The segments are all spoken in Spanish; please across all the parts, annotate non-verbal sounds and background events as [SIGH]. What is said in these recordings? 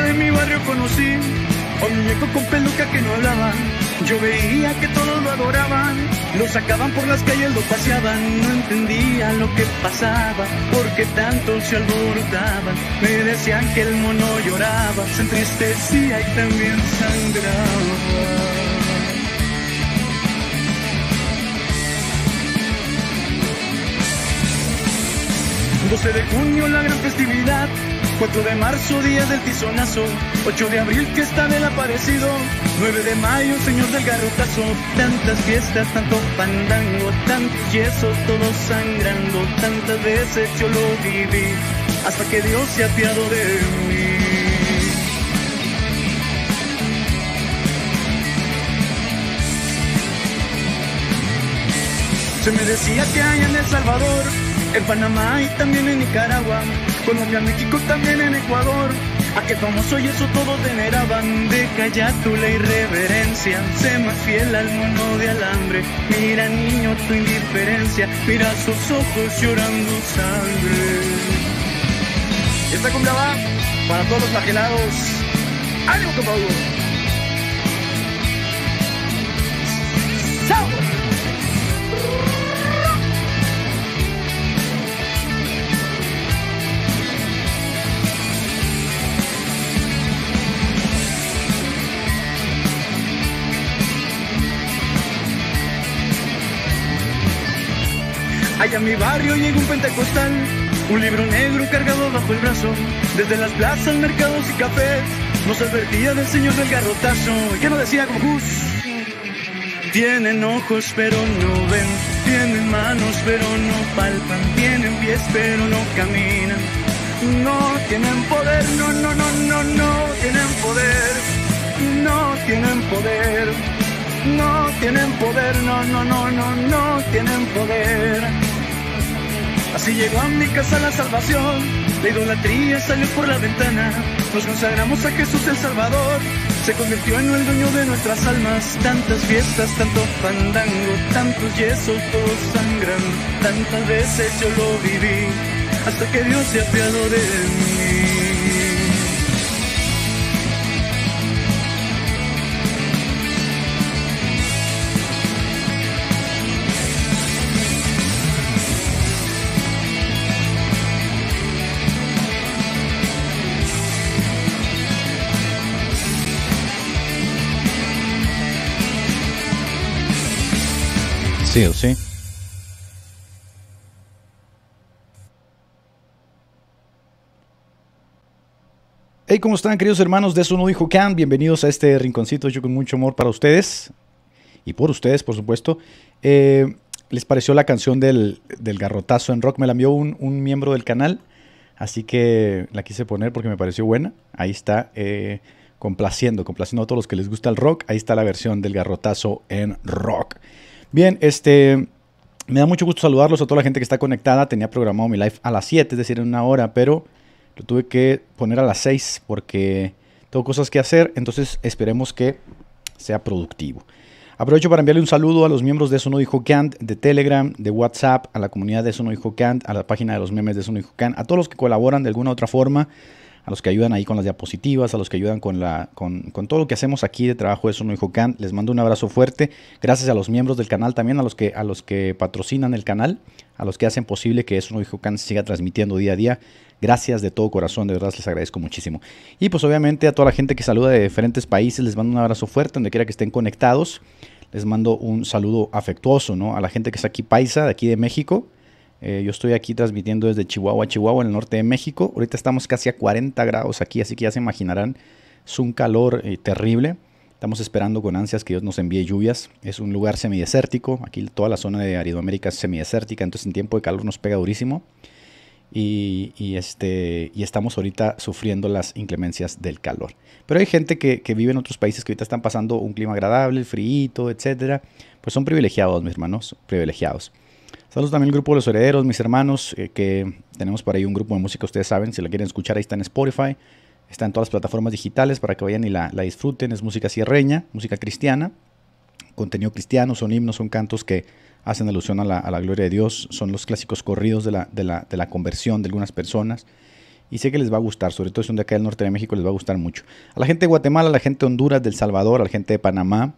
de mi barrio conocí a un muñeco con peluca que no hablaba. Yo veía que todos lo adoraban, lo sacaban por las calles, lo paseaban. No entendía lo que pasaba, porque tanto se alborotaban. Me decían que el mono lloraba, se entristecía y también sangraba. 12 de junio la gran festividad 4 de marzo, día del tizonazo. 8 de abril, que está del aparecido. 9 de mayo, señor del garrotazo. Tantas fiestas, tanto pandango, tantos yesos, todo sangrando. Tantas veces yo lo viví, hasta que Dios se ha apiado de mí. Se me decía que hay en El Salvador, en Panamá y también en Nicaragua Colombia, México, también en Ecuador. A qué famoso y eso todo tener todos ya tu la irreverencia. Sé más fiel al mundo de alambre. Mira, niño, tu indiferencia. Mira sus ojos llorando sangre. Esta cumbia va para todos los flagelados. ¡Ánimo, Allá en mi barrio llega un pentecostal, un libro negro cargado bajo el brazo. Desde las plazas, mercados y cafés, nos advertía del señor del garrotazo. Que no nos decía Gus? Tienen ojos pero no ven, tienen manos pero no palpan, tienen pies pero no caminan. No tienen poder, no, no, no, no, no tienen poder, no tienen poder, no tienen poder, no, no, no, no, no tienen poder. Así llegó a mi casa la salvación, la idolatría salió por la ventana, nos consagramos a Jesús el Salvador, se convirtió en el dueño de nuestras almas, tantas fiestas, tanto fandango, tantos yesos, todos sangran, tantas veces yo lo viví, hasta que Dios se apiadó de mí. Sí sí. Hey, ¿cómo están queridos hermanos de Eso No Dijo Can? Bienvenidos a este rinconcito yo con mucho amor para ustedes y por ustedes, por supuesto. Eh, ¿Les pareció la canción del, garrotazo en rock? Me la envió un, un, miembro del canal, así que la quise poner porque me pareció buena. Ahí está, eh, complaciendo, complaciendo a todos los que les gusta el rock. Ahí está la versión del garrotazo en rock. Bien, este. Me da mucho gusto saludarlos a toda la gente que está conectada. Tenía programado mi live a las 7, es decir, en una hora, pero lo tuve que poner a las 6 porque tengo cosas que hacer. Entonces esperemos que sea productivo. Aprovecho para enviarle un saludo a los miembros de Eso no dijo de Telegram, de WhatsApp, a la comunidad de Eso no dijo a la página de los memes de Eso no dijo Kant, a todos los que colaboran de alguna u otra forma a los que ayudan ahí con las diapositivas, a los que ayudan con, la, con, todo lo que hacemos aquí de trabajo de Suno y Jocán. Les mando un abrazo fuerte. Gracias a los miembros del canal también, a los que, a los que patrocinan el canal, a los que hacen posible que Suno hijo can siga transmitiendo día a día. Gracias de todo corazón, de verdad les agradezco muchísimo. Y pues obviamente a toda la gente que saluda de diferentes países, les mando un abrazo fuerte, donde quiera que estén conectados. Les mando un saludo afectuoso, ¿no? A la gente que está aquí paisa, de aquí de México eh, yo estoy aquí transmitiendo desde Chihuahua, Chihuahua, en el norte de México. Ahorita estamos casi a 40 grados aquí, así que ya se imaginarán, es un calor eh, terrible. Estamos esperando con ansias que Dios nos envíe lluvias. Es un lugar semidesértico. Aquí toda la zona de Aridoamérica es semidesértica, entonces en tiempo de calor nos pega durísimo. Y, este, estamos ahorita sufriendo las inclemencias del calor. Pero hay gente que, vive en otros países que ahorita están pasando un clima agradable, el frío, etc. Pues son privilegiados, mis hermanos, privilegiados. Saludos también al grupo de los herederos, mis hermanos, eh, que tenemos por ahí un grupo de música, ustedes saben, si la quieren escuchar ahí está en Spotify, está en todas las plataformas digitales para que vayan y la, disfruten, es música sierreña, música cristiana, contenido cristiano, son himnos, son cantos que hacen alusión a la, gloria de Dios, son los clásicos corridos de la, conversión de algunas personas y sé que les va a gustar, sobre todo si son de acá del norte de México, les va a gustar mucho. A la gente de Guatemala, a la gente de Honduras, del Salvador, a la gente de Panamá,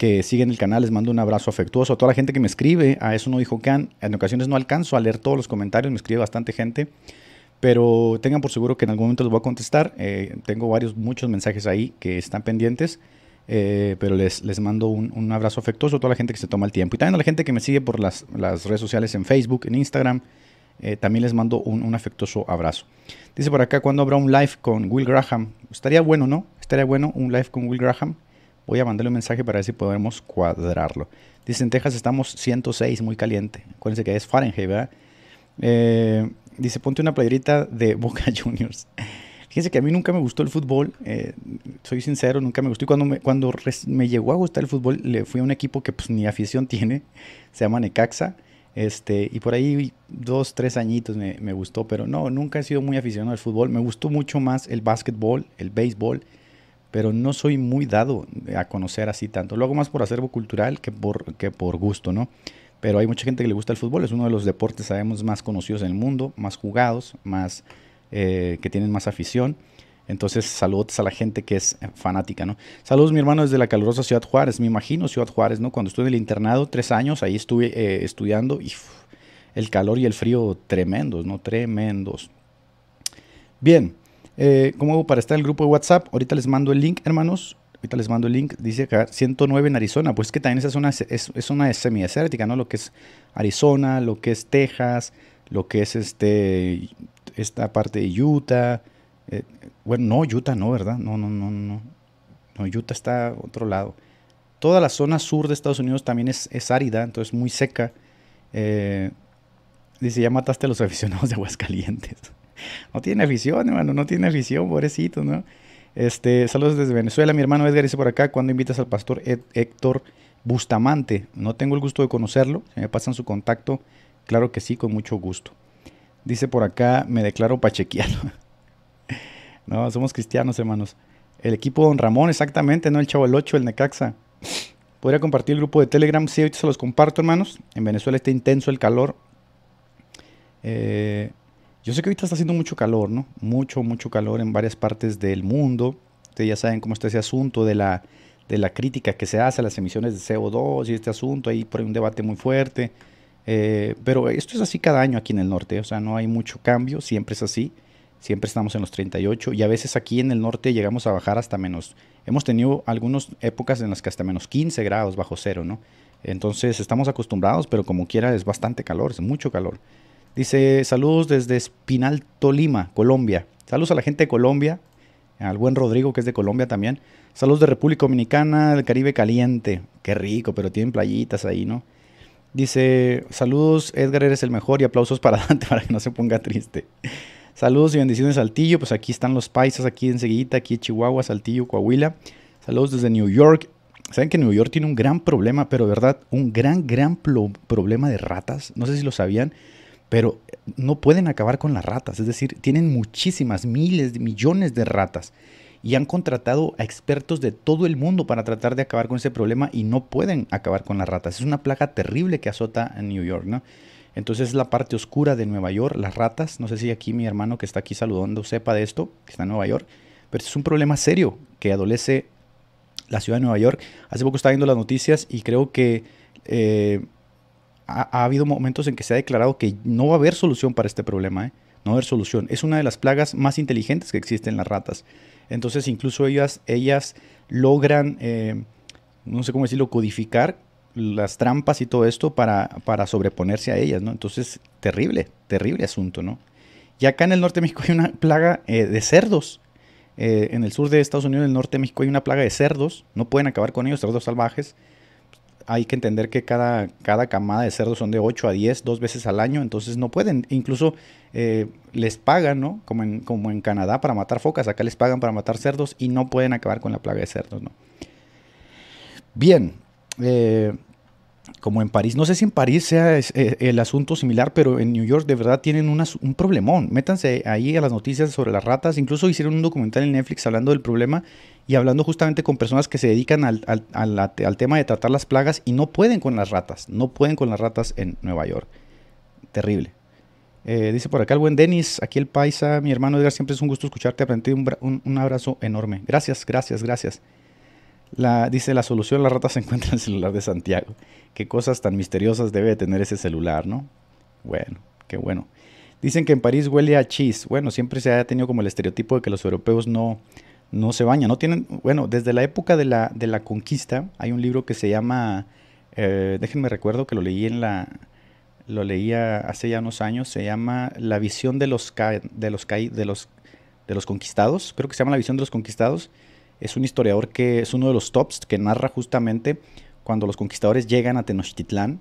que siguen el canal, les mando un abrazo afectuoso a toda la gente que me escribe, a eso no dijo Can, en ocasiones no alcanzo a leer todos los comentarios, me escribe bastante gente, pero tengan por seguro que en algún momento les voy a contestar, eh, tengo varios, muchos mensajes ahí que están pendientes, eh, pero les, mando un, abrazo afectuoso a toda la gente que se toma el tiempo y también a la gente que me sigue por las, redes sociales en Facebook, en Instagram, eh, también les mando un, un, afectuoso abrazo. Dice por acá, ¿cuándo habrá un live con Will Graham? Estaría bueno, ¿no? Estaría bueno un live con Will Graham. Voy a mandarle un mensaje para ver si podemos cuadrarlo. Dice, en Texas estamos 106, muy caliente. Acuérdense que es Fahrenheit, ¿verdad? Eh, dice, ponte una playerita de [LAUGHS] Boca Juniors. Fíjense que a mí nunca me gustó el fútbol, eh, soy sincero, nunca me gustó. Y cuando, me, cuando me llegó a gustar el fútbol, le fui a un equipo que pues ni afición [LAUGHS] tiene, se llama Necaxa. Este, y por ahí dos, tres añitos me, me, gustó, pero no, nunca he sido muy aficionado al fútbol. Me gustó mucho más el básquetbol, el béisbol pero no soy muy dado a conocer así tanto. Lo hago más por acervo cultural que por, por gusto, ¿no? Pero hay mucha gente que le gusta el fútbol, es uno de los deportes, sabemos, más conocidos en el mundo, más jugados, más eh, que tienen más afición. Entonces, saludos a la gente que es fanática, ¿no? Saludos, mi hermano, desde la calurosa Ciudad Juárez, me imagino, Ciudad Juárez, ¿no? Cuando estuve en el internado, tres años, ahí estuve eh, estudiando y el calor y el frío tremendos, ¿no? Tremendos. Bien, eh, ¿Cómo hago para estar en el grupo de WhatsApp? Ahorita les mando el link, hermanos. Ahorita les mando el link. Dice acá 109 en Arizona. Pues que también esa zona es, es, semi una ¿no? Lo que es Arizona, lo que es Texas, lo que es este esta parte de Utah. Eh, bueno, no, Utah no, ¿verdad? No, no, no, no. No, Utah está otro lado. Toda la zona sur de Estados Unidos también es, árida, entonces muy seca. Eh, dice, ya mataste a los [LAUGHS] aficionados de Aguascalientes. [LAUGHS] no tiene afición, hermano, no tiene afición, pobrecito, ¿no? Este, saludos desde Venezuela, mi hermano Edgar dice por acá, ¿cuándo invitas al pastor Héctor Bustamante? No tengo el gusto de conocerlo, si me pasan su contacto, claro que sí, con mucho gusto. Dice por acá, me declaro pachequiano. [LAUGHS] no, somos cristianos, hermanos. El equipo Don Ramón, exactamente, ¿no? El Chavo el 8, el Necaxa. Podría compartir el grupo de Telegram, sí, ahorita se los comparto, hermanos. En Venezuela está intenso el calor. Eh, yo sé que ahorita está haciendo mucho calor, ¿no? Mucho, mucho calor en varias partes del mundo. Ustedes ya saben cómo está ese asunto de la, de la crítica que se hace a las emisiones de CO2 y este asunto. Ahí por ahí un debate muy fuerte. Eh, pero esto es así cada año aquí en el norte. O sea, no hay mucho cambio. Siempre es así. Siempre estamos en los 38. Y a veces aquí en el norte llegamos a bajar hasta menos. Hemos tenido algunas épocas en las que hasta menos 15 grados bajo cero, ¿no? Entonces estamos acostumbrados, pero como quiera es bastante calor, es mucho calor. Dice, saludos desde Espinal, Tolima, Colombia. Saludos a la gente de Colombia, al buen Rodrigo que es de Colombia también. Saludos de República Dominicana, del Caribe Caliente. Qué rico, pero tienen playitas ahí, ¿no? Dice, saludos Edgar, eres el mejor y aplausos para [LAUGHS] Dante para que no se ponga triste. Saludos y bendiciones Saltillo, pues aquí están los paisas, aquí en enseguida, aquí Chihuahua, Saltillo, Coahuila. Saludos desde New York. Saben que New York tiene un gran problema, pero verdad, un gran, gran problema de ratas. No sé si lo sabían pero no pueden acabar con las ratas, es decir, tienen muchísimas, miles, millones de ratas y han contratado a expertos de todo el mundo para tratar de acabar con ese problema y no pueden acabar con las ratas. Es una plaga terrible que azota en New York, ¿no? Entonces es la parte oscura de Nueva York, las ratas. No sé si aquí mi hermano que está aquí saludando sepa de esto, que está en Nueva York, pero es un problema serio que adolece la ciudad de Nueva York. Hace poco estaba viendo las noticias y creo que eh, ha, habido momentos en que se ha declarado que no va a haber solución para este problema, ¿eh? no va a haber solución. Es una de las plagas más inteligentes que existen las ratas. Entonces incluso ellas, ellas logran, eh, no sé cómo decirlo, codificar las trampas y todo esto para, para sobreponerse a ellas, ¿no? Entonces, terrible, terrible asunto, ¿no? Y acá en el norte de México hay una plaga eh, de cerdos. en el sur de Estados Unidos, en el norte de México, hay una plaga de cerdos. No pueden acabar con ellos, cerdos salvajes hay que entender que cada, cada camada de cerdos son de 8 a 10, dos veces al año, entonces no pueden, incluso eh, les pagan, ¿no? Como en, como en Canadá para matar focas, acá les pagan para matar cerdos y no pueden acabar con la plaga de cerdos, ¿no? Bien, eh, como en París. No sé si en París sea eh, el asunto similar, pero en New York de verdad tienen un problemón. Métanse ahí a las noticias sobre las ratas. Incluso hicieron un documental en Netflix hablando del problema y hablando justamente con personas que se dedican al, tema de tratar las plagas y no pueden con las ratas. No pueden con las ratas en Nueva York. Terrible. Eh, dice por acá el buen Denis, aquí el paisa, mi hermano Edgar, siempre es un gusto escucharte, aprendí un abrazo enorme. Gracias, gracias, gracias dice la solución, la rata se encuentra en el celular de Santiago. Qué cosas tan misteriosas debe tener ese celular, ¿no? Bueno, qué bueno. Dicen que en París huele a chis. Bueno, siempre se ha tenido como el estereotipo de que los europeos no, no se bañan. No tienen, bueno, desde la época de la, de la conquista hay un libro que se llama, eh, déjenme recuerdo que lo leí en la, lo leía hace ya unos años, se llama La visión de los, de los, de los, de los conquistados. Creo que se llama La visión de los conquistados es un historiador que es uno de los tops que narra justamente cuando los conquistadores llegan a Tenochtitlán.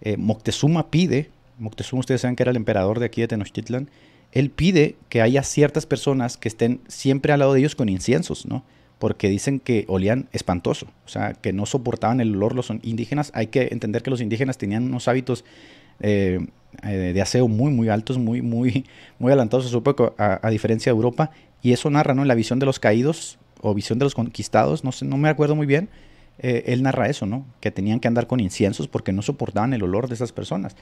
Eh, Moctezuma pide, Moctezuma ustedes saben que era el emperador de aquí de Tenochtitlán, él pide que haya ciertas personas que estén siempre al lado de ellos con inciensos, ¿no? Porque dicen que olían espantoso, o sea, que no soportaban el olor los indígenas. Hay que entender que los indígenas tenían unos hábitos eh, eh, de aseo muy, muy altos, muy, muy, muy adelantados a a, diferencia de Europa. Y eso narra, ¿no? En la visión de los caídos, o visión de los conquistados, no sé, no me acuerdo muy bien, eh, él narra eso, ¿no? Que tenían que andar con inciensos porque no soportaban el olor de esas personas.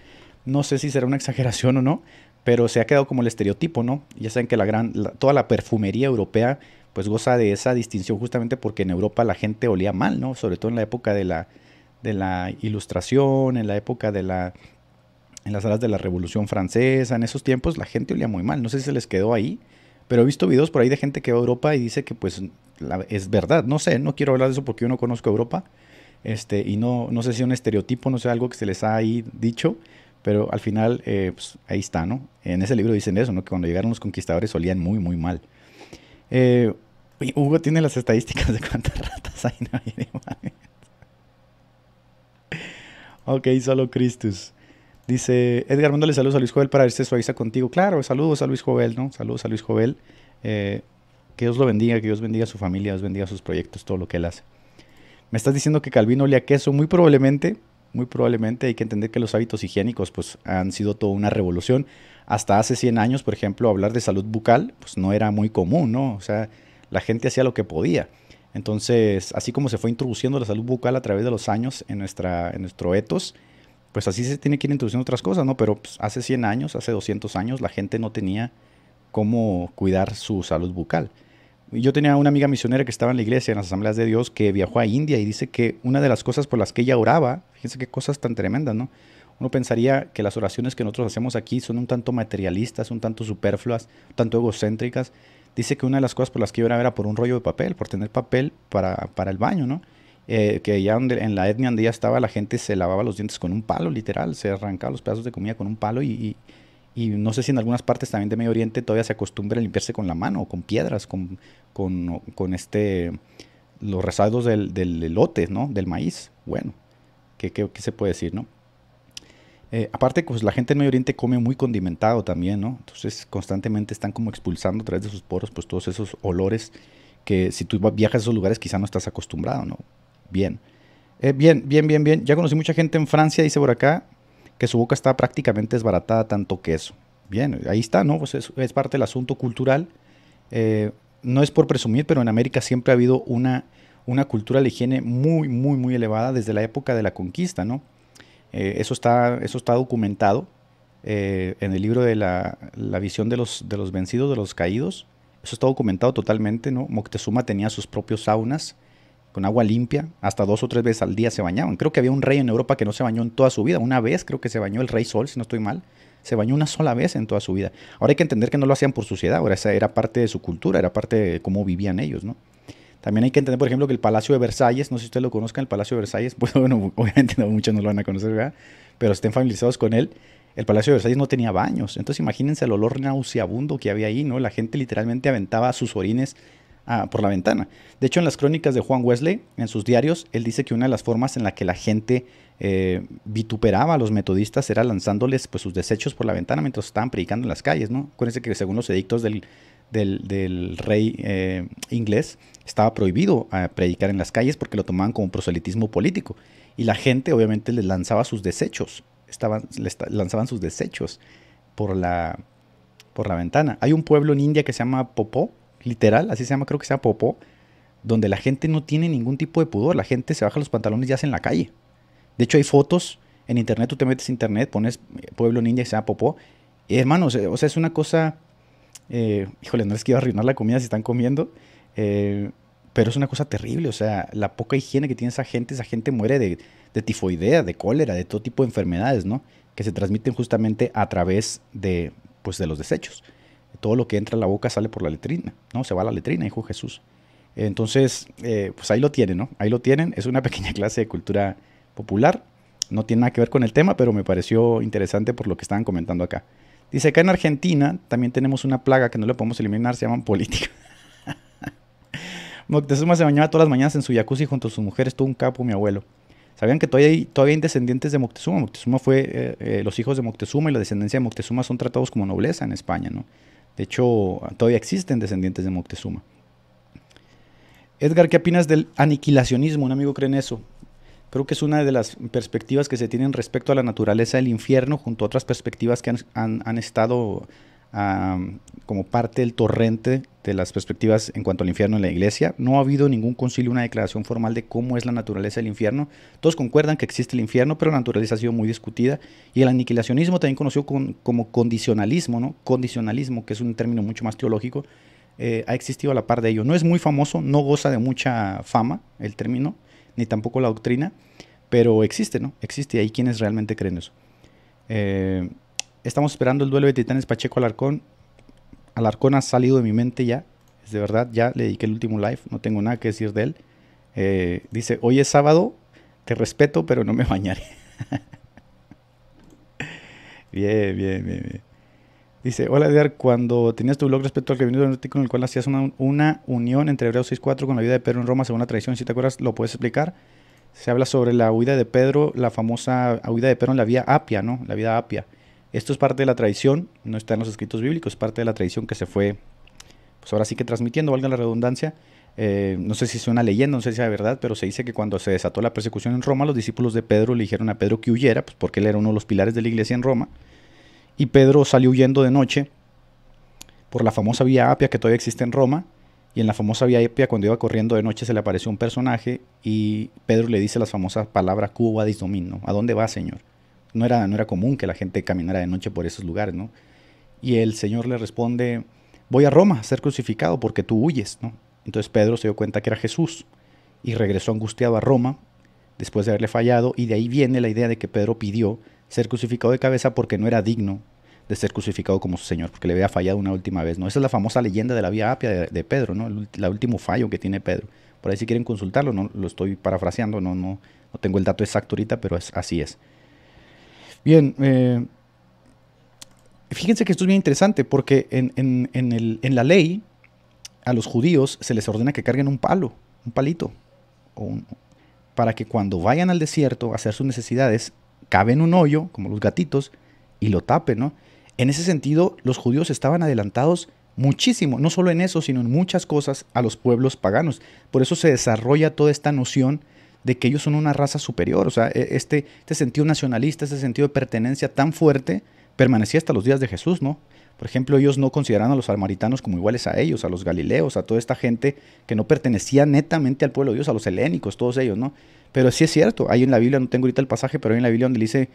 No sé si será una [LAUGHS] exageración o no, pero se ha quedado como el estereotipo, ¿no? Ya saben que la gran, toda la perfumería europea pues goza de esa distinción justamente porque en Europa la gente olía mal, ¿no? Sobre todo en la época de la, de la ilustración, en la época de la, en las alas de la Revolución Francesa, en esos tiempos la gente olía muy mal. No sé si se les quedó ahí pero he visto videos por ahí de gente que va a Europa y dice que pues es verdad. No sé, no quiero hablar de eso porque yo no conozco Europa. Este, y no, no sé si es un estereotipo, no sé algo que se les ha ahí dicho, pero al final eh, pues, ahí está, ¿no? En ese libro dicen eso, ¿no? Que cuando llegaron los conquistadores olían muy, muy mal. Eh, Hugo tiene las estadísticas de cuántas [LAUGHS] ratas hay, Ok, solo Cristus. Dice Edgar, le saludos a Luis Jovel para irse suaviza contigo. Claro, saludos a Luis Jovel, ¿no? Saludos a Luis Jovel. Eh, que Dios lo bendiga, que Dios bendiga a su familia, Dios bendiga a sus proyectos, todo lo que él hace. Me estás diciendo que Calvino olía queso, muy probablemente, muy probablemente hay que entender que los hábitos higiénicos pues han sido toda una revolución. Hasta hace 100 años, por ejemplo, hablar de salud bucal pues no era muy común, ¿no? O sea, la gente hacía lo que podía. Entonces, así como se fue introduciendo la salud bucal a través de los años en, nuestra, en nuestro etos, pues así se tiene que ir introduciendo otras cosas, ¿no? Pero pues, hace 100 años, hace 200 años, la gente no tenía cómo cuidar su salud bucal. Yo tenía una amiga misionera que estaba en la iglesia, en las asambleas de Dios, que viajó a India y dice que una de las cosas por las que ella oraba, fíjense qué cosas tan tremendas, ¿no? Uno pensaría que las oraciones que nosotros hacemos aquí son un tanto materialistas, un tanto superfluas, un tanto egocéntricas. Dice que una de las cosas por las que yo oraba era por un rollo de papel, por tener papel para, para el baño, ¿no? Eh, que ya donde, en la etnia donde ella estaba la gente se lavaba los dientes con un palo, literal, se arrancaba los pedazos de comida con un palo y, no sé si en algunas partes también de Medio Oriente todavía se acostumbra a limpiarse con la mano, con piedras, con, con, este, los rezados del, del elote, ¿no? Del maíz. Bueno, ¿qué, se puede decir, no? Eh, aparte, pues la gente en Medio Oriente come muy condimentado también, ¿no? Entonces constantemente están como expulsando a través de sus poros pues todos esos olores que si tú viajas a esos lugares quizá no estás acostumbrado, ¿no? Bien. Eh, bien, bien, bien, bien. Ya conocí mucha gente en Francia, dice por acá, que su boca está prácticamente desbaratada, tanto queso. Bien, ahí está, ¿no? Pues es, parte del asunto cultural. Eh, no es por presumir, pero en América siempre ha habido una, cultura de higiene muy, muy, muy elevada desde la época de la conquista, ¿no? Eh, eso, está, eso está documentado en el libro de la, visión de los, de los vencidos, de los caídos. Eso está documentado totalmente, ¿no? Moctezuma tenía sus propios saunas con agua limpia, hasta dos o tres veces al día se bañaban. Creo que había un rey en Europa que no se bañó en toda su vida. Una vez creo que se bañó el rey Sol, si no estoy mal. Se bañó una sola vez en toda su vida. Ahora hay que entender que no lo hacían por suciedad, ahora esa era parte de su cultura, era parte de cómo vivían ellos, ¿no? También hay que entender, por ejemplo, que el Palacio de Versalles, no sé si ustedes lo conozcan, el Palacio de Versalles, pues, [LAUGHS] bueno, obviamente muchos no lo van a conocer, ¿verdad? Pero estén familiarizados con él. El Palacio de Versalles no tenía baños, entonces imagínense el olor nauseabundo que había ahí, ¿no? La gente literalmente aventaba sus orines Ah, por la ventana. De hecho, en las crónicas de Juan Wesley, en sus diarios, él dice que una de las formas en la que la gente eh, vituperaba a los metodistas era lanzándoles pues, sus desechos por la ventana mientras estaban predicando en las calles. ¿no? Acuérdense que según los edictos del, del, rey eh, inglés, estaba prohibido ah, predicar en las calles porque lo tomaban como proselitismo político. Y la gente obviamente les lanzaba sus desechos. Estaban, lanzaban sus desechos por la, por la ventana. Hay un pueblo en India que se llama Popó, literal, así se llama, creo que sea popó, donde la gente no tiene ningún tipo de pudor, la gente se baja los pantalones y hace en la calle. De hecho, hay fotos en internet, tú te metes internet, pones eh, pueblo ninja y se llama popó, y hermano, o sea, es una cosa, eh, híjole, no les quiero arruinar la comida si están comiendo, eh, pero es una cosa terrible, o sea, la poca higiene que tiene esa gente, esa gente muere de, de tifoidea, de cólera, de todo tipo de enfermedades, ¿no? Que se transmiten justamente a través de, pues, de los desechos todo lo que entra a la boca sale por la letrina, ¿no? Se va a la letrina, dijo Jesús. Entonces, eh, pues ahí lo tienen, ¿no? Ahí lo tienen. Es una [LAUGHS] pequeña clase de cultura popular. No tiene nada que ver con el tema, pero me pareció interesante por lo que estaban comentando acá. Dice, acá en Argentina también tenemos una plaga que no le podemos eliminar, se llaman política. [LAUGHS] Moctezuma se bañaba todas las mañanas en su jacuzzi junto a sus mujeres, todo un capo, mi abuelo. ¿Sabían que todavía hay, todavía hay descendientes de Moctezuma? Moctezuma fue, eh, eh, los hijos de Moctezuma y la descendencia de Moctezuma son tratados como nobleza en España, ¿no? De hecho, todavía existen descendientes de Moctezuma. Edgar, ¿qué opinas del aniquilacionismo? Un amigo cree en eso. Creo que es una de las perspectivas que se tienen respecto a la naturaleza del infierno junto a otras perspectivas que han, han, han estado como parte del torrente de las perspectivas en cuanto al infierno en la iglesia. No ha habido ningún concilio, una declaración formal de cómo es la naturaleza del infierno. Todos concuerdan que existe el infierno, pero la naturaleza ha sido muy discutida. Y el aniquilacionismo, también conocido como condicionalismo, ¿no? Condicionalismo, que es un término mucho más teológico, eh, ha existido a la par de ello. No es muy famoso, no goza de mucha fama el término, ni tampoco la doctrina, pero existe, ¿no? Existe y hay quienes realmente creen eso. Eh, Estamos esperando el duelo de Titanes Pacheco Alarcón. Alarcón ha salido de mi mente ya. Es de verdad, ya le dediqué el último live. No tengo nada que decir de él. Eh, dice, hoy es sábado, te respeto, pero no me [LAUGHS] bañaré. bien, bien, bien, bien. Dice, hola Edgar, cuando tenías tu blog respecto al que de un artículo en el cual hacías una, una unión entre hebreo 6.4 con la vida de Pedro en Roma según la tradición, si te acuerdas, lo puedes explicar. Se habla sobre la huida de Pedro, la famosa huida de Pedro en la vía Apia, ¿no? La vida Apia. Esto es parte de la tradición, no está en los escritos bíblicos, es parte de la tradición que se fue, pues ahora sí que transmitiendo, valga la redundancia. Eh, no sé si es una leyenda, no sé si es verdad, pero se dice que cuando se desató la persecución en Roma, los discípulos de Pedro le dijeron a Pedro que huyera, pues porque él era uno de los pilares de la iglesia en Roma. Y Pedro salió huyendo de noche por la famosa vía Apia que todavía existe en Roma. Y en la famosa vía Apia, cuando iba corriendo de noche, se le apareció un personaje y Pedro le dice las famosas palabras Cuba disdomino. ¿A dónde va, Señor? no era, no era común que la gente caminara de noche por esos lugares, ¿no? Y el Señor le responde, voy a Roma a ser crucificado porque tú huyes, ¿no? Entonces Pedro se dio cuenta que era Jesús y regresó angustiado a Roma después de haberle fallado y de ahí viene la idea de que Pedro pidió ser crucificado de cabeza porque no era digno de ser crucificado como su Señor, porque le había fallado una última vez, ¿no? Esa es la famosa leyenda de la vía apia de, Pedro, ¿no? El, último fallo que tiene Pedro. Por ahí si quieren consultarlo, no lo estoy parafraseando, no, no, no tengo el dato exacto ahorita, pero es, así es. Bien, eh, fíjense que esto es bien interesante porque en, en, en, el, en, la ley a los judíos se les ordena que carguen un palo, un palito, o un, para que cuando vayan al desierto a hacer sus necesidades, caben un hoyo, como los gatitos, y lo tapen, ¿no? En ese sentido, los judíos estaban adelantados muchísimo, no solo en eso, sino en muchas cosas a los pueblos paganos. Por eso se desarrolla toda esta noción de que ellos son una raza superior. O sea, e, este, este sentido nacionalista, este sentido de pertenencia tan fuerte permanecía hasta los días de Jesús, ¿no? Por ejemplo, ellos no consideraban a los samaritanos como iguales a ellos, a los galileos, a toda esta gente que no pertenecía netamente al pueblo de Dios, a los helénicos, todos ellos, ¿no? Pero sí es cierto, hay en la Biblia, no tengo ahorita el pasaje, pero hay en la Biblia donde dice,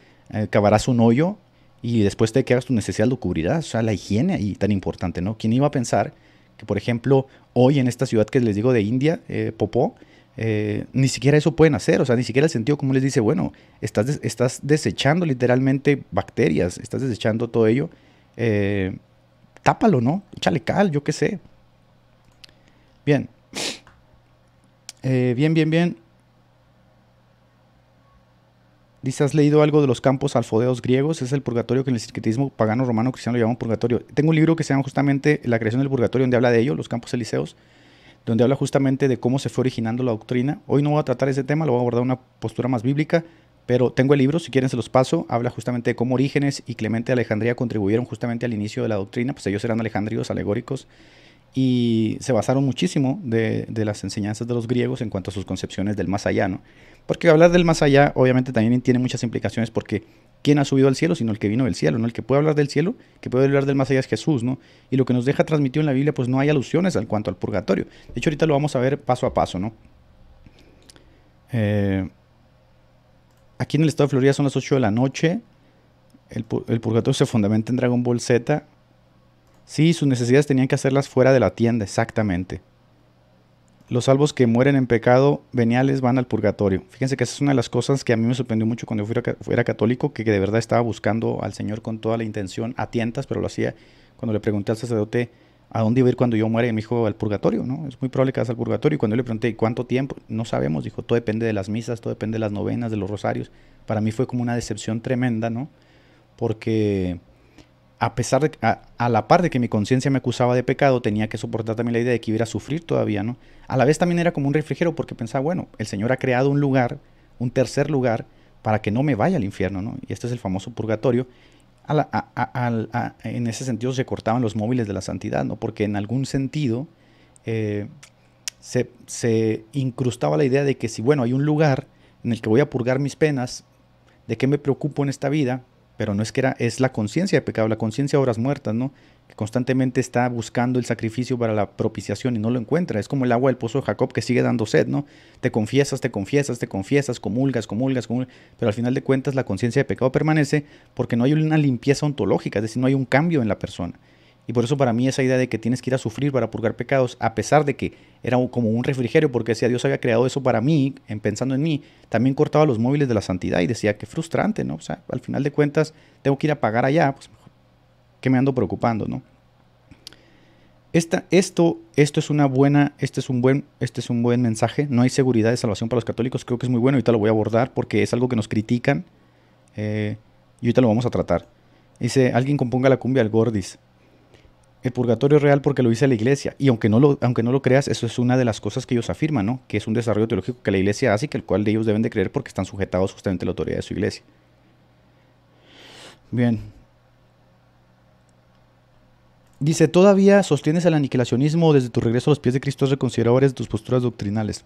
cavarás eh, un hoyo y después de que hagas tu necesidad lo cubrirás. O sea, la higiene ahí tan importante, ¿no? ¿Quién iba a pensar que, por ejemplo, hoy en esta ciudad que les digo de India, eh, Popó, eh, ni siquiera eso pueden hacer, o sea, ni siquiera el sentido como les dice, bueno, estás, estás desechando literalmente bacterias, estás desechando todo ello, eh, tápalo, ¿no? Échale cal, yo qué sé. Bien. Eh, bien, bien, bien. Dice, ¿has leído algo de los campos alfodeos griegos? Es el purgatorio que en el circuitismo pagano romano cristiano lo llaman purgatorio. Tengo un libro que se llama justamente La creación del purgatorio, donde habla de ello, los campos elíseos donde habla justamente de cómo se fue originando la doctrina. Hoy no voy a tratar ese tema, lo voy a abordar una postura más bíblica, pero tengo el libro, si quieren se los paso, habla justamente de cómo Orígenes y Clemente de Alejandría contribuyeron justamente al inicio de la doctrina, pues ellos eran alejandríos, alegóricos, y se basaron muchísimo de, de, las enseñanzas de los griegos en cuanto a sus concepciones del más allá, ¿no? Porque hablar del más allá obviamente también tiene muchas implicaciones porque quién ha subido al cielo, sino el que vino del cielo, ¿no? El que puede hablar del cielo, que puede hablar del más allá es Jesús, ¿no? Y lo que nos deja transmitido en la Biblia, pues no hay alusiones al cuanto al purgatorio. De hecho, ahorita lo vamos a ver paso a paso, ¿no? Eh, aquí en el estado de Florida son las 8 de la noche. El, el purgatorio se fundamenta en Dragon Ball Z. Sí, sus necesidades tenían que hacerlas fuera de la tienda, exactamente. Los salvos que mueren en pecado veniales van al purgatorio. Fíjense que esa es una de las cosas que a mí me sorprendió mucho cuando yo era católico, que, de verdad estaba buscando al Señor con toda la intención, a tientas, pero lo hacía cuando le pregunté al sacerdote a dónde iba a ir cuando yo muera, y me dijo al purgatorio, ¿no? Es muy probable que vas al purgatorio. Y cuando yo le pregunté, cuánto tiempo? No sabemos, dijo, todo depende de las misas, todo depende de las novenas, de los rosarios. Para mí fue como una decepción tremenda, ¿no? Porque a pesar de, a, a la par de que mi conciencia me acusaba de pecado, tenía que soportar también la idea de que iba a sufrir todavía, ¿no? A la vez también era como un refrigero porque pensaba, bueno, el Señor ha creado un lugar, un tercer lugar, para que no me vaya al infierno, ¿no? Y este es el famoso purgatorio. en ese sentido se cortaban los móviles de la santidad, ¿no? Porque en algún sentido eh, se, se incrustaba la idea de que si, bueno, hay un lugar en el que voy a purgar mis penas, ¿de qué me preocupo en esta vida? pero no es que era, es la conciencia de pecado, la conciencia de obras muertas, ¿no? Que constantemente está buscando el sacrificio para la propiciación y no lo encuentra. Es como el agua del pozo de Jacob que sigue dando sed, ¿no? Te confiesas, te confiesas, te confiesas, comulgas, comulgas, comulgas, pero al final de cuentas la conciencia de pecado permanece porque no hay una limpieza ontológica, es decir, no hay un cambio en la persona. Y por eso para mí esa idea de que tienes que ir a sufrir para purgar pecados, a pesar de que era como un refrigerio, porque decía Dios había creado eso para mí, en pensando en mí, también cortaba los móviles de la santidad y decía, qué frustrante, ¿no? O sea, al final de cuentas tengo que ir a pagar allá, pues que me ando preocupando, ¿no? esto, esto es una buena, este es un buen, este es un buen mensaje. No hay seguridad de salvación para los católicos. Creo que es muy bueno. Ahorita lo voy a abordar porque es algo que nos critican. Eh, y ahorita lo vamos a tratar. Dice, alguien componga la cumbia al Gordis el purgatorio real porque lo dice la iglesia. Y aunque no, lo, aunque no lo creas, eso es una de las cosas que ellos afirman, ¿no? Que es un desarrollo teológico que la iglesia hace y que el cual ellos deben de creer porque están sujetados justamente a la autoridad de su iglesia. Bien. Dice, todavía sostienes el aniquilacionismo desde tu regreso a los pies de Cristo, has de tus posturas doctrinales.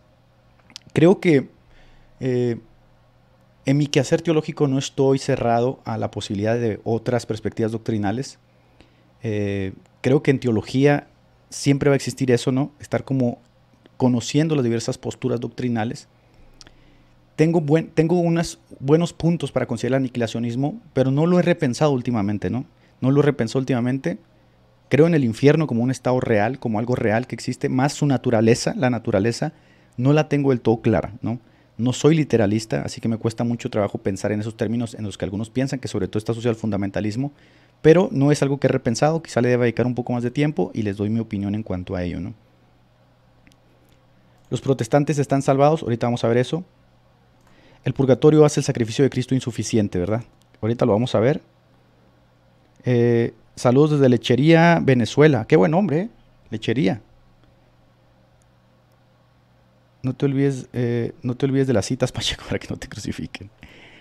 Creo que eh, en mi quehacer teológico no estoy cerrado a la posibilidad de otras perspectivas doctrinales eh, creo que en teología siempre va a existir eso, ¿no? Estar como conociendo las diversas posturas doctrinales. Tengo, buen, tengo unos buenos puntos para considerar el aniquilacionismo, pero no lo he repensado últimamente, ¿no? No lo he repensado últimamente. Creo en el infierno como un estado real, como algo real que existe, más su naturaleza, la naturaleza, no la tengo del todo clara, ¿no? No soy literalista, así que me cuesta mucho trabajo pensar en esos términos en los que algunos piensan, que sobre todo está asociado al fundamentalismo, pero no es algo que he repensado, quizá le deba dedicar un poco más de tiempo y les doy mi opinión en cuanto a ello. ¿no? Los protestantes están salvados, ahorita vamos a ver eso. El purgatorio hace el sacrificio de Cristo insuficiente, ¿verdad? Ahorita lo vamos a ver. Eh, saludos desde Lechería, Venezuela. Qué buen hombre, ¿eh? Lechería. No te, olvides, eh, no te olvides de las citas, [LAUGHS] Pacheco, para que no te crucifiquen.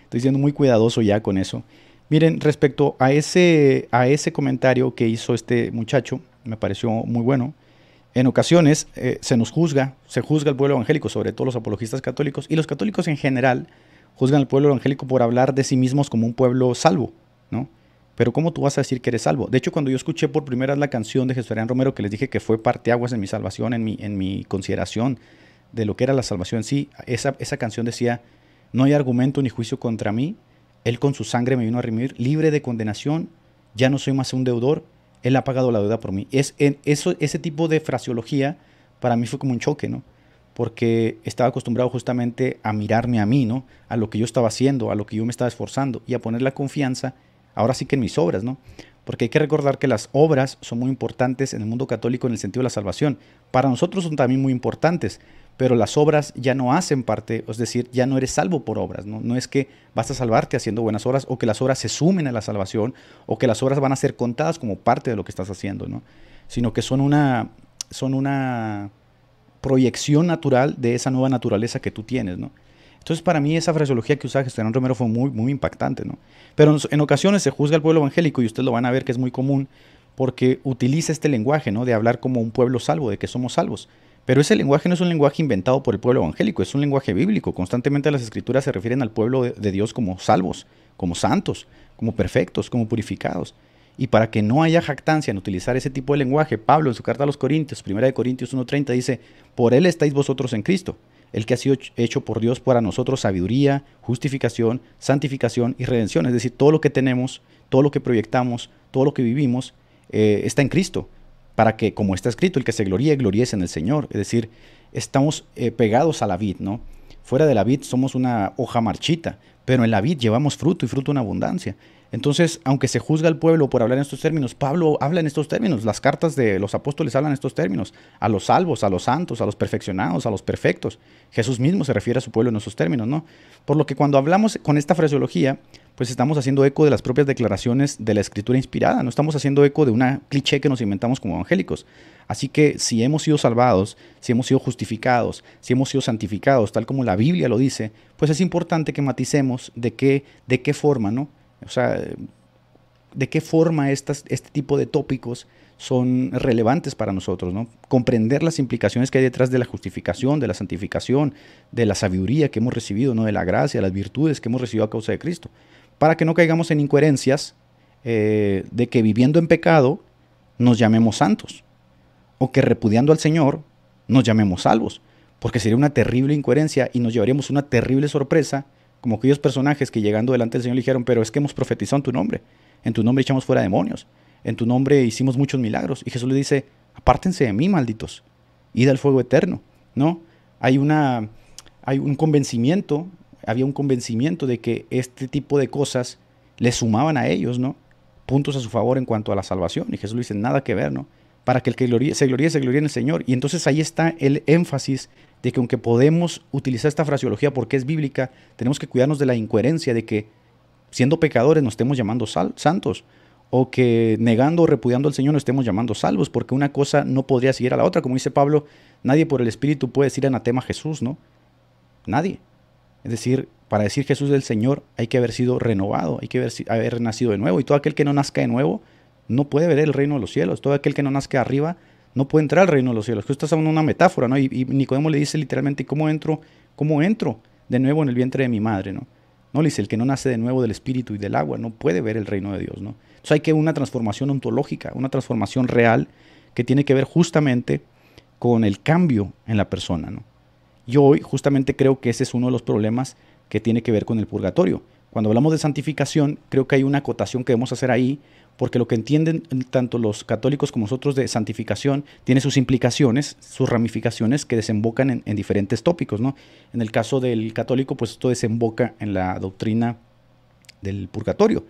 Estoy siendo muy cuidadoso ya con eso. Miren, respecto a ese, a ese comentario que hizo este muchacho, me pareció muy bueno. En ocasiones eh, se nos juzga, se juzga al pueblo evangélico, sobre todo los apologistas católicos, y los católicos en general juzgan al pueblo evangélico por hablar de sí mismos como un pueblo salvo, ¿no? Pero ¿cómo tú vas a decir que eres salvo? De hecho, cuando yo escuché por primera vez la canción de Jesús Romero, que les dije que fue parteaguas en mi salvación, en mi, en mi consideración de lo que era la salvación en sí, esa, esa canción decía, no hay argumento ni juicio contra mí, él con su sangre me vino a remitir, libre de condenación, ya no soy más un deudor, Él ha pagado la deuda por mí. Es, en eso, ese tipo de fraseología para mí fue como un choque, ¿no? Porque estaba acostumbrado justamente a mirarme a mí, ¿no? A lo que yo estaba haciendo, a lo que yo me estaba esforzando y a poner la confianza, ahora sí que en mis obras, ¿no? Porque hay que recordar que las obras son muy importantes en el mundo católico en el sentido de la salvación. Para nosotros son también muy importantes, pero las obras ya no hacen parte, es decir, ya no eres salvo por obras, ¿no? no es que vas a salvarte haciendo buenas obras o que las obras se sumen a la salvación o que las obras van a ser contadas como parte de lo que estás haciendo, ¿no? sino que son una, son una proyección natural de esa nueva naturaleza que tú tienes. ¿no? Entonces, para mí, esa fraseología que usaba Esteban Romero fue muy, muy impactante. ¿no? Pero en ocasiones se juzga al pueblo evangélico, y ustedes lo van a ver que es muy común, porque utiliza este lenguaje ¿no? de hablar como un pueblo salvo, de que somos salvos. Pero ese lenguaje no es un lenguaje inventado por el pueblo evangélico, es un lenguaje bíblico. Constantemente las escrituras se refieren al pueblo de, Dios como salvos, como santos, como perfectos, como purificados. Y para que no haya jactancia en utilizar ese tipo de lenguaje, Pablo en su carta a los Corintios, 1 Corintios 1.30, dice, por él estáis vosotros en Cristo, el que ha sido hecho por Dios para nosotros sabiduría, justificación, santificación y redención. Es decir, todo lo que tenemos, todo lo que proyectamos, todo lo que vivimos, eh, está en Cristo para que, como está escrito, el que se gloríe, gloríese en el Señor. Es decir, estamos eh, pegados a la vid, ¿no? Fuera de la vid somos una hoja marchita, pero en la vid llevamos fruto y fruto en abundancia. Entonces, aunque se juzga al pueblo por hablar en estos términos, Pablo habla en estos términos, las cartas de los apóstoles hablan en estos términos, a los salvos, a los santos, a los perfeccionados, a los perfectos. Jesús mismo se refiere a su pueblo en esos términos, ¿no? Por lo que cuando hablamos con esta fraseología, pues estamos haciendo eco de las propias declaraciones de la escritura inspirada, no estamos haciendo eco de una cliché que nos inventamos como evangélicos. Así que si hemos sido salvados, si hemos sido justificados, si hemos sido santificados, tal como la Biblia lo dice, pues es importante que maticemos de qué, de qué forma, ¿no? O sea, de qué forma estas, este tipo de tópicos son relevantes para nosotros, ¿no? Comprender las implicaciones que hay detrás de la justificación, de la santificación, de la sabiduría que hemos recibido, ¿no? De la gracia, las virtudes que hemos recibido a causa de Cristo para que no caigamos en incoherencias eh, de que viviendo en pecado nos llamemos santos o que repudiando al Señor nos llamemos salvos, porque sería una terrible incoherencia y nos llevaríamos una terrible sorpresa, como aquellos personajes que llegando delante del Señor le dijeron, pero es que hemos profetizado en tu nombre, en tu nombre echamos fuera demonios, en tu nombre hicimos muchos milagros. Y Jesús le dice, apártense de mí, malditos, id al fuego eterno, ¿no? Hay una hay un convencimiento había un convencimiento de que este tipo de cosas le sumaban a ellos, ¿no? Puntos a su favor en cuanto a la salvación. Y Jesús le dice, nada que ver, ¿no? Para que el que se gloríe, se gloríe en el Señor. Y entonces ahí está el énfasis de que aunque podemos utilizar esta fraseología porque es bíblica, tenemos que cuidarnos de la incoherencia de que siendo pecadores nos estemos llamando santos o que negando o repudiando al Señor nos estemos llamando salvos, porque una cosa no podría seguir a la otra. Como dice Pablo, nadie por el Espíritu puede decir anatema a Jesús, ¿no? Nadie. Es decir, para decir Jesús es el Señor hay que haber sido renovado, hay que haber, haber nacido de nuevo. Y todo aquel que no nazca de nuevo no puede ver el reino de los cielos. Todo aquel que no nazca arriba no puede entrar al reino de los cielos. Esto es una metáfora, ¿no? Y, Nicodemo le dice literalmente, ¿cómo entro? ¿Cómo entro de nuevo en el vientre de mi madre, no? No le dice, el que no nace de nuevo del espíritu y del agua no puede ver el reino de Dios, ¿no? Entonces hay que una transformación ontológica, una transformación real que tiene que ver justamente con el cambio en la persona, ¿no? Yo hoy justamente creo que ese es uno de los problemas que tiene que ver con el purgatorio. Cuando hablamos de santificación, creo que hay una acotación que debemos hacer ahí, porque lo que entienden tanto los católicos como nosotros de santificación tiene sus implicaciones, sus ramificaciones que desembocan en, diferentes tópicos. ¿no? En el caso del católico, pues esto desemboca en la doctrina del purgatorio.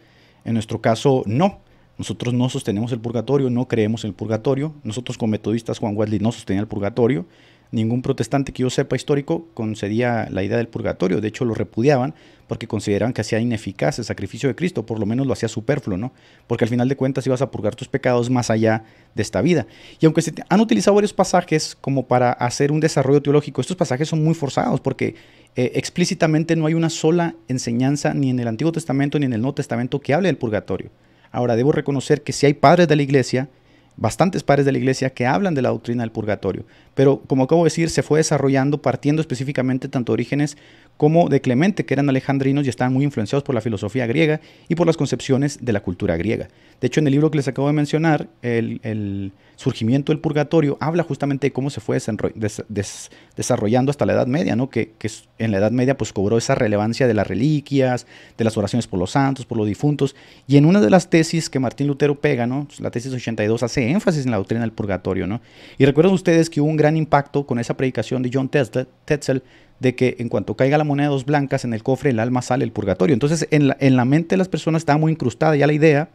En nuestro caso, no. Nosotros no sostenemos el purgatorio, no creemos en el purgatorio. Nosotros como metodistas, Juan Wesley no sostenía el purgatorio ningún protestante que yo sepa histórico concedía la idea del purgatorio. De hecho, lo repudiaban porque consideraban que hacía ineficaz el sacrificio de Cristo, por lo menos lo hacía superfluo, ¿no? Porque al final de cuentas ibas a purgar tus pecados más allá de esta vida. Y aunque se han utilizado varios pasajes como para hacer un desarrollo teológico, estos pasajes son muy forzados porque eh, explícitamente no hay una sola enseñanza ni en el Antiguo Testamento ni en el Nuevo Testamento que hable del purgatorio. Ahora, debo reconocer que si hay padres de la iglesia, bastantes padres de la iglesia que hablan de la doctrina del purgatorio, pero como acabo de decir, se fue desarrollando partiendo específicamente tanto Orígenes como de Clemente, que eran alejandrinos y estaban muy influenciados por la filosofía griega y por las concepciones de la cultura griega. De hecho, en el libro que les acabo de mencionar, el, surgimiento del purgatorio habla justamente de cómo se fue desarrollando hasta la Edad Media, ¿no? que, en la Edad Media pues, cobró esa relevancia de las reliquias, de las oraciones por los santos, por los difuntos, y en una de las tesis que Martín Lutero pega, ¿no? la tesis 82, hace énfasis en la doctrina del purgatorio. ¿no? Y recuerden ustedes que hubo un gran impacto con esa predicación de John Tetzel de que en cuanto caiga la moneda de dos blancas en el cofre, el alma sale el purgatorio. Entonces, en la, mente de las personas está muy incrustada ya la idea,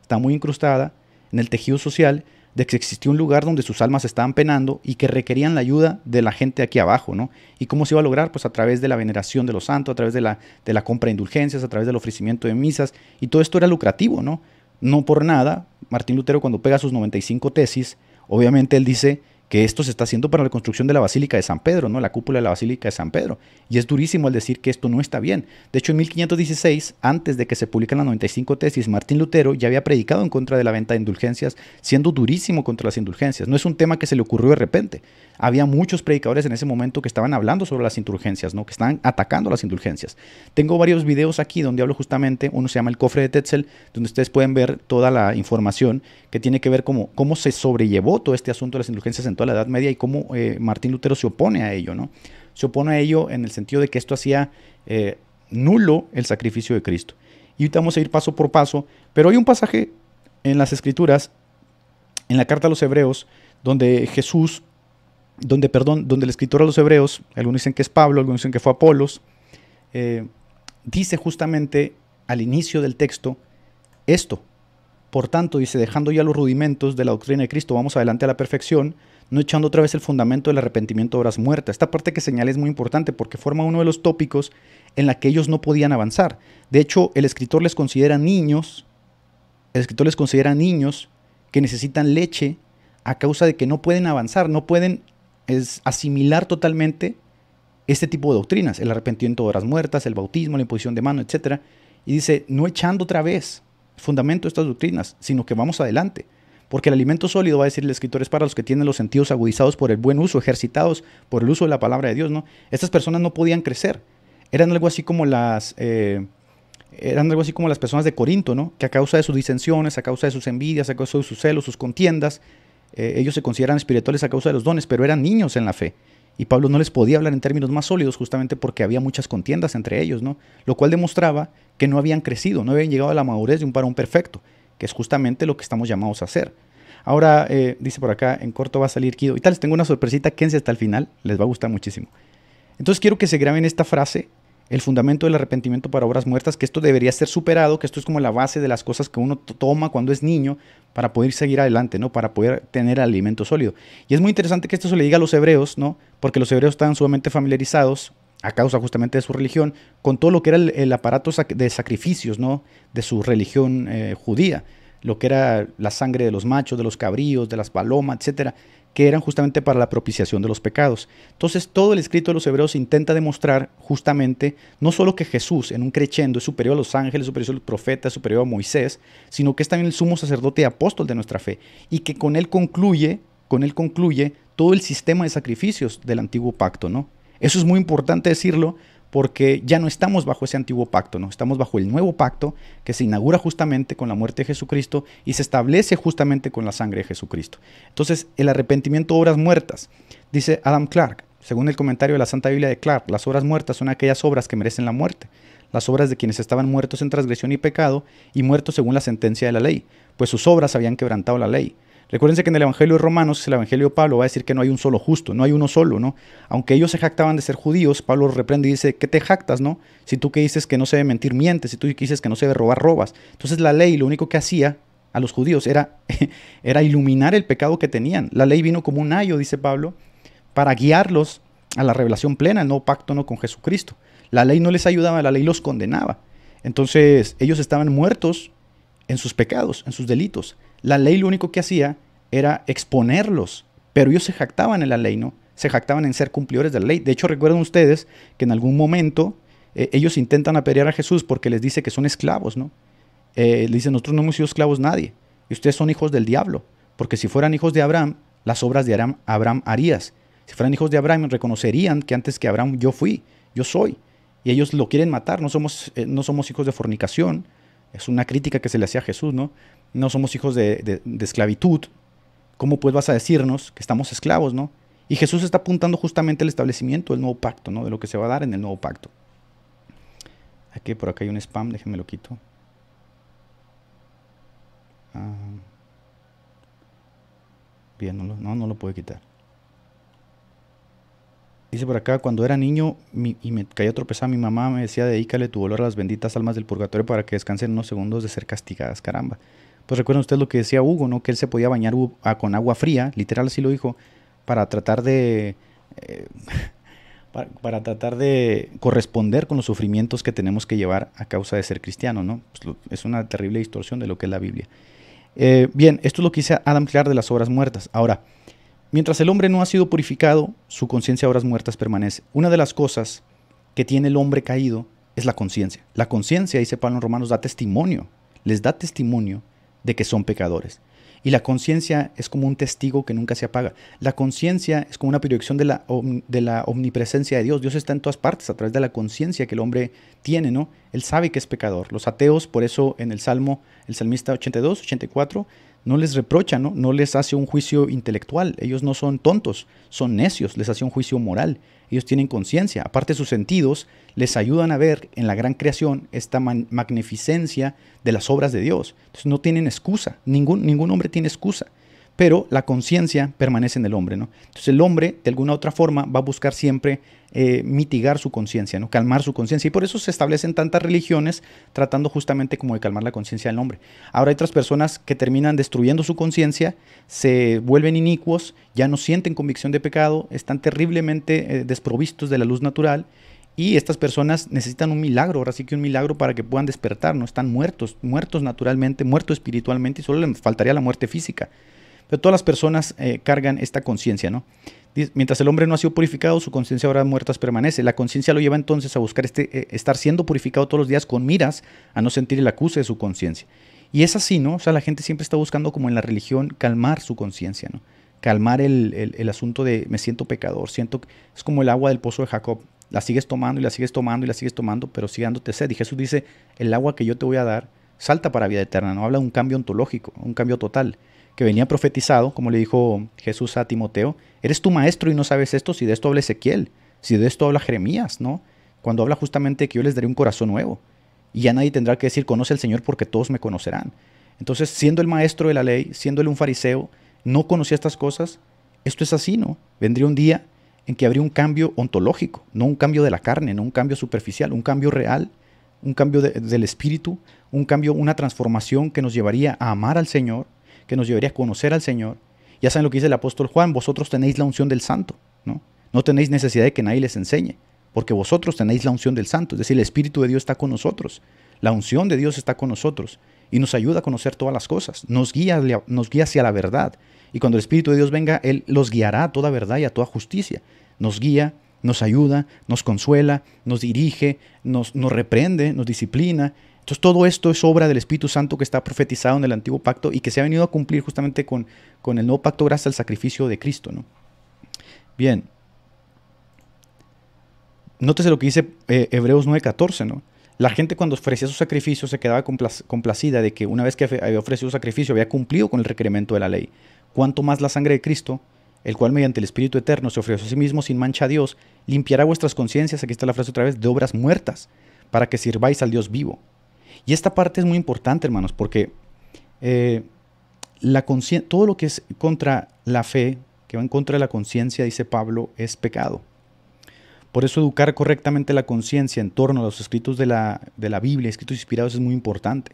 está muy incrustada en el tejido social de que existía un lugar donde sus almas estaban penando y que requerían la ayuda de la gente aquí abajo, ¿no? ¿Y cómo se iba a lograr? Pues a través de la veneración de los santos, a través de la, de la compra de indulgencias, a través del ofrecimiento de misas, y todo esto era lucrativo, ¿no? No por nada, Martín Lutero cuando pega sus 95 tesis, obviamente él dice que esto se está haciendo para la construcción de la Basílica de San Pedro, ¿no? la cúpula de la Basílica de San Pedro. Y es durísimo el decir que esto no está bien. De hecho, en 1516, antes de que se publican las 95 tesis, Martín Lutero ya había predicado en contra de la venta de indulgencias, siendo durísimo contra las indulgencias. No es un tema que se le ocurrió de repente. Había muchos predicadores en ese momento que estaban hablando sobre las indulgencias, ¿no? que estaban atacando las indulgencias. Tengo varios videos aquí donde hablo justamente, uno se llama El cofre de Tetzel, donde ustedes pueden ver toda la información que tiene que ver cómo, cómo se sobrellevó todo este asunto de las indulgencias en toda la Edad Media y cómo eh, Martín Lutero se opone a ello, ¿no? Se opone a ello en el sentido de que esto hacía eh, nulo el sacrificio de Cristo. Y ahorita vamos a ir paso por paso, pero hay un pasaje en las Escrituras, en la carta a los Hebreos, donde Jesús, donde, perdón, donde el escritor a los Hebreos, algunos dicen que es Pablo, algunos dicen que fue Apolos, eh, dice justamente al inicio del texto esto, por tanto, dice, dejando ya los rudimentos de la doctrina de Cristo, vamos adelante a la perfección, no echando otra vez el fundamento del arrepentimiento de obras muertas. Esta parte que señala es muy importante porque forma uno de los tópicos en la que ellos no podían avanzar. De hecho, el escritor les considera niños, el escritor les considera niños que necesitan leche a causa de que no pueden avanzar, no pueden asimilar totalmente este tipo de doctrinas, el arrepentimiento de horas muertas, el bautismo, la imposición de mano, etc. Y dice, no echando otra vez fundamento de estas doctrinas, sino que vamos adelante. Porque el alimento sólido, va a decir el escritor, es para los que tienen los sentidos agudizados por el buen uso, ejercitados por el uso de la palabra de Dios, ¿no? Estas personas no podían crecer. Eran algo así como las... Eh, eran algo así como las personas de Corinto, ¿no? Que a causa de sus disensiones, a causa de sus envidias, a causa de sus celos, sus contiendas, eh, ellos se consideran espirituales a causa de los dones, pero eran niños en la fe y Pablo no les podía hablar en términos más sólidos justamente porque había muchas contiendas entre ellos, ¿no? Lo cual demostraba que no habían crecido, no habían llegado a la madurez de un parón perfecto, que es justamente lo que estamos llamados a hacer. Ahora, eh, dice por acá, en corto va a salir Kido. Y tal, les tengo una sorpresita, quédense hasta el final, les va a gustar muchísimo. Entonces quiero que se graben esta frase el fundamento del arrepentimiento para obras muertas, que esto debería ser superado, que esto es como la base de las cosas que uno toma cuando es niño para poder seguir adelante, ¿no? Para poder tener alimento sólido. Y es muy interesante que esto se le diga a los hebreos, ¿no? Porque los hebreos están sumamente familiarizados a causa justamente de su religión, con todo lo que era el, aparato de sacrificios, ¿no? De su religión eh, judía, lo que era la sangre de los machos, de los cabríos, de las palomas, etcétera que eran justamente para la propiciación de los pecados. Entonces todo el escrito de los hebreos intenta demostrar justamente no solo que Jesús en un creyendo es superior a los ángeles, superior a los profetas, superior a Moisés, sino que es también el sumo sacerdote y apóstol de nuestra fe y que con él concluye, con él concluye todo el sistema de sacrificios del antiguo pacto, ¿no? Eso es muy importante decirlo porque ya no estamos bajo ese antiguo pacto, no, estamos bajo el nuevo pacto que se inaugura justamente con la muerte de Jesucristo y se establece justamente con la sangre de Jesucristo. Entonces, el arrepentimiento obras muertas, dice Adam Clark, según el comentario de la Santa Biblia de Clark, las obras muertas son aquellas obras que merecen la muerte, las obras de quienes estaban muertos en transgresión y pecado y muertos según la sentencia de la ley, pues sus obras habían quebrantado la ley. Recuérdense que en el Evangelio de Romanos, el Evangelio de Pablo va a decir que no hay un solo justo, no hay uno solo, ¿no? Aunque ellos se jactaban de ser judíos, Pablo reprende y dice, ¿qué te jactas, no? Si tú que dices que no se debe mentir, mientes, si tú que dices que no se debe robar, robas. Entonces la ley lo único que hacía a los judíos era, [LAUGHS] era iluminar el pecado que tenían. La ley vino como un ayo, dice Pablo, para guiarlos a la revelación plena, el nuevo pacto no con Jesucristo. La ley no les ayudaba, la ley los condenaba. Entonces ellos estaban muertos en sus pecados, en sus delitos. La ley lo único que hacía era exponerlos, pero ellos se jactaban en la ley, ¿no? Se jactaban en ser cumplidores de la ley. De hecho, recuerden ustedes que en algún momento eh, ellos intentan apedrear a Jesús porque les dice que son esclavos, ¿no? Eh, le dicen, nosotros no hemos sido esclavos nadie, y ustedes son hijos del diablo, porque si fueran hijos de Abraham, las obras de Abraham, Abraham harías. Si fueran hijos de Abraham, reconocerían que antes que Abraham yo fui, yo soy. Y ellos lo quieren matar, no somos, eh, no somos hijos de fornicación. Es una crítica que se le hacía a Jesús, ¿no? no somos hijos de, esclavitud, ¿cómo pues vas a decirnos que estamos esclavos, no? Y Jesús está apuntando justamente al establecimiento del nuevo pacto, ¿no? De lo que se va a dar en el nuevo pacto. Aquí por acá hay un spam, déjenme lo quito. Ah, bien, no, no, lo puedo quitar. Dice por acá, cuando era niño y me caía tropezada, mi mamá me decía, dedícale tu dolor a las benditas almas del purgatorio para que descansen unos segundos de ser castigadas, caramba pues recuerden ustedes lo que decía Hugo, ¿no? Que él se podía bañar ah, con agua fría, literal así lo dijo, para tratar de... Eh, [LAUGHS] para, tratar de corresponder con los sufrimientos que tenemos que llevar a causa de ser cristiano, ¿no? Pues es una terrible distorsión de lo que es la Biblia. Eh, bien, esto es lo que dice Adam Clark de las obras muertas. Ahora, mientras el hombre no ha sido purificado, su conciencia de obras muertas permanece. Una de las cosas que tiene el hombre caído es la conciencia. La conciencia, dice Pablo en Romanos, da testimonio, les da testimonio de que son pecadores. Y la conciencia es como un testigo que nunca se apaga. La conciencia es como una proyección de la, de la, omnipresencia de Dios. Dios está en todas partes a través de la conciencia que el hombre tiene, ¿no? Él sabe que es pecador. Los ateos, por eso en el Salmo, el Salmista 82, 84, no les reprocha, ¿no? No les hace un juicio intelectual. Ellos no son tontos, son necios, les hace un juicio moral. Ellos tienen conciencia. Aparte, sus sentidos les ayudan a ver en la gran creación esta magnificencia de las obras de Dios. Entonces no tienen excusa. Ningún, ningún hombre tiene excusa pero la conciencia permanece en el hombre, ¿no? Entonces el hombre, de alguna u otra forma, va a buscar siempre eh, mitigar su conciencia, ¿no? Calmar su conciencia. Y por eso se establecen tantas religiones tratando justamente como de calmar la conciencia del hombre. Ahora hay otras personas que terminan destruyendo su conciencia, se vuelven inicuos, ya no sienten convicción de pecado, están terriblemente eh, desprovistos de la luz natural. Y estas personas necesitan un milagro, ahora sí que un milagro para que puedan despertar, no están muertos, muertos naturalmente, muertos espiritualmente y solo les faltaría la muerte física. Pero todas las personas eh, cargan esta conciencia, ¿no? Mientras el hombre no ha sido purificado, su conciencia ahora muerta permanece. La conciencia lo lleva entonces a buscar este, eh, estar siendo purificado todos los días con miras a no sentir el acuse de su conciencia. Y es así, ¿no? O sea, la gente siempre está buscando, como en la religión, calmar su conciencia, ¿no? Calmar el, asunto de me siento pecador, siento es como el agua del pozo de Jacob. La sigues tomando y la sigues tomando y la sigues tomando, pero sigue dándote sed. Y Jesús dice, el agua que yo te voy a dar salta para vida eterna, ¿no? Habla de un cambio ontológico, un cambio total que venía profetizado, como le dijo Jesús a Timoteo, eres tu maestro y no sabes esto, si de esto habla Ezequiel, si de esto habla Jeremías, ¿no? Cuando habla justamente que yo les daré un corazón nuevo. Y ya nadie tendrá que decir, conoce al Señor porque todos me conocerán. Entonces, siendo el maestro de la ley, siendo él un fariseo, no conocía estas cosas. Esto es así, ¿no? Vendría un día en que habría un cambio ontológico, no un cambio de la carne, no un cambio superficial, un cambio real, un cambio del espíritu, un cambio, una transformación que nos llevaría a amar al Señor, que nos llevaría a conocer al Señor. Ya saben lo que dice el apóstol Juan, vosotros tenéis la unción del santo, ¿no? No tenéis necesidad de que nadie les enseñe, porque vosotros tenéis la unción del santo, es decir, el Espíritu de Dios está con nosotros, la unción de Dios está con nosotros y nos ayuda a conocer todas las cosas, nos guía, nos guía hacia la verdad. Y cuando el Espíritu de Dios venga, Él los guiará a toda verdad y a toda justicia. Nos guía, nos ayuda, nos consuela, nos dirige, nos, nos reprende, nos disciplina entonces todo esto es obra del Espíritu Santo que está profetizado en el Antiguo Pacto y que se ha venido a cumplir justamente con, con el Nuevo Pacto gracias al sacrificio de Cristo. ¿no? Bien. Nótese lo que dice eh, Hebreos 9:14, ¿no? La gente cuando ofrecía su sacrificio se quedaba complacida de que una vez que había ofrecido sacrificio había cumplido con el requerimiento de la ley. Cuanto más la sangre de Cristo, el cual mediante el Espíritu Eterno se ofreció a sí mismo sin mancha a Dios, limpiará vuestras conciencias, aquí está la frase otra vez, de obras muertas, para que sirváis al Dios vivo. Y esta parte es muy importante, hermanos, porque eh, todo lo que es contra la fe, que va en contra de la conciencia, dice Pablo, es pecado. Por eso educar correctamente la conciencia en torno a los escritos de la, Biblia, escritos inspirados, es muy importante.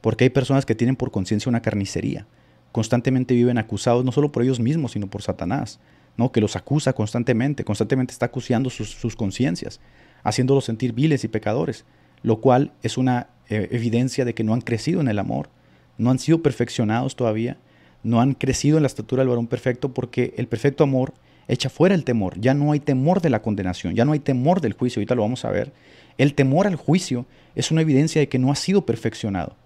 Porque hay personas que tienen por conciencia una carnicería. Constantemente viven acusados no solo por ellos mismos, sino por Satanás, ¿no? que los acusa constantemente, constantemente está acuciando sus conciencias, haciéndolos sentir viles y pecadores, lo cual es una eh, evidencia de que no han crecido en el amor, no han sido perfeccionados todavía, no han crecido en la estatura del varón perfecto porque el perfecto amor echa fuera el temor, ya no hay temor de la condenación, ya no hay temor del juicio, ahorita lo vamos a ver. El temor al juicio es una evidencia de que no ha sido perfeccionado.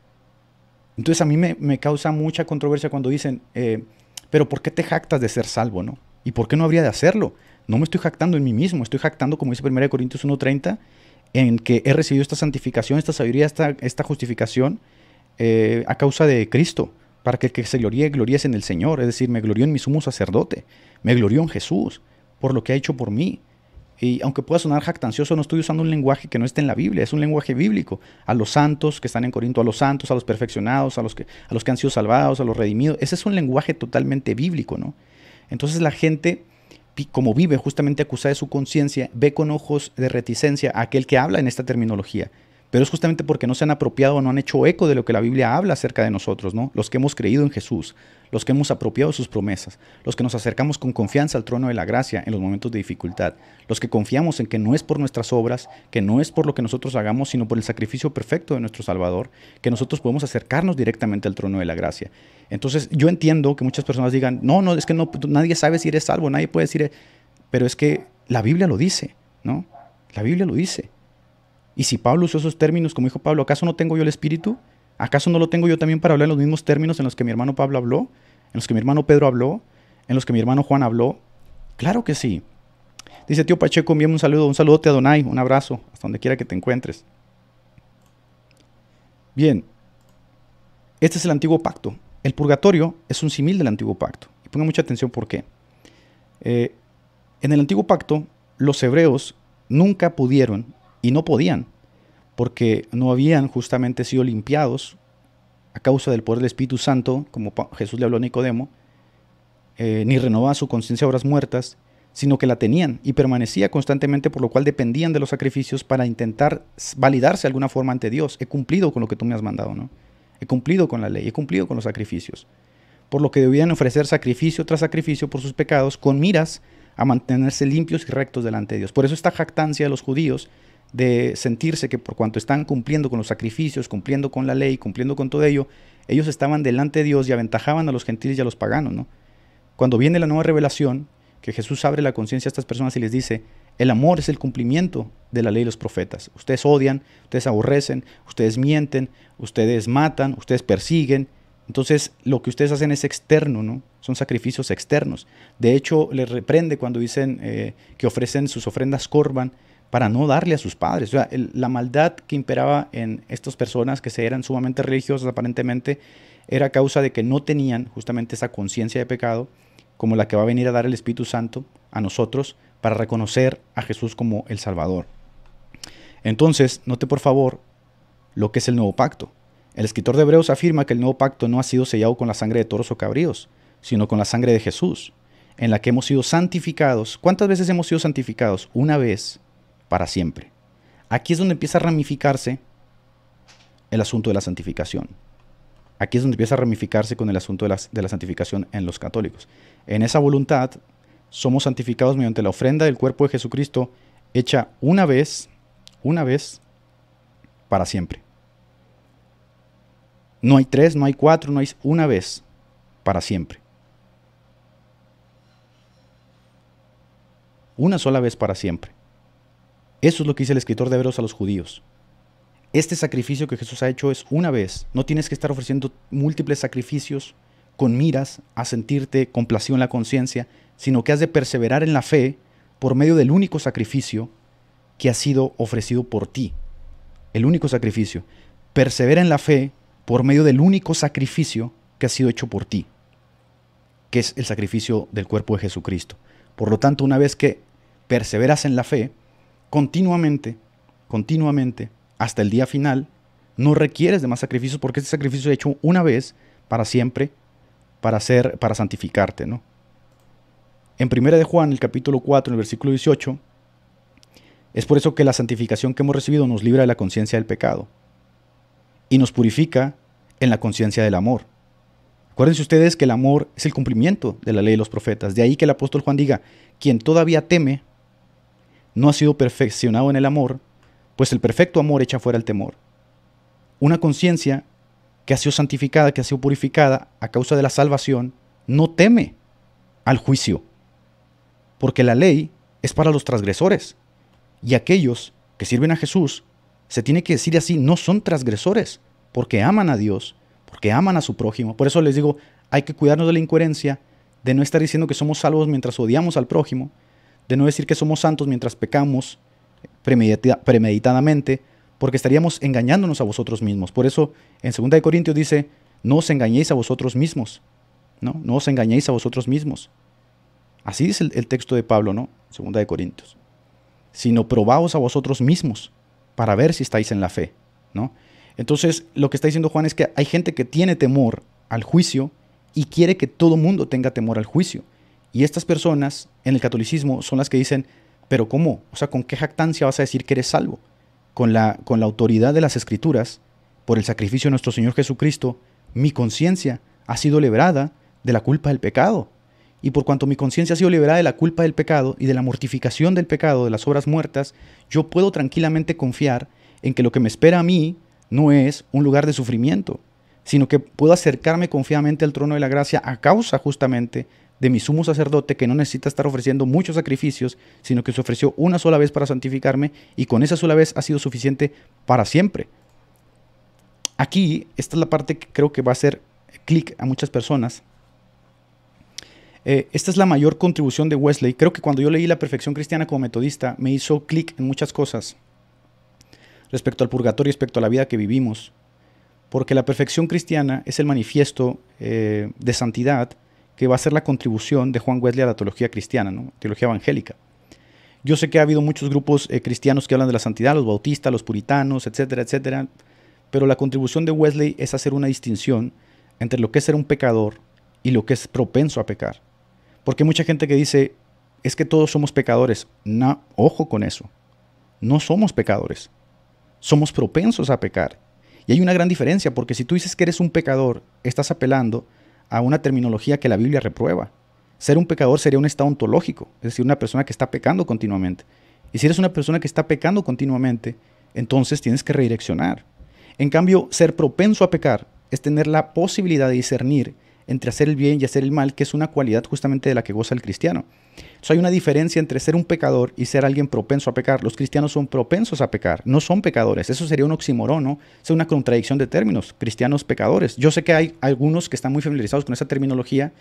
Entonces a mí me, causa mucha controversia cuando dicen, eh, pero ¿por qué te jactas de ser salvo? ¿no? ¿Y por qué no habría de hacerlo? No me estoy jactando en mí mismo, estoy jactando, como dice 1 Corintios 1.30, en que he recibido esta santificación, esta sabiduría, esta, justificación eh, a causa de Cristo, para que el que se gloríe, gloríese en el Señor. Es decir, me glorió en mi sumo sacerdote, me glorió en Jesús, por lo que ha hecho por mí. Y aunque pueda sonar jactancioso, no estoy usando un lenguaje que no esté en la Biblia, es un lenguaje bíblico. A los santos que están en Corinto, a los santos, a los perfeccionados, a los que, a los que han sido salvados, a los redimidos. Ese es un lenguaje totalmente bíblico, ¿no? Entonces la gente como vive justamente acusada de su conciencia, ve con ojos de reticencia a aquel que habla en esta terminología pero es justamente porque no se han apropiado, o no han hecho eco de lo que la Biblia habla acerca de nosotros, ¿no? Los que hemos creído en Jesús, los que hemos apropiado sus promesas, los que nos acercamos con confianza al trono de la gracia en los momentos de dificultad, los que confiamos en que no es por nuestras obras, que no es por lo que nosotros hagamos, sino por el sacrificio perfecto de nuestro Salvador, que nosotros podemos acercarnos directamente al trono de la gracia. Entonces, yo entiendo que muchas personas digan, "No, no, es que no nadie sabe si eres salvo, nadie puede decir", pero es que la Biblia lo dice, ¿no? La Biblia lo dice. Y si Pablo usó esos términos, como dijo Pablo, ¿acaso no tengo yo el espíritu? ¿Acaso no lo tengo yo también para hablar en los mismos términos en los que mi hermano Pablo habló? ¿En los que mi hermano Pedro habló? ¿En los que mi hermano Juan habló? Claro que sí. Dice tío Pacheco, bien un saludo, un saludote a Donai, un abrazo, hasta donde quiera que te encuentres. Bien, este es el antiguo pacto. El purgatorio es un simil del antiguo pacto. Y ponga mucha atención por qué. Eh, en el antiguo pacto, los hebreos nunca pudieron y no podían, porque no habían justamente sido limpiados a causa del poder del Espíritu Santo, como Jesús le habló a Nicodemo, eh, ni renovaba su conciencia a obras muertas, sino que la tenían y permanecía constantemente, por lo cual dependían de los sacrificios para intentar validarse de alguna forma ante Dios. He cumplido con lo que tú me has mandado, ¿no? He cumplido con la ley, he cumplido con los sacrificios. Por lo que debían ofrecer sacrificio tras sacrificio por sus pecados con miras a mantenerse limpios y rectos delante de Dios. Por eso esta jactancia de los judíos de sentirse que por cuanto están cumpliendo con los sacrificios, cumpliendo con la ley, cumpliendo con todo ello, ellos estaban delante de Dios y aventajaban a los gentiles y a los paganos, Cuando viene la nueva revelación, que Jesús abre la conciencia a estas personas y les dice, el amor es el cumplimiento de la ley y los profetas. Ustedes odian, ustedes aborrecen, ustedes mienten, ustedes matan, ustedes persiguen. Entonces, lo que ustedes hacen es externo, ¿no? Son sacrificios externos. De hecho, les reprende cuando dicen eh, que ofrecen sus ofrendas corban para no darle a sus padres. la maldad que imperaba en estas personas que se eran sumamente religiosas aparentemente era causa de que no tenían justamente esa conciencia de pecado como la que va a venir a dar el Espíritu Santo a nosotros para reconocer a Jesús como el Salvador. Entonces, note por favor lo que es el nuevo pacto. El escritor de Hebreos afirma que el nuevo pacto no ha sido sellado con la sangre de toros o cabríos, sino con la sangre de Jesús, en la que hemos sido santificados. ¿Cuántas veces hemos sido santificados? Una vez para siempre. Aquí es donde empieza a ramificarse el asunto de la santificación. Aquí es donde empieza a ramificarse con el asunto de la, de la santificación en los católicos. En esa voluntad somos santificados mediante la ofrenda del cuerpo de Jesucristo hecha una vez, una vez, para siempre. No hay tres, no hay cuatro, no hay una vez, para siempre. Una sola vez para siempre. Eso es lo que dice el escritor de Hebreos a los judíos. Este sacrificio que Jesús ha hecho es una vez. No tienes que estar ofreciendo múltiples sacrificios con miras a sentirte complacido en la conciencia, sino que has de perseverar en la fe por medio del único sacrificio que ha sido ofrecido por ti. El único sacrificio. Persevera en la fe por medio del único sacrificio que ha sido hecho por ti, que es el sacrificio del cuerpo de Jesucristo. Por lo tanto, una vez que perseveras en la fe, continuamente, continuamente, hasta el día final, no requieres de más sacrificios porque este sacrificio es hecho una vez para siempre, para ser, para santificarte, ¿no? En 1 de Juan, el capítulo 4, el versículo 18, es por eso que la santificación que hemos recibido nos libra de la conciencia del pecado y nos purifica en la conciencia del amor. Acuérdense ustedes que el amor es el cumplimiento de la ley de los profetas. De ahí que el apóstol Juan diga, quien todavía teme, no ha sido perfeccionado en el amor, pues el perfecto amor echa fuera el temor. Una conciencia que ha sido santificada, que ha sido purificada a causa de la salvación, no teme al juicio, porque la ley es para los transgresores, y aquellos que sirven a Jesús, se tiene que decir así, no son transgresores, porque aman a Dios, porque aman a su prójimo. Por eso les digo, hay que cuidarnos de la incoherencia, de no estar diciendo que somos salvos mientras odiamos al prójimo, de no decir que somos santos mientras pecamos premeditadamente, porque estaríamos engañándonos a vosotros mismos. Por eso en 2 Corintios dice, no os engañéis a vosotros mismos, ¿no? No os engañéis a vosotros mismos. Así dice el, texto de Pablo, ¿no? 2 Corintios. Sino probaos a vosotros mismos para ver si estáis en la fe, ¿no? Entonces, lo que está diciendo Juan es que hay gente que tiene temor al juicio y quiere que todo mundo tenga temor al juicio. Y estas personas en el catolicismo son las que dicen, pero ¿cómo? O sea, ¿con qué jactancia vas a decir que eres salvo? Con la, con la autoridad de las escrituras, por el sacrificio de nuestro Señor Jesucristo, mi conciencia ha sido liberada de la culpa del pecado. Y por cuanto mi conciencia ha sido liberada de la culpa del pecado y de la mortificación del pecado, de las obras muertas, yo puedo tranquilamente confiar en que lo que me espera a mí no es un lugar de sufrimiento, sino que puedo acercarme confiadamente al trono de la gracia a causa justamente de mi sumo sacerdote que no necesita estar ofreciendo muchos sacrificios, sino que se ofreció una sola vez para santificarme y con esa sola vez ha sido suficiente para siempre. Aquí, esta es la parte que creo que va a hacer clic a muchas personas. Eh, esta es la mayor contribución de Wesley. Creo que cuando yo leí La Perfección Cristiana como metodista me hizo clic en muchas cosas respecto al purgatorio, respecto a la vida que vivimos. Porque la perfección cristiana es el manifiesto eh, de santidad que va a ser la contribución de Juan Wesley a la teología cristiana, ¿no? teología evangélica. Yo sé que ha habido muchos grupos eh, cristianos que hablan de la santidad, los bautistas, los puritanos, etcétera, etcétera, pero la contribución de Wesley es hacer una distinción entre lo que es ser un pecador y lo que es propenso a pecar. Porque hay mucha gente que dice, es que todos somos pecadores. No, ojo con eso. No somos pecadores. Somos propensos a pecar. Y hay una gran diferencia, porque si tú dices que eres un pecador, estás apelando a una terminología que la Biblia reprueba. Ser un pecador sería un estado ontológico, es decir, una persona que está pecando continuamente. Y si eres una persona que está pecando continuamente, entonces tienes que redireccionar. En cambio, ser propenso a pecar es tener la posibilidad de discernir entre hacer el bien y hacer el mal, que es una cualidad justamente de la que goza el cristiano. Eso hay una diferencia entre ser un pecador y ser alguien propenso a pecar. Los cristianos son propensos a pecar, no son pecadores. Eso sería un oxímoron, ¿no? Es una contradicción de términos, cristianos pecadores. Yo sé que hay algunos que están muy familiarizados con esa terminología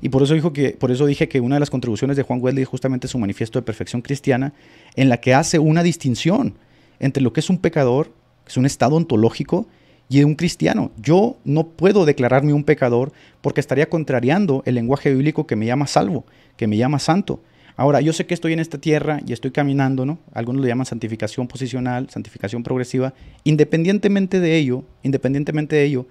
y por eso, dijo que, por eso dije que una de las contribuciones de Juan Wesley es justamente su manifiesto de perfección cristiana, en la que hace una distinción entre lo que es un pecador, que es un estado ontológico, y un cristiano. Yo no puedo declararme un pecador porque estaría contrariando el lenguaje bíblico que me llama salvo, que me llama santo. Ahora, yo sé que estoy en esta tierra y estoy caminando, ¿no? Algunos lo llaman santificación posicional, santificación progresiva. Independientemente de ello, independientemente de ello,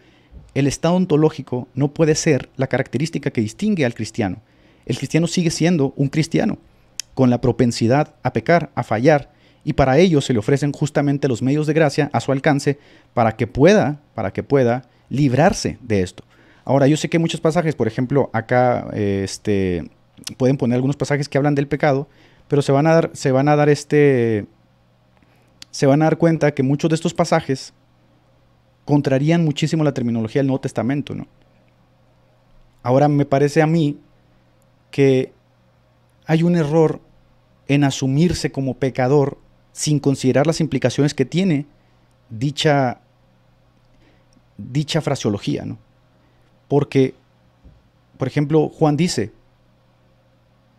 el estado ontológico no puede ser la característica que distingue al cristiano. El cristiano sigue siendo un cristiano, con la propensidad a pecar, a fallar, y para ello se le ofrecen justamente los medios de gracia a su alcance para que pueda, para que pueda librarse de esto. Ahora, yo sé que hay muchos pasajes, por ejemplo, acá eh, este, pueden poner algunos pasajes que hablan del pecado, pero se van a dar, se van a dar este. Se van a dar cuenta que muchos de estos pasajes contrarían muchísimo la terminología del Nuevo Testamento, ¿no? Ahora me parece a mí que hay un error en asumirse como pecador sin considerar las implicaciones que tiene dicha, dicha fraseología, Porque, por ejemplo, Juan dice,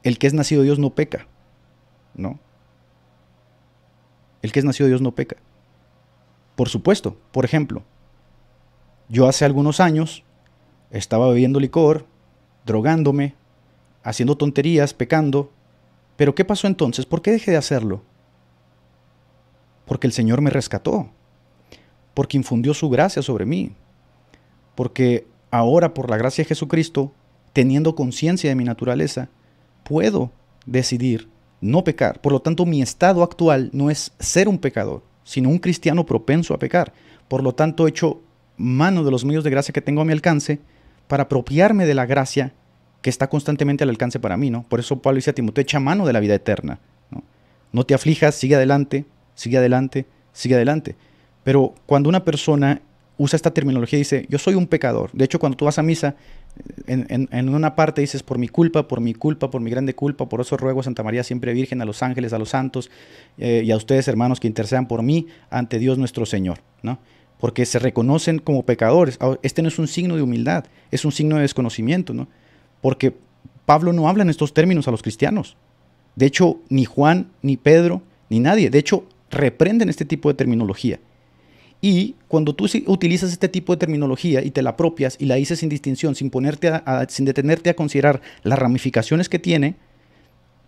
el que es nacido Dios no peca, ¿no? El que es nacido Dios no peca. Por supuesto, por ejemplo, yo hace algunos años estaba bebiendo licor, drogándome, haciendo tonterías, pecando, pero ¿qué pasó entonces? ¿Por qué dejé de hacerlo? porque el Señor me rescató, porque infundió su gracia sobre mí, porque ahora por la gracia de Jesucristo, teniendo conciencia de mi naturaleza, puedo decidir no pecar. Por lo tanto, mi estado actual no es ser un pecador, sino un cristiano propenso a pecar. Por lo tanto, hecho mano de los medios de gracia que tengo a mi alcance para apropiarme de la gracia que está constantemente al alcance para mí, ¿no? Por eso Pablo dice a Timoteo, echa mano de la vida eterna, No te aflijas, sigue adelante, sigue adelante, sigue adelante. Pero cuando una persona usa esta terminología y dice, yo soy un pecador, de hecho cuando tú vas a misa, en, en, una parte dices, por mi culpa, por mi culpa, por mi grande culpa, por eso ruego a Santa María siempre Virgen, a los ángeles, a los santos eh, y a ustedes hermanos que intercedan por mí ante Dios nuestro Señor, ¿no? Porque se reconocen como pecadores. Este no es un signo de humildad, es un signo de desconocimiento, ¿no? Porque Pablo no habla en estos términos a los cristianos. De hecho, ni Juan, ni Pedro, ni nadie. De hecho, reprenden este tipo de terminología. Y cuando tú utilizas este tipo de terminología y te la apropias y la dices sin distinción, sin, ponerte a, sin detenerte a considerar las ramificaciones que tiene,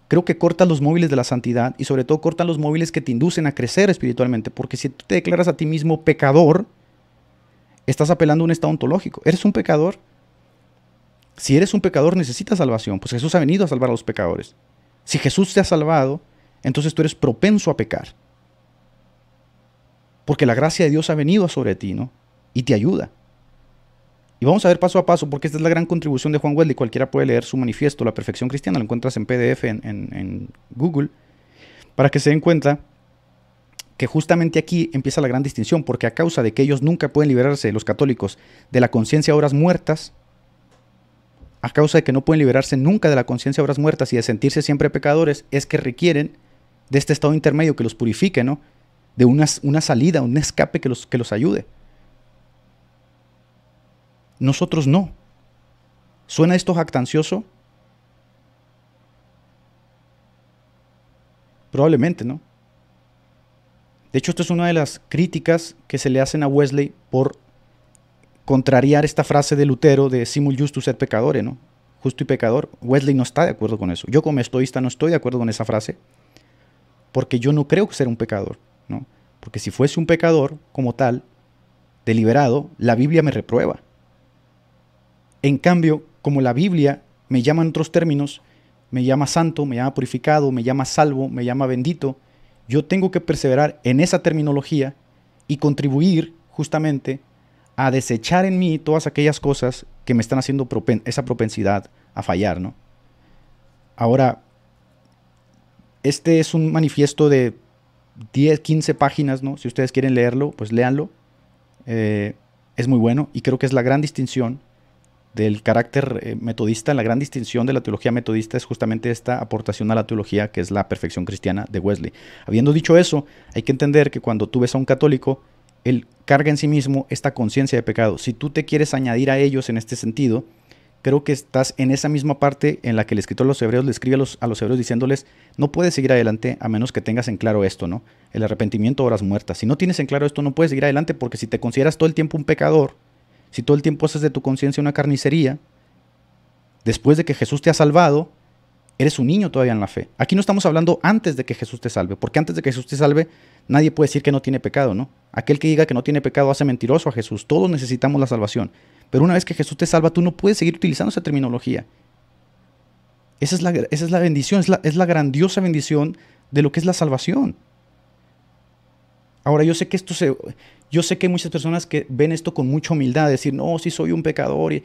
creo que cortas los móviles de la santidad y sobre todo cortas los móviles que te inducen a crecer espiritualmente. Porque si tú te declaras a ti mismo pecador, estás apelando a un estado ontológico. ¿Eres un pecador? Si eres un pecador necesitas salvación, pues Jesús ha venido a salvar a los pecadores. Si Jesús te ha salvado, entonces tú eres propenso a pecar porque la gracia de Dios ha venido sobre ti, ¿no? Y te ayuda. Y vamos a ver paso a paso, porque esta es la gran contribución de Juan Wesley. Cualquiera puede leer su manifiesto, La Perfección Cristiana, lo encuentras en PDF, en, en Google, para que se den cuenta que justamente aquí empieza la gran distinción, porque a causa de que ellos nunca pueden liberarse, los católicos, de la conciencia de obras muertas, a causa de que no pueden liberarse nunca de la conciencia de obras muertas y de sentirse siempre pecadores, es que requieren de este estado intermedio que los purifique, ¿no? de una, una salida, un escape que los, que los ayude. Nosotros no. ¿Suena esto jactancioso? Probablemente, ¿no? De hecho, esto es una de las críticas que se le hacen a Wesley por contrariar esta frase de Lutero de simul justus et pecadores, ¿no? Justo y pecador. Wesley no está de acuerdo con eso. Yo como estoísta no estoy de acuerdo con esa frase porque yo no creo ser un pecador. Porque si fuese un pecador como tal, deliberado, la Biblia me reprueba. En cambio, como la Biblia me llama en otros términos, me llama santo, me llama purificado, me llama salvo, me llama bendito, yo tengo que perseverar en esa terminología y contribuir justamente a desechar en mí todas aquellas cosas que me están haciendo esa propensidad a fallar, ¿no? Ahora, este es un manifiesto de 10, 15 páginas, ¿no? Si ustedes quieren leerlo, pues léanlo. Eh, es muy bueno y creo que es la gran distinción del carácter eh, metodista, la gran distinción de la teología metodista es justamente esta aportación a la teología que es la perfección cristiana de Wesley. Habiendo dicho eso, hay que entender que cuando tú ves a un católico, él carga en sí mismo esta conciencia de pecado. Si tú te quieres añadir a ellos en este sentido, creo que estás en esa misma parte en la que el escritor a los hebreos le escribe a los, a los hebreos diciéndoles, no puedes seguir adelante a menos que tengas en claro esto, ¿no? El arrepentimiento, horas muertas. Si no tienes en claro esto, no puedes seguir adelante porque si te consideras todo el tiempo un pecador, si todo el tiempo haces de tu conciencia una carnicería, después de que Jesús te ha salvado, eres un niño todavía en la fe. Aquí no estamos hablando antes de que Jesús te salve, porque antes de que Jesús te salve, nadie puede decir que no tiene pecado, ¿no? Aquel que diga que no tiene pecado hace mentiroso a Jesús. Todos necesitamos la salvación. Pero una vez que Jesús te salva, tú no puedes seguir utilizando esa terminología. Esa es la, es la bendición, es la, grandiosa bendición de lo que es la salvación. Ahora, yo sé que esto se. Yo sé que hay muchas personas que ven esto con mucha humildad, decir, no, sí soy un pecador. Y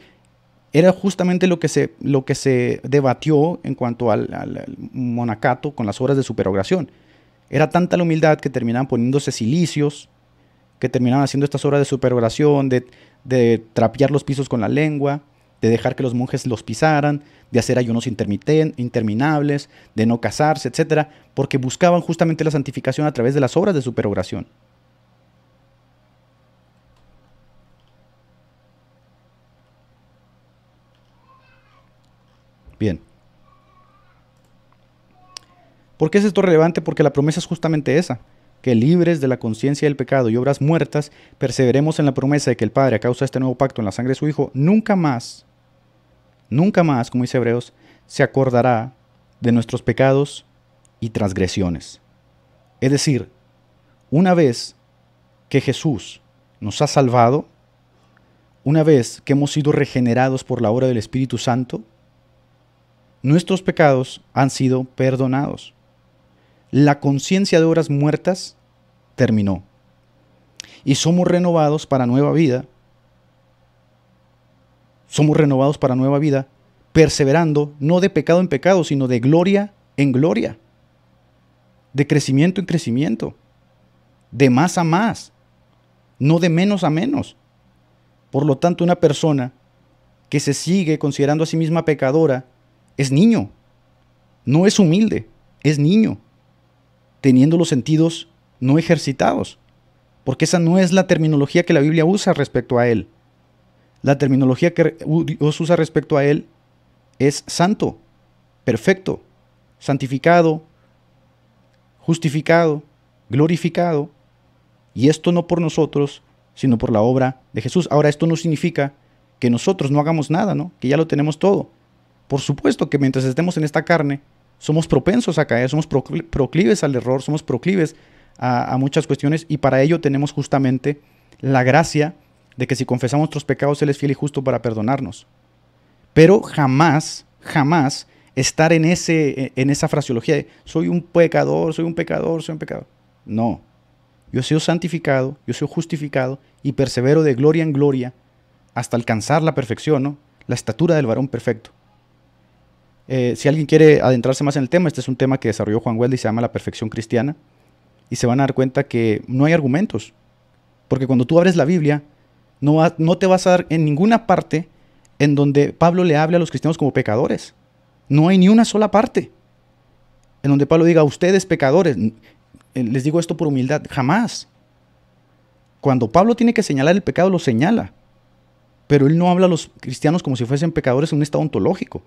era justamente lo que se, lo que se debatió en cuanto al, monacato con las obras de superogración. Era tanta la humildad que terminaban poniéndose silicios, que terminaban haciendo estas obras de superoración, de, de trapear los pisos con la lengua, de dejar que los monjes los pisaran, de hacer ayunos interminables, de no casarse, etc., porque buscaban justamente la santificación a través de las obras de superoración. Bien. ¿Por qué es esto relevante? Porque la promesa es justamente esa, que libres de la conciencia del pecado y obras muertas, perseveremos en la promesa de que el Padre, a causa de este nuevo pacto en la sangre de su Hijo, nunca más, nunca más, como dice Hebreos, se acordará de nuestros pecados y transgresiones. Es decir, una vez que Jesús nos ha salvado, una vez que hemos sido regenerados por la obra del Espíritu Santo, nuestros pecados han sido perdonados la conciencia de horas muertas terminó. Y somos renovados para nueva vida. Somos renovados para nueva vida, perseverando no de pecado en pecado, sino de gloria en gloria, de crecimiento en crecimiento, de más a más, no de menos a menos. Por lo tanto, una persona que se sigue considerando a sí misma pecadora es niño, no es humilde, es niño teniendo los sentidos no ejercitados, porque esa no es la terminología que la Biblia usa respecto a él. La terminología que Dios usa respecto a él es santo, perfecto, santificado, justificado, glorificado, y esto no por nosotros, sino por la obra de Jesús. Ahora, esto no significa que nosotros no hagamos nada, ¿no? Que ya lo tenemos todo. Por supuesto que mientras estemos en esta carne, somos propensos a caer, somos proclives al error, somos proclives a, muchas cuestiones y para ello tenemos justamente la gracia de que si confesamos nuestros pecados, Él es fiel y justo para perdonarnos. Pero jamás, jamás estar en, ese, en esa fraseología de soy un pecador, soy un pecador, soy un pecador. No. Yo he sido santificado, yo soy justificado y persevero de gloria en gloria hasta alcanzar la perfección, la estatura del varón perfecto. Eh, si alguien quiere adentrarse más en el tema, este es un tema que desarrolló Juan y se llama La Perfección Cristiana, y se van a dar cuenta que no hay argumentos, porque cuando tú abres la Biblia, no, no te vas a dar en ninguna parte en donde Pablo le hable a los cristianos como pecadores. No hay ni una sola parte en donde Pablo diga, ustedes pecadores, eh, les digo esto por humildad, jamás. Cuando Pablo tiene que señalar el pecado, lo señala. Pero él no habla a los cristianos como si fuesen pecadores en un estado ontológico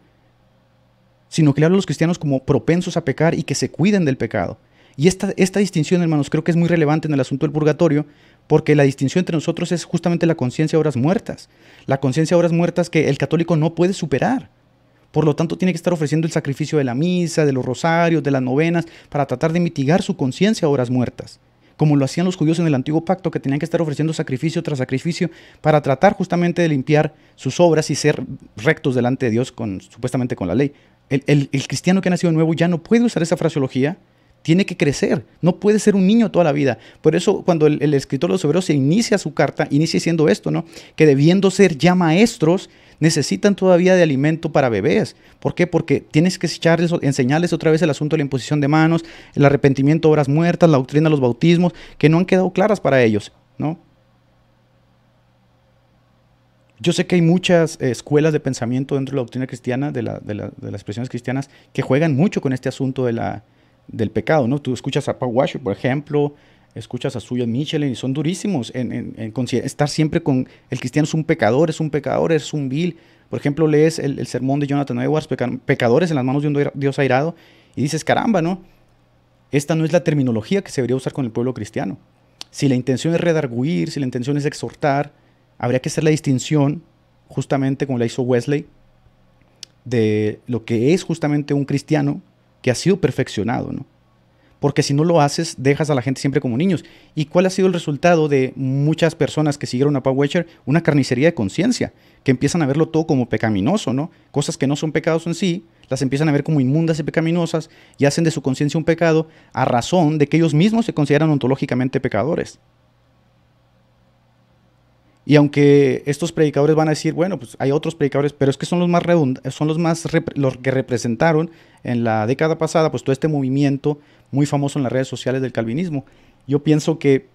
sino que le hablan los cristianos como propensos a pecar y que se cuiden del pecado. Y esta, esta distinción, hermanos, creo que es muy relevante en el asunto del purgatorio, porque la distinción entre nosotros es justamente la conciencia de obras muertas, la conciencia de obras muertas que el católico no puede superar. Por lo tanto, tiene que estar ofreciendo el sacrificio de la misa, de los rosarios, de las novenas, para tratar de mitigar su conciencia a obras muertas, como lo hacían los judíos en el antiguo pacto, que tenían que estar ofreciendo sacrificio tras sacrificio para tratar justamente de limpiar sus obras y ser rectos delante de Dios con, supuestamente con la ley. El, cristiano que ha nacido de nuevo ya no puede usar esa fraseología, tiene que crecer, no puede ser un niño toda la vida. Por eso cuando el, escritor de los Hebreos inicia su carta, inicia diciendo esto, ¿no? Que debiendo ser ya maestros, necesitan todavía de alimento para bebés. ¿Por qué? Porque tienes que echarles, enseñarles otra vez el asunto de la imposición de manos, el arrepentimiento, obras muertas, la doctrina, los bautismos, que no han quedado claras para ellos, ¿no? Yo sé que hay muchas eh, escuelas de pensamiento dentro de la doctrina cristiana, de, las expresiones cristianas, que juegan mucho con este asunto de la, del pecado, ¿no? Tú escuchas a Paul Washer, por ejemplo, escuchas a Suya Michelin y son durísimos en, estar siempre con el cristiano es un pecador, es un pecador, es un vil. Por ejemplo, lees el, sermón de Jonathan Edwards, pecadores en las manos de un Dios airado, y dices, caramba, ¿no? Esta no es la terminología que se debería usar con el pueblo cristiano. Si la intención es redarguir, si la intención es exhortar, habría que hacer la distinción, justamente como la hizo Wesley, de lo que es justamente un cristiano que ha sido perfeccionado, ¿no? Porque si no lo haces, dejas a la gente siempre como niños. ¿Y cuál ha sido el resultado de muchas personas que siguieron a Paul Wecher? Una carnicería de conciencia, que empiezan a verlo todo como pecaminoso, ¿no? Cosas que no son pecados en sí, las empiezan a ver como inmundas y pecaminosas y hacen de su conciencia un pecado a razón de que ellos mismos se consideran ontológicamente pecadores. Y aunque estos predicadores van a decir, bueno, pues hay otros predicadores, pero es que son los más son los más los que representaron en la década pasada, pues todo este movimiento muy famoso en las redes sociales del calvinismo. Yo pienso que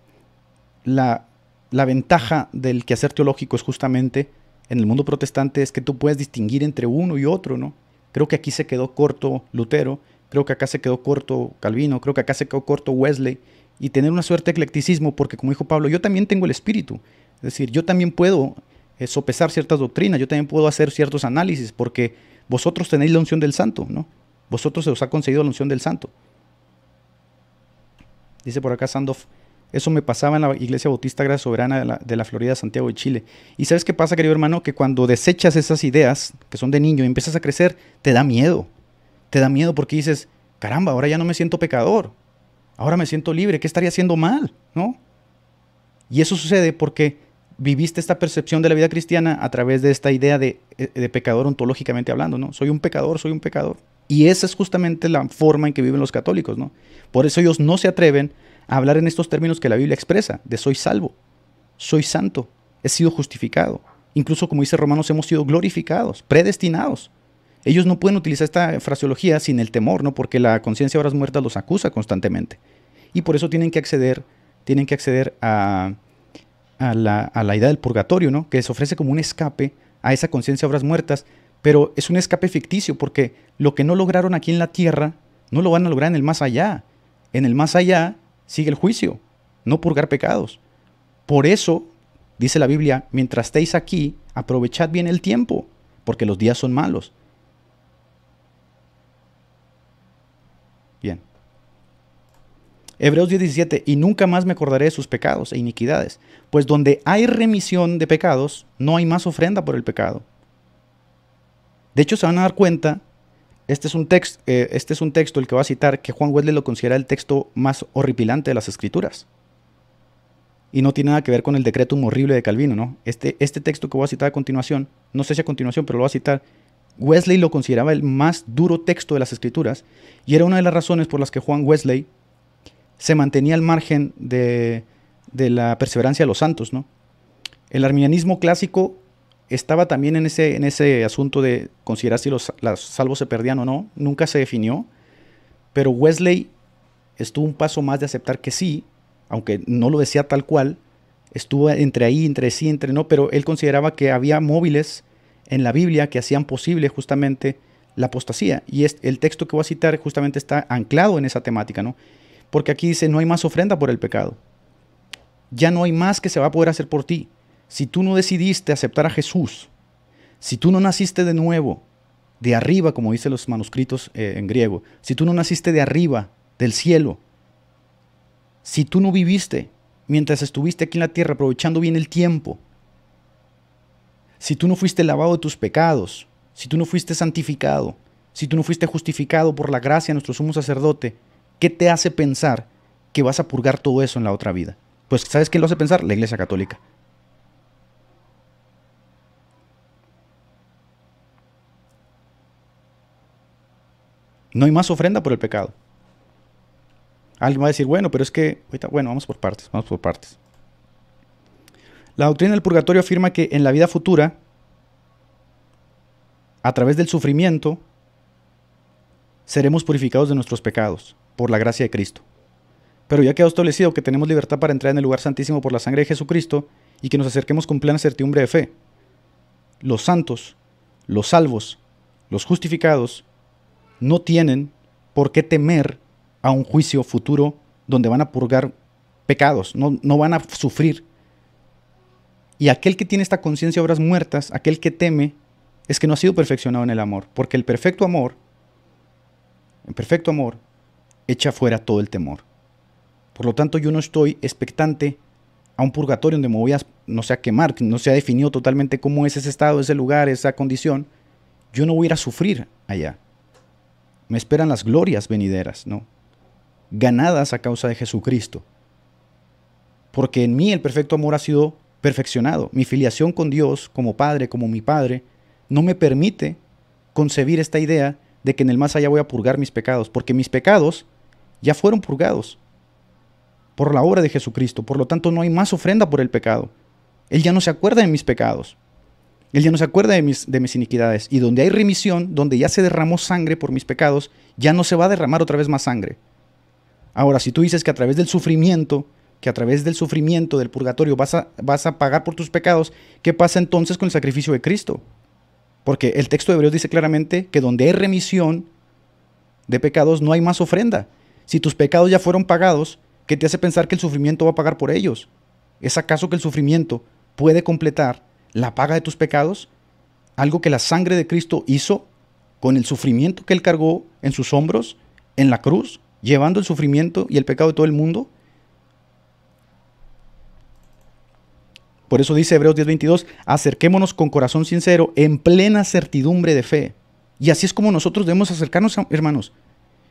la, ventaja del quehacer teológico es justamente en el mundo protestante es que tú puedes distinguir entre uno y otro, ¿no? Creo que aquí se quedó corto Lutero, creo que acá se quedó corto Calvino, creo que acá se quedó corto Wesley, y tener una suerte de eclecticismo, porque como dijo Pablo, yo también tengo el espíritu, es decir, yo también puedo eh, sopesar ciertas doctrinas, yo también puedo hacer ciertos análisis, porque vosotros tenéis la unción del santo, ¿no? Vosotros se os ha concedido la unción del santo. Dice por acá Sandoff, eso me pasaba en la Iglesia Bautista Gracia Soberana de la, de Florida, Santiago de Chile. ¿Y sabes qué pasa, querido hermano? Que cuando desechas esas ideas, que son de niño, y empiezas a crecer, te da miedo. Te da miedo porque dices, caramba, ahora ya no me siento pecador. Ahora me siento libre. ¿Qué estaría haciendo mal? ¿No? Y eso sucede porque viviste esta percepción de la vida cristiana a través de esta idea eh, de, pecador ontológicamente hablando, ¿no? Soy un pecador, soy un pecador. Y esa es justamente la forma en que viven los católicos, ¿no? Por eso ellos no se atreven a hablar en estos términos que la Biblia expresa, de soy salvo, soy santo, he sido justificado. Incluso como dice Romanos, hemos sido glorificados, predestinados. Ellos no pueden utilizar esta fraseología sin el temor, ¿no? Porque la conciencia de horas muertas los acusa constantemente. Y por eso tienen que acceder, tienen que acceder a, a la, la idea del purgatorio, ¿no? que se ofrece como un escape a esa conciencia de obras muertas, pero es un escape ficticio porque lo que no lograron aquí en la tierra no lo van a lograr en el más allá. En el más allá sigue el juicio, no purgar pecados. Por eso, dice la Biblia, mientras estéis aquí, aprovechad bien el tiempo, porque los días son malos. Bien. Hebreos 17, y nunca más me acordaré de sus pecados e iniquidades, pues donde hay remisión de pecados, no hay más ofrenda por el pecado. De hecho, se van a dar cuenta, este es un, texto, eh, este es un texto el que va a citar, que Juan Wesley lo considera el texto más horripilante de las escrituras. Y no tiene nada que ver con el decreto horrible de Calvino, ¿no? Este, este texto que voy a citar a continuación, no sé si a continuación, pero lo voy a citar, Wesley lo consideraba el más duro texto de las escrituras y era una de las razones por las que Juan Wesley se mantenía al margen de, de la perseverancia de los santos. ¿no? El arminianismo clásico estaba también en ese, en ese asunto de considerar si los, salvos se perdían o no, nunca se definió, pero Wesley estuvo un paso más de aceptar que sí, aunque no lo decía tal cual, estuvo entre ahí, entre sí, entre no, pero él consideraba que había móviles en la Biblia que hacían posible justamente la apostasía. Y es, el texto que voy a citar justamente está anclado en esa temática, ¿no? Porque aquí dice, no hay más ofrenda por el pecado. Ya no hay más que se va a poder hacer por ti. Si tú no decidiste aceptar a Jesús, si tú no naciste de nuevo, de arriba, como dicen los manuscritos eh, en griego, si tú no naciste de arriba, del cielo, si tú no viviste mientras estuviste aquí en la tierra aprovechando bien el tiempo, si tú no fuiste lavado de tus pecados, si tú no fuiste santificado, si tú no fuiste justificado por la gracia de nuestro sumo sacerdote, ¿Qué te hace pensar que vas a purgar todo eso en la otra vida? Pues ¿sabes qué lo hace pensar? La Iglesia Católica. No hay más ofrenda por el pecado. Alguien va a decir, bueno, pero es que, bueno, vamos por partes, vamos por partes. La doctrina del purgatorio afirma que en la vida futura, a través del sufrimiento, seremos purificados de nuestros pecados por la gracia de Cristo. Pero ya quedó establecido que tenemos libertad para entrar en el lugar santísimo por la sangre de Jesucristo y que nos acerquemos con plena certidumbre de fe. Los santos, los salvos, los justificados, no tienen por qué temer a un juicio futuro donde van a purgar pecados, no, no van a sufrir. Y aquel que tiene esta conciencia de obras muertas, aquel que teme, es que no ha sido perfeccionado en el amor, porque el perfecto amor, el perfecto amor, echa fuera todo el temor. Por lo tanto, yo no estoy expectante a un purgatorio donde me voy a, no sé, a quemar, no se ha definido totalmente cómo es ese estado, ese lugar, esa condición. Yo no voy a a sufrir allá. Me esperan las glorias venideras, ¿no? Ganadas a causa de Jesucristo. Porque en mí el perfecto amor ha sido perfeccionado. Mi filiación con Dios, como Padre, como mi Padre, no me permite concebir esta idea de que en el más allá voy a purgar mis pecados, porque mis pecados ya fueron purgados por la obra de Jesucristo. Por lo tanto, no hay más ofrenda por el pecado. Él ya no se acuerda de mis pecados. Él ya no se acuerda de mis, de mis iniquidades. Y donde hay remisión, donde ya se derramó sangre por mis pecados, ya no se va a derramar otra vez más sangre. Ahora, si tú dices que a través del sufrimiento, que a través del sufrimiento del purgatorio vas a, vas a pagar por tus pecados, ¿qué pasa entonces con el sacrificio de Cristo? Porque el texto de Hebreos dice claramente que donde hay remisión de pecados no hay más ofrenda. Si tus pecados ya fueron pagados, ¿qué te hace pensar que el sufrimiento va a pagar por ellos? ¿Es acaso que el sufrimiento puede completar la paga de tus pecados? Algo que la sangre de Cristo hizo con el sufrimiento que Él cargó en sus hombros, en la cruz, llevando el sufrimiento y el pecado de todo el mundo. Por eso dice Hebreos 10:22, acerquémonos con corazón sincero, en plena certidumbre de fe. Y así es como nosotros debemos acercarnos, hermanos.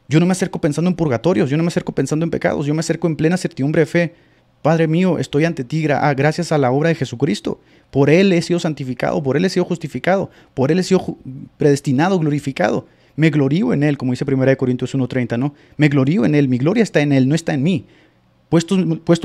Yo no me acerco pensando en purgatorios, yo no me acerco pensando en pecados, yo me acerco en plena certidumbre de fe. Padre mío, estoy ante ti ah, gracias a la obra de Jesucristo. Por Él he sido santificado, por Él he sido justificado, por Él he sido predestinado, glorificado. Me glorío en Él, como dice 1 Corintios 1.30, ¿no? Me glorío en Él, mi gloria está en Él, no está en mí. puesto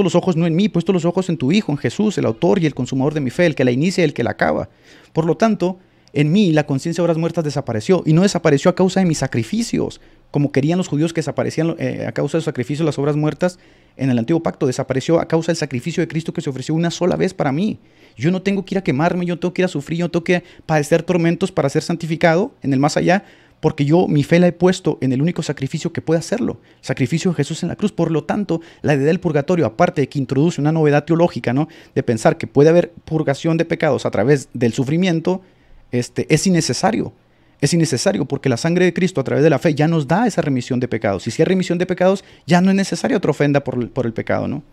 los ojos no en mí, puesto los ojos en tu Hijo, en Jesús, el autor y el consumador de mi fe, el que la inicia y el que la acaba. Por lo tanto, en mí la conciencia de obras muertas desapareció y no desapareció a causa de mis sacrificios, como querían los judíos que desaparecían eh, a causa del sacrificio de las obras muertas en el antiguo pacto, desapareció a causa del sacrificio de Cristo que se ofreció una sola vez para mí. Yo no tengo que ir a quemarme, yo no tengo que ir a sufrir, yo no tengo que padecer tormentos para ser santificado en el más allá, porque yo mi fe la he puesto en el único sacrificio que puede hacerlo, sacrificio de Jesús en la cruz. Por lo tanto, la idea del purgatorio, aparte de que introduce una novedad teológica, ¿no? De pensar que puede haber purgación de pecados a través del sufrimiento, este, es innecesario es innecesario porque la sangre de Cristo a través de la fe ya nos da esa remisión de pecados. Y si hay remisión de pecados, ya no es necesaria otra ofenda por, el pecado, ¿no?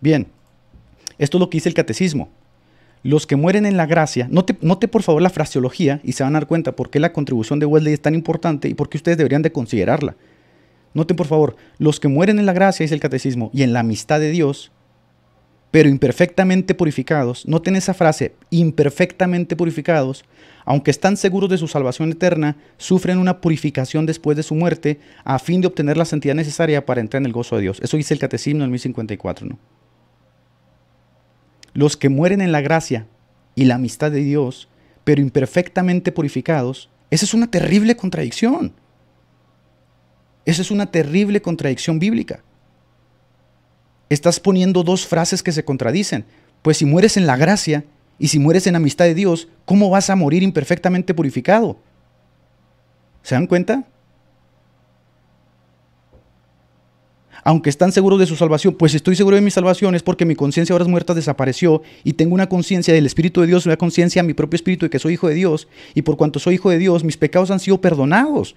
Bien, esto es lo que dice el catecismo. Los que mueren en la gracia, note, por favor la fraseología y se van a dar cuenta por qué la contribución de Wesley es tan importante y por qué ustedes deberían de considerarla. Noten por favor, los que mueren en la gracia, dice el catecismo, y en la amistad de Dios, pero imperfectamente purificados, noten esa frase, imperfectamente purificados, aunque están seguros de su salvación eterna, sufren una purificación después de su muerte a fin de obtener la santidad necesaria para entrar en el gozo de Dios. Eso dice el Catecismo en 1054, Los que mueren en la gracia y la amistad de Dios, pero imperfectamente purificados, esa es una terrible contradicción. Esa es una terrible contradicción bíblica estás poniendo dos frases que se contradicen. Pues si mueres en la gracia y si mueres en amistad de Dios, ¿cómo vas a morir imperfectamente purificado? ¿Se dan cuenta? Aunque están seguros de su salvación, pues estoy seguro de mi salvación es porque mi conciencia horas muerta, desapareció y tengo una conciencia del Espíritu de Dios, una conciencia, mi propio Espíritu de que soy hijo de Dios y por cuanto soy hijo de Dios, mis pecados han sido perdonados.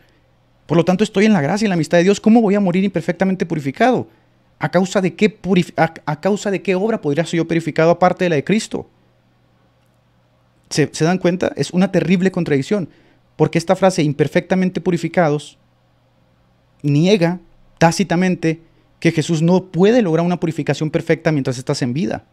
Por lo tanto, estoy en la gracia y en la amistad de Dios. ¿Cómo voy a morir imperfectamente purificado? ¿A causa, de qué causa de obra podría ser yo purificado aparte de la de Cristo? ¿Se, ¿Se dan cuenta? Es una terrible contradicción, porque esta frase, imperfectamente purificados, niega tácitamente que Jesús no puede lograr una purificación perfecta mientras estás en vida.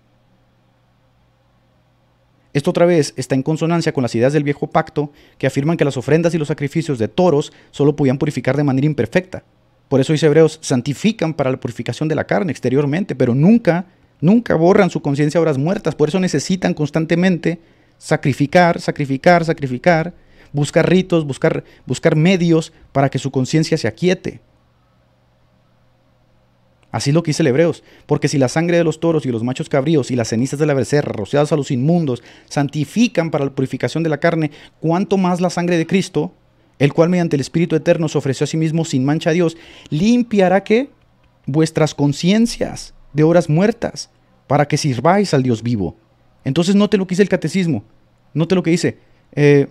Esto otra vez está en consonancia con las ideas del viejo pacto que afirman que las ofrendas y los sacrificios de toros solo podían purificar de manera imperfecta. Por eso dice Hebreos, santifican para la purificación de la carne exteriormente, pero nunca, nunca borran su conciencia obras muertas. Por eso necesitan constantemente sacrificar, sacrificar, sacrificar, buscar ritos, buscar, buscar medios para que su conciencia se aquiete. Así lo que dice el Hebreos, porque si la sangre de los toros y los machos cabríos y las cenizas de la becerra rociadas a los inmundos santifican para la purificación de la carne, ¿cuánto más la sangre de Cristo, el cual mediante el Espíritu Eterno se ofreció a sí mismo sin mancha a Dios, limpiará que vuestras conciencias de horas muertas para que sirváis al Dios vivo. Entonces note lo que dice el catecismo, note lo que dice, eh,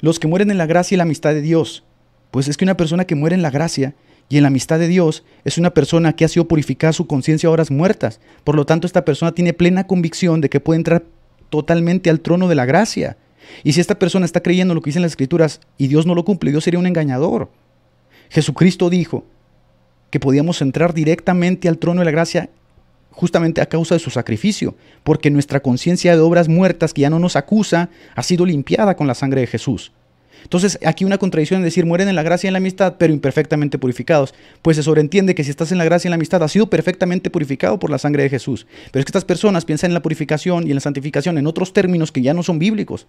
los que mueren en la gracia y la amistad de Dios, pues es que una persona que muere en la gracia y en la amistad de Dios es una persona que ha sido purificada su conciencia a horas muertas. Por lo tanto, esta persona tiene plena convicción de que puede entrar totalmente al trono de la gracia. Y si esta persona está creyendo lo que dicen las escrituras y Dios no lo cumple, Dios sería un engañador. Jesucristo dijo que podíamos entrar directamente al trono de la gracia justamente a causa de su sacrificio, porque nuestra conciencia de obras muertas que ya no nos acusa ha sido limpiada con la sangre de Jesús. Entonces, aquí una contradicción en decir mueren en la gracia y en la amistad, pero imperfectamente purificados. Pues se sobreentiende que si estás en la gracia y en la amistad, has sido perfectamente purificado por la sangre de Jesús. Pero es que estas personas piensan en la purificación y en la santificación en otros términos que ya no son bíblicos.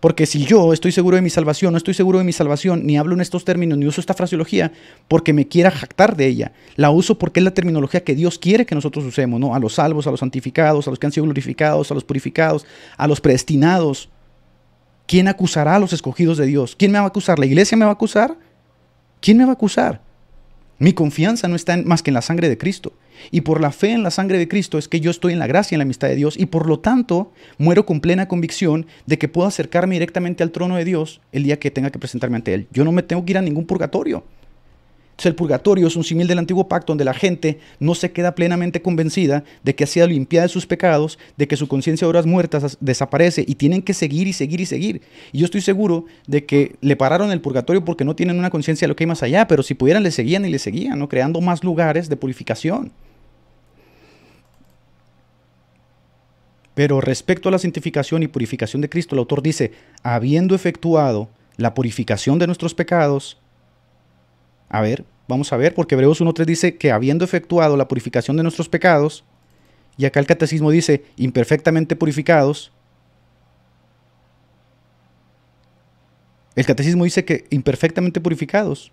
Porque si yo estoy seguro de mi salvación, no estoy seguro de mi salvación, ni hablo en estos términos, ni uso esta fraseología porque me quiera jactar de ella. La uso porque es la terminología que Dios quiere que nosotros usemos, ¿no? A los salvos, a los santificados, a los que han sido glorificados, a los purificados, a los predestinados. ¿Quién acusará a los escogidos de Dios? ¿Quién me va a acusar? ¿La iglesia me va a acusar? ¿Quién me va a acusar? Mi confianza no está más que en la sangre de Cristo. Y por la fe en la sangre de Cristo es que yo estoy en la gracia y en la amistad de Dios y por lo tanto muero con plena convicción de que puedo acercarme directamente al trono de Dios el día que tenga que presentarme ante Él. Yo no me tengo que ir a ningún purgatorio. Entonces el purgatorio es un símil del antiguo pacto donde la gente no se queda plenamente convencida de que ha sido limpiada de sus pecados, de que su conciencia de obras muertas desaparece y tienen que seguir y seguir y seguir. Y yo estoy seguro de que le pararon el purgatorio porque no tienen una conciencia de lo que hay más allá, pero si pudieran le seguían y le seguían, creando más lugares de purificación. Pero respecto a la santificación y purificación de Cristo, el autor dice, habiendo efectuado la purificación de nuestros pecados, a ver, vamos a ver, porque Hebreos 1.3 dice que habiendo efectuado la purificación de nuestros pecados, y acá el catecismo dice imperfectamente purificados, el catecismo dice que imperfectamente purificados,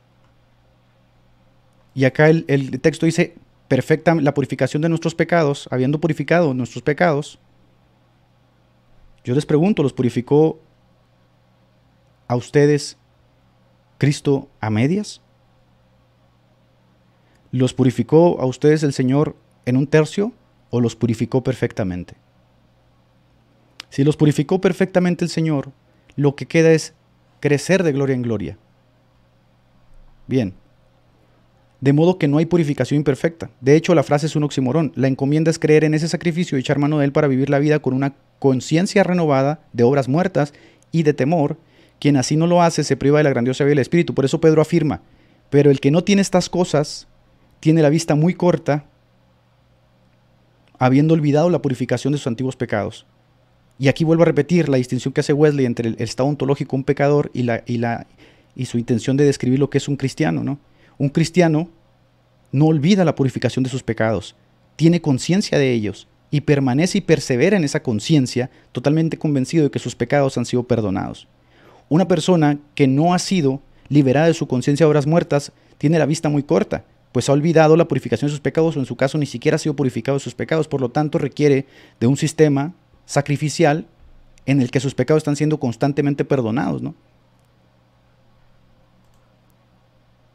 y acá el, el texto dice perfecta la purificación de nuestros pecados, habiendo purificado nuestros pecados, yo les pregunto, ¿los purificó a ustedes Cristo a medias? ¿Los purificó a ustedes el Señor en un tercio o los purificó perfectamente? Si los purificó perfectamente el Señor, lo que queda es crecer de gloria en gloria. Bien. De modo que no hay purificación imperfecta. De hecho, la frase es un oximorón. La encomienda es creer en ese sacrificio y echar mano de él para vivir la vida con una conciencia renovada de obras muertas y de temor. Quien así no lo hace se priva de la grandiosa vida del Espíritu. Por eso Pedro afirma, pero el que no tiene estas cosas tiene la vista muy corta, habiendo olvidado la purificación de sus antiguos pecados. Y aquí vuelvo a repetir la distinción que hace Wesley entre el estado ontológico de un pecador y, la, y, la, y su intención de describir lo que es un cristiano. ¿no? Un cristiano no olvida la purificación de sus pecados, tiene conciencia de ellos y permanece y persevera en esa conciencia totalmente convencido de que sus pecados han sido perdonados. Una persona que no ha sido liberada de su conciencia de obras muertas tiene la vista muy corta, pues ha olvidado la purificación de sus pecados o en su caso ni siquiera ha sido purificado de sus pecados, por lo tanto requiere de un sistema sacrificial en el que sus pecados están siendo constantemente perdonados, ¿no?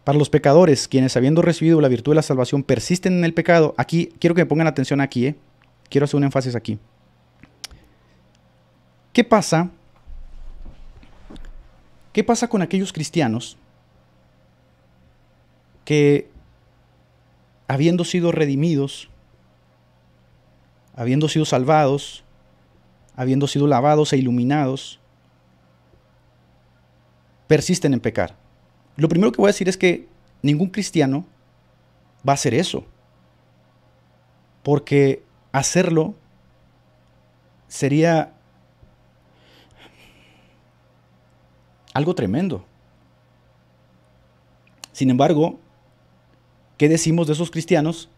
Para los pecadores, quienes habiendo recibido la virtud de la salvación persisten en el pecado, aquí quiero que me pongan atención aquí, ¿eh? quiero hacer un énfasis aquí. ¿Qué pasa? ¿Qué pasa con aquellos cristianos que habiendo sido redimidos, habiendo sido salvados, habiendo sido lavados e iluminados, persisten en pecar. Lo primero que voy a decir es que ningún cristiano va a hacer eso, porque hacerlo sería algo tremendo. Sin embargo, ¿Qué decimos de esos cristianos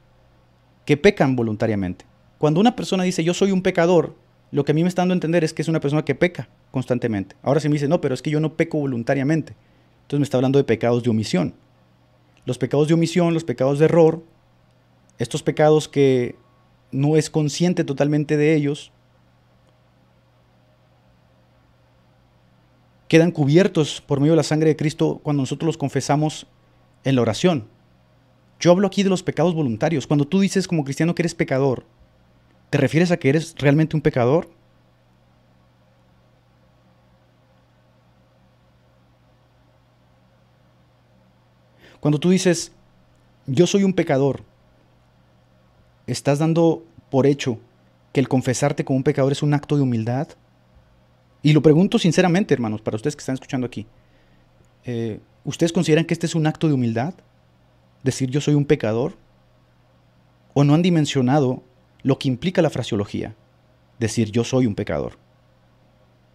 que pecan voluntariamente? Cuando una persona dice yo soy un pecador, lo que a mí me está dando a entender es que es una persona que peca constantemente. Ahora sí me dice, no, pero es que yo no peco voluntariamente. Entonces me está hablando de pecados de omisión. Los pecados de omisión, los pecados de error, estos pecados que no es consciente totalmente de ellos, quedan cubiertos por medio de la sangre de Cristo cuando nosotros los confesamos en la oración. Yo hablo aquí de los pecados voluntarios. Cuando tú dices como cristiano que eres pecador, ¿te refieres a que eres realmente un pecador? Cuando tú dices, yo soy un pecador, ¿estás dando por hecho que el confesarte como un pecador es un acto de humildad? Y lo pregunto sinceramente, hermanos, para ustedes que están escuchando aquí. Eh, ¿Ustedes consideran que este es un acto de humildad? decir yo soy un pecador? ¿O no han dimensionado lo que implica la fraseología? Decir yo soy un pecador.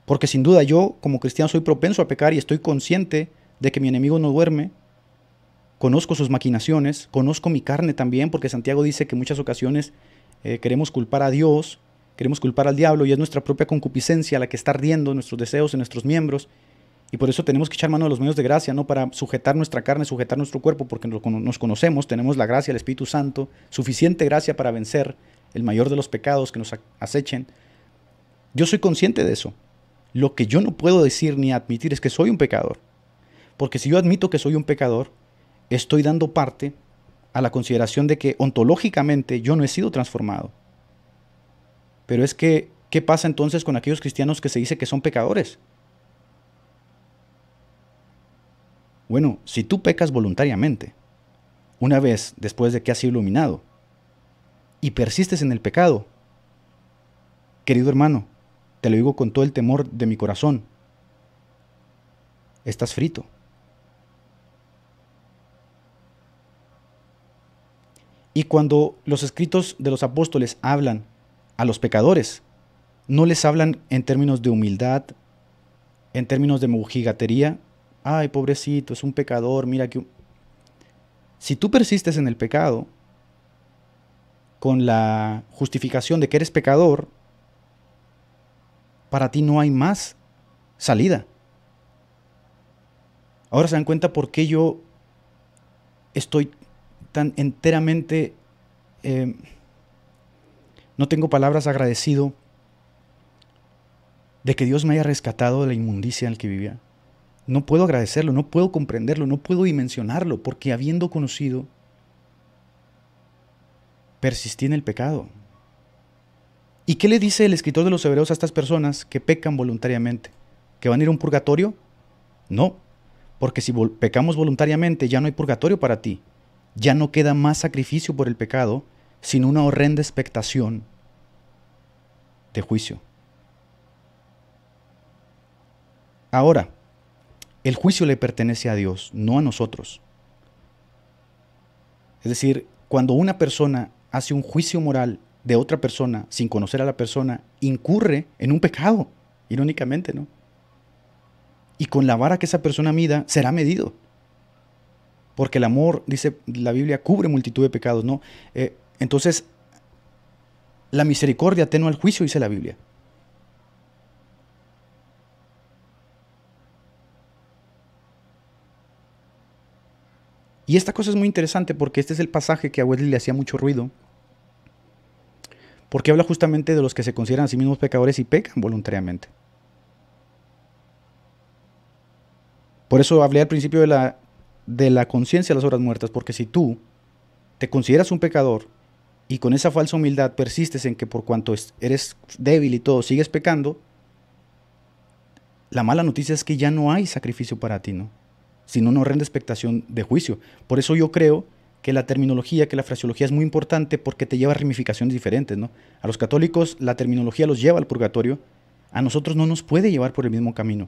Porque sin duda yo como cristiano soy propenso a pecar y estoy consciente de que mi enemigo no duerme, conozco sus maquinaciones, conozco mi carne también, porque Santiago dice que muchas ocasiones eh, queremos culpar a Dios, queremos culpar al diablo y es nuestra propia concupiscencia la que está ardiendo nuestros deseos, en nuestros miembros, y por eso tenemos que echar mano de los medios de gracia, ¿no? Para sujetar nuestra carne, sujetar nuestro cuerpo, porque nos conocemos, tenemos la gracia, el Espíritu Santo, suficiente gracia para vencer el mayor de los pecados que nos acechen. Yo soy consciente de eso. Lo que yo no puedo decir ni admitir es que soy un pecador. Porque si yo admito que soy un pecador, estoy dando parte a la consideración de que ontológicamente yo no he sido transformado. Pero es que, ¿qué pasa entonces con aquellos cristianos que se dice que son pecadores? Bueno, si tú pecas voluntariamente, una vez después de que has sido iluminado, y persistes en el pecado, querido hermano, te lo digo con todo el temor de mi corazón, estás frito. Y cuando los escritos de los apóstoles hablan a los pecadores, no les hablan en términos de humildad, en términos de mojigatería, ay, pobrecito, es un pecador, mira que... Si tú persistes en el pecado, con la justificación de que eres pecador, para ti no hay más salida. Ahora se dan cuenta por qué yo estoy tan enteramente, em, no tengo palabras agradecido de que Dios me haya rescatado de la inmundicia en la que vivía. No puedo agradecerlo, no puedo comprenderlo, no puedo dimensionarlo, porque habiendo conocido, persistí en el pecado. ¿Y qué le dice el escritor de los Hebreos a estas personas que pecan voluntariamente? ¿Que van a ir a un purgatorio? No, porque si pecamos voluntariamente ya no hay purgatorio para ti. Ya no queda más sacrificio por el pecado, sino una horrenda expectación de juicio. Ahora, el juicio le pertenece a Dios, no a nosotros. Es decir, cuando una persona hace un juicio moral de otra persona sin conocer a la persona, incurre en un pecado, irónicamente, ¿no? Y con la vara que esa persona mida, será medido. Porque el amor, dice la Biblia, cubre multitud de pecados, ¿no? Eh, entonces, la misericordia atenúa el juicio, dice la Biblia. Y esta cosa es muy interesante porque este es el pasaje que a Wesley le hacía mucho ruido, porque habla justamente de los que se consideran a sí mismos pecadores y pecan voluntariamente. Por eso hablé al principio de la, de la conciencia de las obras muertas, porque si tú te consideras un pecador y con esa falsa humildad persistes en que por cuanto eres débil y todo, sigues pecando, la mala noticia es que ya no hay sacrificio para ti, ¿no? sino una horrenda expectación de juicio. Por eso yo creo que la terminología, que la fraseología es muy importante porque te lleva a ramificaciones diferentes, ¿no? A los católicos la terminología los lleva al purgatorio, a nosotros no nos puede llevar por el mismo camino.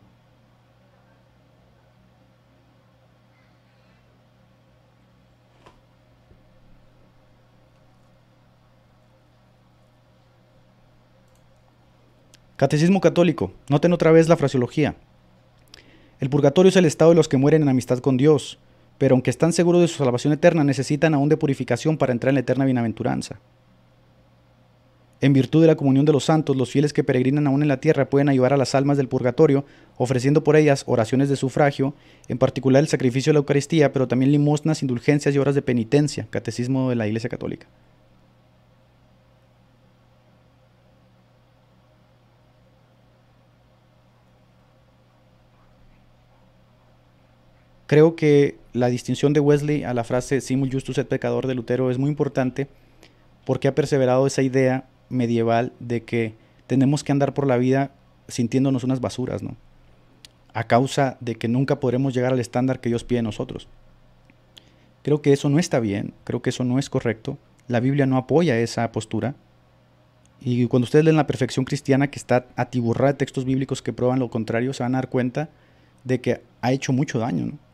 Catecismo católico, noten otra vez la fraseología. El purgatorio es el estado de los que mueren en amistad con Dios, pero aunque están seguros de su salvación eterna, necesitan aún de purificación para entrar en la eterna bienaventuranza. En virtud de la comunión de los santos, los fieles que peregrinan aún en la tierra pueden ayudar a las almas del purgatorio, ofreciendo por ellas oraciones de sufragio, en particular el sacrificio de la Eucaristía, pero también limosnas, indulgencias y horas de penitencia, catecismo de la Iglesia Católica. Creo que la distinción de Wesley a la frase simul justus et pecador de Lutero es muy importante porque ha perseverado esa idea medieval de que tenemos que andar por la vida sintiéndonos unas basuras, ¿no? A causa de que nunca podremos llegar al estándar que Dios pide de nosotros. Creo que eso no está bien, creo que eso no es correcto. La Biblia no apoya esa postura. Y cuando ustedes leen la perfección cristiana, que está atiburrada de textos bíblicos que prueban lo contrario, se van a dar cuenta de que ha hecho mucho daño. ¿no?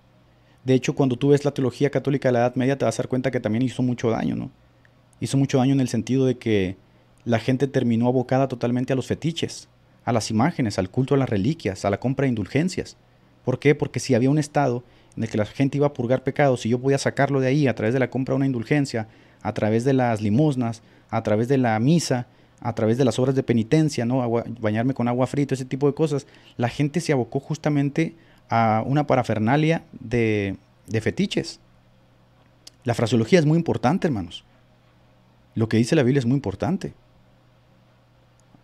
De hecho, cuando tú ves la teología católica de la Edad Media, te vas a dar cuenta que también hizo mucho daño, ¿no? Hizo mucho daño en el sentido de que la gente terminó abocada totalmente a los fetiches, a las imágenes, al culto a las reliquias, a la compra de indulgencias. ¿Por qué? Porque si había un estado en el que la gente iba a purgar pecados si yo podía sacarlo de ahí a través de la compra de una indulgencia, a través de las limosnas, a través de la misa, a través de las obras de penitencia, ¿no? bañarme con agua frita, ese tipo de cosas, la gente se abocó justamente a una parafernalia de, de fetiches. La fraseología es muy importante, hermanos. Lo que dice la Biblia es muy importante.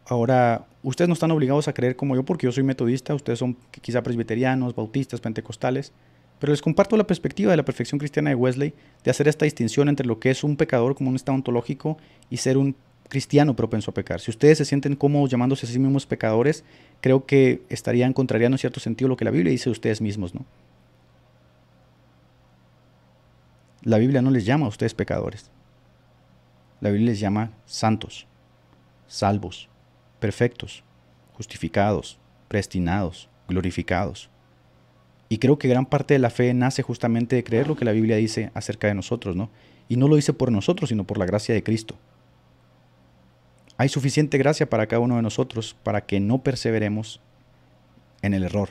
Ahora, ustedes no están obligados a creer como yo porque yo soy metodista, ustedes son quizá presbiterianos, bautistas, pentecostales, pero les comparto la perspectiva de la perfección cristiana de Wesley de hacer esta distinción entre lo que es un pecador como un estado ontológico y ser un cristiano propenso a pecar. Si ustedes se sienten cómodos llamándose a sí mismos pecadores, creo que estarían contrariando en cierto sentido lo que la Biblia dice de ustedes mismos, ¿no? La Biblia no les llama a ustedes pecadores. La Biblia les llama santos, salvos, perfectos, justificados, predestinados, glorificados. Y creo que gran parte de la fe nace justamente de creer lo que la Biblia dice acerca de nosotros, ¿no? Y no lo dice por nosotros, sino por la gracia de Cristo. Hay suficiente gracia para cada uno de nosotros para que no perseveremos en el error.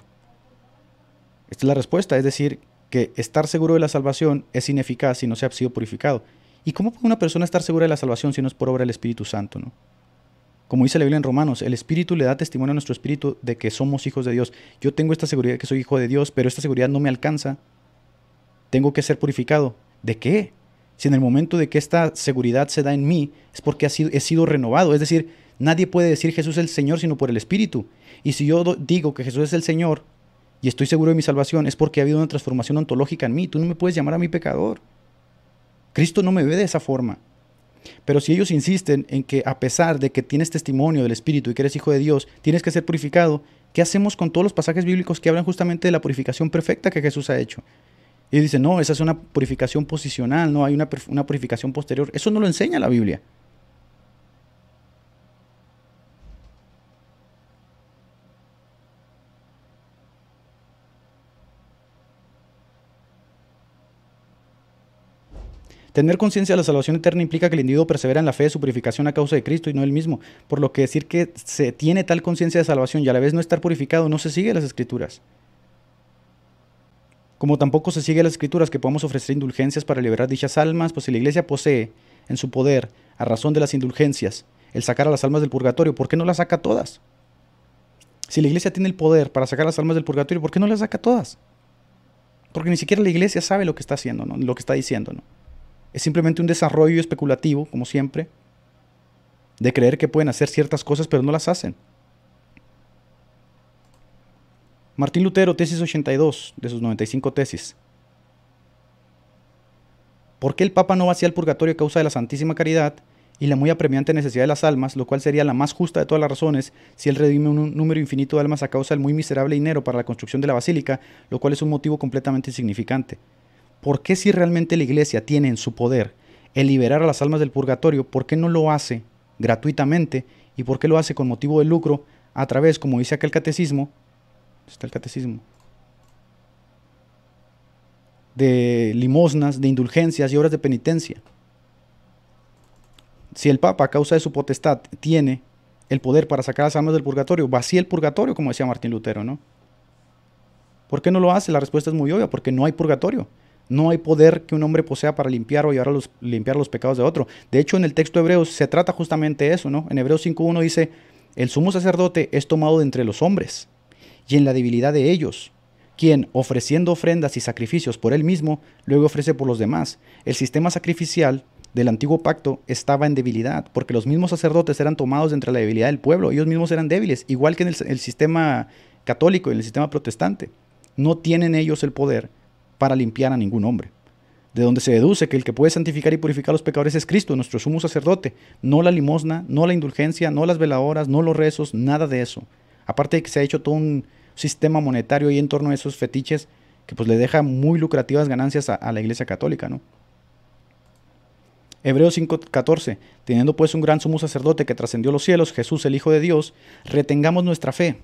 Esta es la respuesta, es decir, que estar seguro de la salvación es ineficaz si no se ha sido purificado. ¿Y cómo puede una persona estar segura de la salvación si no es por obra del Espíritu Santo? ¿no? Como dice la Biblia en Romanos, el Espíritu le da testimonio a nuestro Espíritu de que somos hijos de Dios. Yo tengo esta seguridad de que soy hijo de Dios, pero esta seguridad no me alcanza. Tengo que ser purificado. ¿De qué? Si en el momento de que esta seguridad se da en mí es porque ha sido, he sido renovado. Es decir, nadie puede decir Jesús es el Señor sino por el Espíritu. Y si yo digo que Jesús es el Señor y estoy seguro de mi salvación es porque ha habido una transformación ontológica en mí. Tú no me puedes llamar a mi pecador. Cristo no me ve de esa forma. Pero si ellos insisten en que a pesar de que tienes testimonio del Espíritu y que eres hijo de Dios, tienes que ser purificado, ¿qué hacemos con todos los pasajes bíblicos que hablan justamente de la purificación perfecta que Jesús ha hecho? Y dice no, esa es una purificación posicional, no hay una, una purificación posterior. Eso no lo enseña la Biblia. Tener conciencia de la salvación eterna implica que el individuo persevera en la fe de su purificación a causa de Cristo y no él mismo, por lo que decir que se tiene tal conciencia de salvación y a la vez no estar purificado no se sigue las escrituras. Como tampoco se sigue las escrituras que podemos ofrecer indulgencias para liberar dichas almas, pues si la iglesia posee en su poder, a razón de las indulgencias, el sacar a las almas del purgatorio, ¿por qué no las saca todas? Si la iglesia tiene el poder para sacar las almas del purgatorio, ¿por qué no las saca todas? Porque ni siquiera la iglesia sabe lo que está haciendo, ¿no? lo que está diciendo. ¿no? Es simplemente un desarrollo especulativo, como siempre, de creer que pueden hacer ciertas cosas, pero no las hacen. Martín Lutero, tesis 82, de sus 95 tesis. ¿Por qué el Papa no vacía el purgatorio a causa de la Santísima Caridad y la muy apremiante necesidad de las almas, lo cual sería la más justa de todas las razones si él redime un número infinito de almas a causa del muy miserable dinero para la construcción de la basílica, lo cual es un motivo completamente insignificante? ¿Por qué si realmente la Iglesia tiene en su poder el liberar a las almas del purgatorio, por qué no lo hace gratuitamente y por qué lo hace con motivo de lucro a través, como dice aquel catecismo, está el catecismo. De limosnas, de indulgencias y obras de penitencia. Si el Papa, a causa de su potestad, tiene el poder para sacar las almas del purgatorio, vacía el purgatorio, como decía Martín Lutero, ¿no? ¿Por qué no lo hace? La respuesta es muy obvia, porque no hay purgatorio. No hay poder que un hombre posea para limpiar o llevar los, limpiar los pecados de otro. De hecho, en el texto hebreo se trata justamente eso, ¿no? En Hebreos 5.1 dice, el sumo sacerdote es tomado de entre los hombres y en la debilidad de ellos, quien, ofreciendo ofrendas y sacrificios por él mismo, luego ofrece por los demás. El sistema sacrificial del antiguo pacto estaba en debilidad, porque los mismos sacerdotes eran tomados entre la debilidad del pueblo, ellos mismos eran débiles, igual que en el, sistema católico y en el sistema protestante. No tienen ellos el poder para limpiar a ningún hombre. De donde se deduce que el que puede santificar y purificar a los pecadores es Cristo, nuestro sumo sacerdote, no la limosna, no la indulgencia, no las veladoras, no los rezos, nada de eso. Aparte de que se ha hecho todo un sistema monetario y en torno a esos fetiches que pues le deja muy lucrativas ganancias a, la Iglesia Católica, ¿no? Hebreos 5:14, teniendo pues un gran sumo sacerdote que trascendió los cielos, Jesús el Hijo de Dios, retengamos nuestra fe,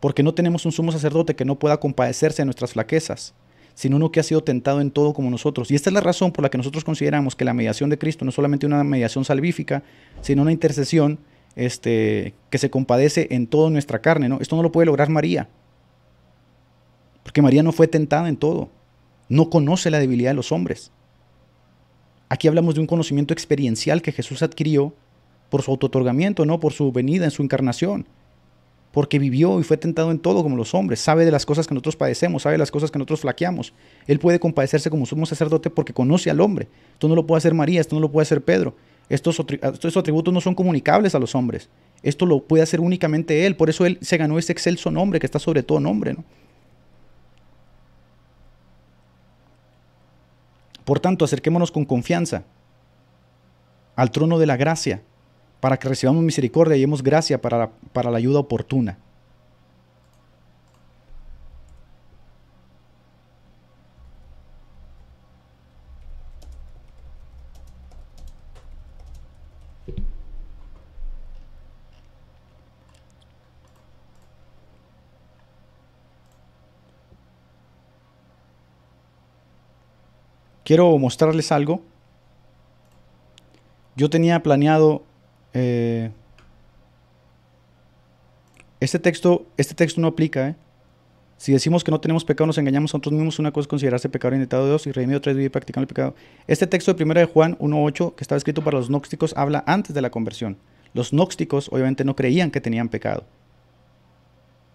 porque no tenemos un sumo sacerdote que no pueda compadecerse de nuestras flaquezas, sino uno que ha sido tentado en todo como nosotros. Y esta es la razón por la que nosotros consideramos que la mediación de Cristo no es solamente una mediación salvífica, sino una intercesión este, que se compadece en toda nuestra carne, ¿no? Esto no lo puede lograr María, porque María no fue tentada en todo, no conoce la debilidad de los hombres. Aquí hablamos de un conocimiento experiencial que Jesús adquirió por su auto ¿no? Por su venida en su encarnación. Porque vivió y fue tentado en todo como los hombres, sabe de las cosas que nosotros padecemos, sabe de las cosas que nosotros flaqueamos. Él puede compadecerse como sumo sacerdote porque conoce al hombre. Esto no lo puede hacer María, esto no lo puede hacer Pedro. Ah, estos, atributos no son comunicables a los hombres. Esto lo puede hacer únicamente Él. Por eso Él se ganó ese excelso nombre que está sobre todo nombre. Por tanto, acerquémonos con confianza al trono de la gracia para que recibamos misericordia y demos gracia para la ayuda oportuna. Quiero mostrarles algo. Yo tenía planeado... Eh, este texto, este texto no aplica, ¿eh? Si decimos que no tenemos pecado, nos engañamos a nosotros mismos. Una cosa es considerarse pecador de Dios y otra tres vivir practicando el pecado. Este texto de 1 de Juan 1.8, que estaba escrito para los gnósticos, habla antes de la conversión. Los gnósticos obviamente no creían que tenían pecado.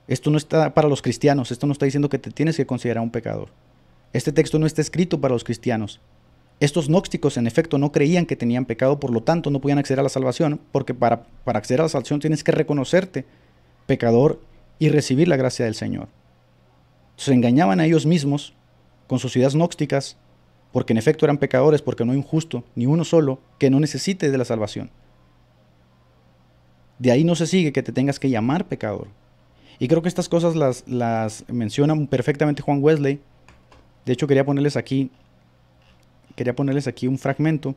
Esto no está para los cristianos, esto no está diciendo que te tienes que considerar un pecador. Este texto no está escrito para los cristianos. Estos gnósticos, en efecto, no creían que tenían pecado, por lo tanto no podían acceder a la salvación, porque para, acceder a la salvación tienes que reconocerte pecador y recibir la gracia del Señor. Se engañaban a ellos mismos con sus ideas gnósticas, porque en efecto eran pecadores, porque no hay un justo, ni uno solo, que no necesite de la salvación. De ahí no se sigue que te tengas que llamar pecador. Y creo que estas cosas las, las menciona perfectamente Juan Wesley de hecho, quería ponerles aquí. Quería ponerles aquí un fragmento.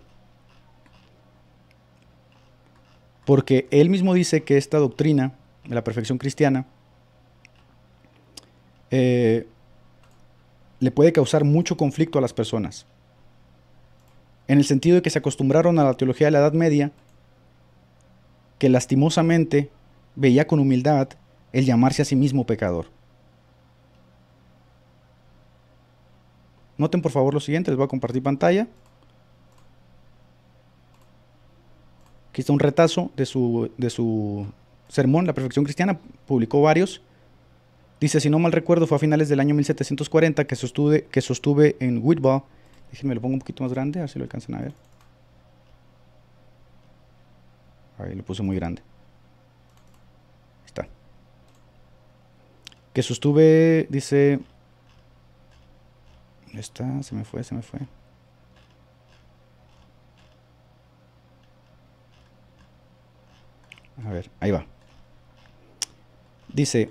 Porque él mismo dice que esta doctrina de la perfección cristiana eh, le puede causar mucho conflicto a las personas. En el sentido de que se acostumbraron a la teología de la Edad Media, que lastimosamente veía con humildad el llamarse a sí mismo pecador. Noten por favor lo siguiente, les voy a compartir pantalla. Aquí está un retazo de su, sermón, La Perfección Cristiana, publicó varios. Dice, si no mal recuerdo, fue a finales del año 1740 que sostuve, que sostuve en Whitball. Déjenme lo pongo un poquito más grande, Así lo alcanzan a ver. Ahí lo puse muy grande. Ahí está. Que sostuve, dice, Está, se me fue, se me fue. A ver, ahí va. Dice...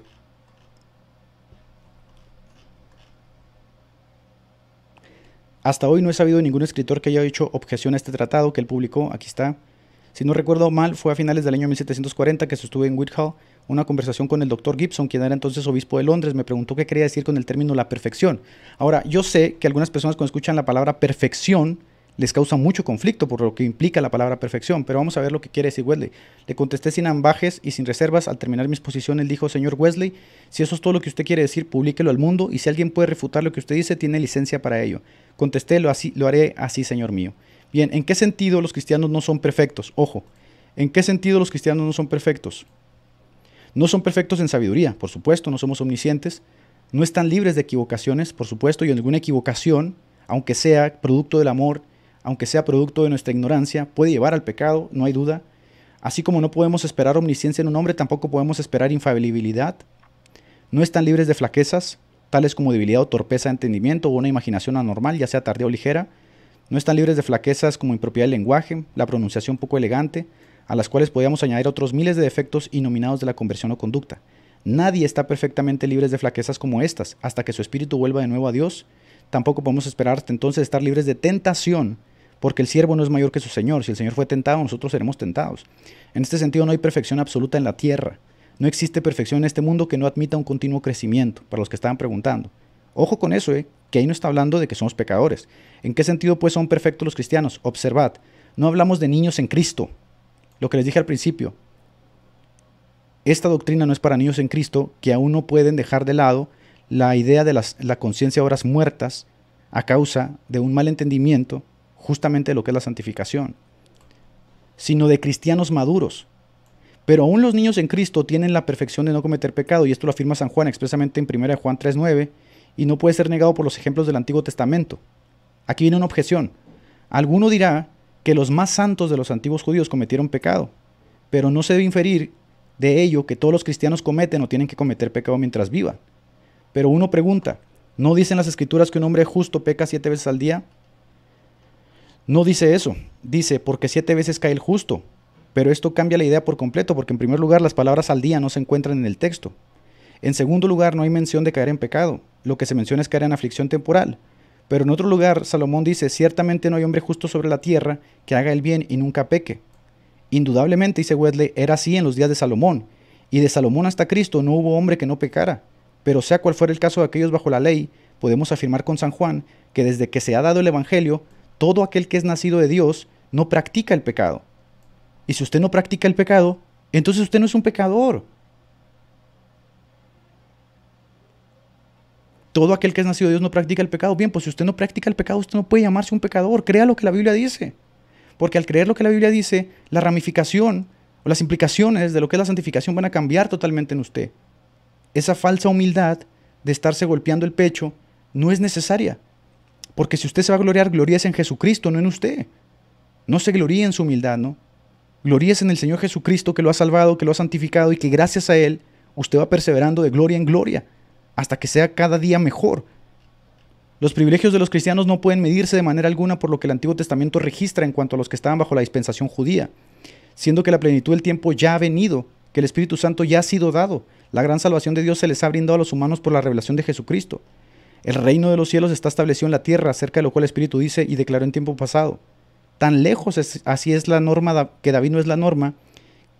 Hasta hoy no he sabido ningún escritor que haya hecho objeción a este tratado que él publicó. Aquí está. Si no recuerdo mal, fue a finales del año 1740 que se estuvo en Whitehall una conversación con el doctor Gibson, quien era entonces obispo de Londres, me preguntó qué quería decir con el término la perfección. Ahora, yo sé que algunas personas cuando escuchan la palabra perfección les causa mucho conflicto por lo que implica la palabra perfección, pero vamos a ver lo que quiere decir Wesley. Le contesté sin ambajes y sin reservas al terminar mi exposición, él dijo, señor Wesley, si eso es todo lo que usted quiere decir, publíquelo al mundo y si alguien puede refutar lo que usted dice, tiene licencia para ello. Contesté, así, lo haré así, señor mío. Bien, ¿en qué sentido los cristianos no son perfectos? Ojo, ¿en qué sentido los cristianos no son perfectos? No son perfectos en sabiduría, por supuesto, no somos omniscientes, no están libres de equivocaciones, por supuesto, y alguna equivocación, aunque sea producto del amor, aunque sea producto de nuestra ignorancia, puede llevar al pecado, no hay duda. Así como no podemos esperar omnisciencia en un hombre, tampoco podemos esperar infalibilidad. No están libres de flaquezas, tales como debilidad o torpeza de entendimiento o una imaginación anormal, ya sea tardía o ligera. No están libres de flaquezas como impropiedad del lenguaje, la pronunciación poco elegante, a las cuales podíamos añadir otros miles de defectos innominados de la conversión o conducta. Nadie está perfectamente libre de flaquezas como estas, hasta que su espíritu vuelva de nuevo a Dios. Tampoco podemos esperar hasta entonces estar libres de tentación, porque el siervo no es mayor que su Señor. Si el Señor fue tentado, nosotros seremos tentados. En este sentido, no hay perfección absoluta en la tierra. No existe perfección en este mundo que no admita un continuo crecimiento, para los que estaban preguntando. Ojo con eso, ¿eh? que ahí no está hablando de que somos pecadores. ¿En qué sentido pues son perfectos los cristianos? Observad, no hablamos de niños en Cristo, lo que les dije al principio, esta doctrina no es para niños en Cristo que aún no pueden dejar de lado la idea de la conciencia de obras muertas a causa de un mal entendimiento justamente de lo que es la santificación, sino de cristianos maduros. Pero aún los niños en Cristo tienen la perfección de no cometer pecado, y esto lo afirma San Juan expresamente en 1 Juan 3.9, y no puede ser negado por los ejemplos del Antiguo Testamento. Aquí viene una objeción. Alguno dirá que los más santos de los antiguos judíos cometieron pecado, pero no se debe inferir de ello que todos los cristianos cometen o tienen que cometer pecado mientras viva. Pero uno pregunta, ¿no dicen las escrituras que un hombre justo peca siete veces al día? No dice eso, dice, porque siete veces cae el justo, pero esto cambia la idea por completo, porque en primer lugar las palabras al día no se encuentran en el texto. En segundo lugar, no hay mención de caer en pecado, lo que se menciona es caer en aflicción temporal, pero en otro lugar, Salomón dice, ciertamente no hay hombre justo sobre la tierra que haga el bien y nunca peque. Indudablemente, dice Wesley, era así en los días de Salomón, y de Salomón hasta Cristo no hubo hombre que no pecara. Pero sea cual fuera el caso de aquellos bajo la ley, podemos afirmar con San Juan que desde que se ha dado el Evangelio, todo aquel que es nacido de Dios no practica el pecado. Y si usted no practica el pecado, entonces usted no es un pecador. todo aquel que es nacido de Dios no practica el pecado. Bien, pues si usted no practica el pecado, usted no puede llamarse un pecador. Crea lo que la Biblia dice. Porque al creer lo que la Biblia dice, la ramificación o las implicaciones de lo que es la santificación van a cambiar totalmente en usted. Esa falsa humildad de estarse golpeando el pecho no es necesaria. Porque si usted se va a gloriar, gloríese en Jesucristo, no en usted. No se gloríe en su humildad, ¿no? Gloríese en el Señor Jesucristo que lo ha salvado, que lo ha santificado y que gracias a Él usted va perseverando de gloria en gloria hasta que sea cada día mejor. Los privilegios de los cristianos no pueden medirse de manera alguna por lo que el Antiguo Testamento registra en cuanto a los que estaban bajo la dispensación judía, siendo que la plenitud del tiempo ya ha venido, que el Espíritu Santo ya ha sido dado, la gran salvación de Dios se les ha brindado a los humanos por la revelación de Jesucristo. El reino de los cielos está establecido en la tierra, acerca de lo cual el Espíritu dice y declaró en tiempo pasado. Tan lejos es, así es la norma que David no es la norma,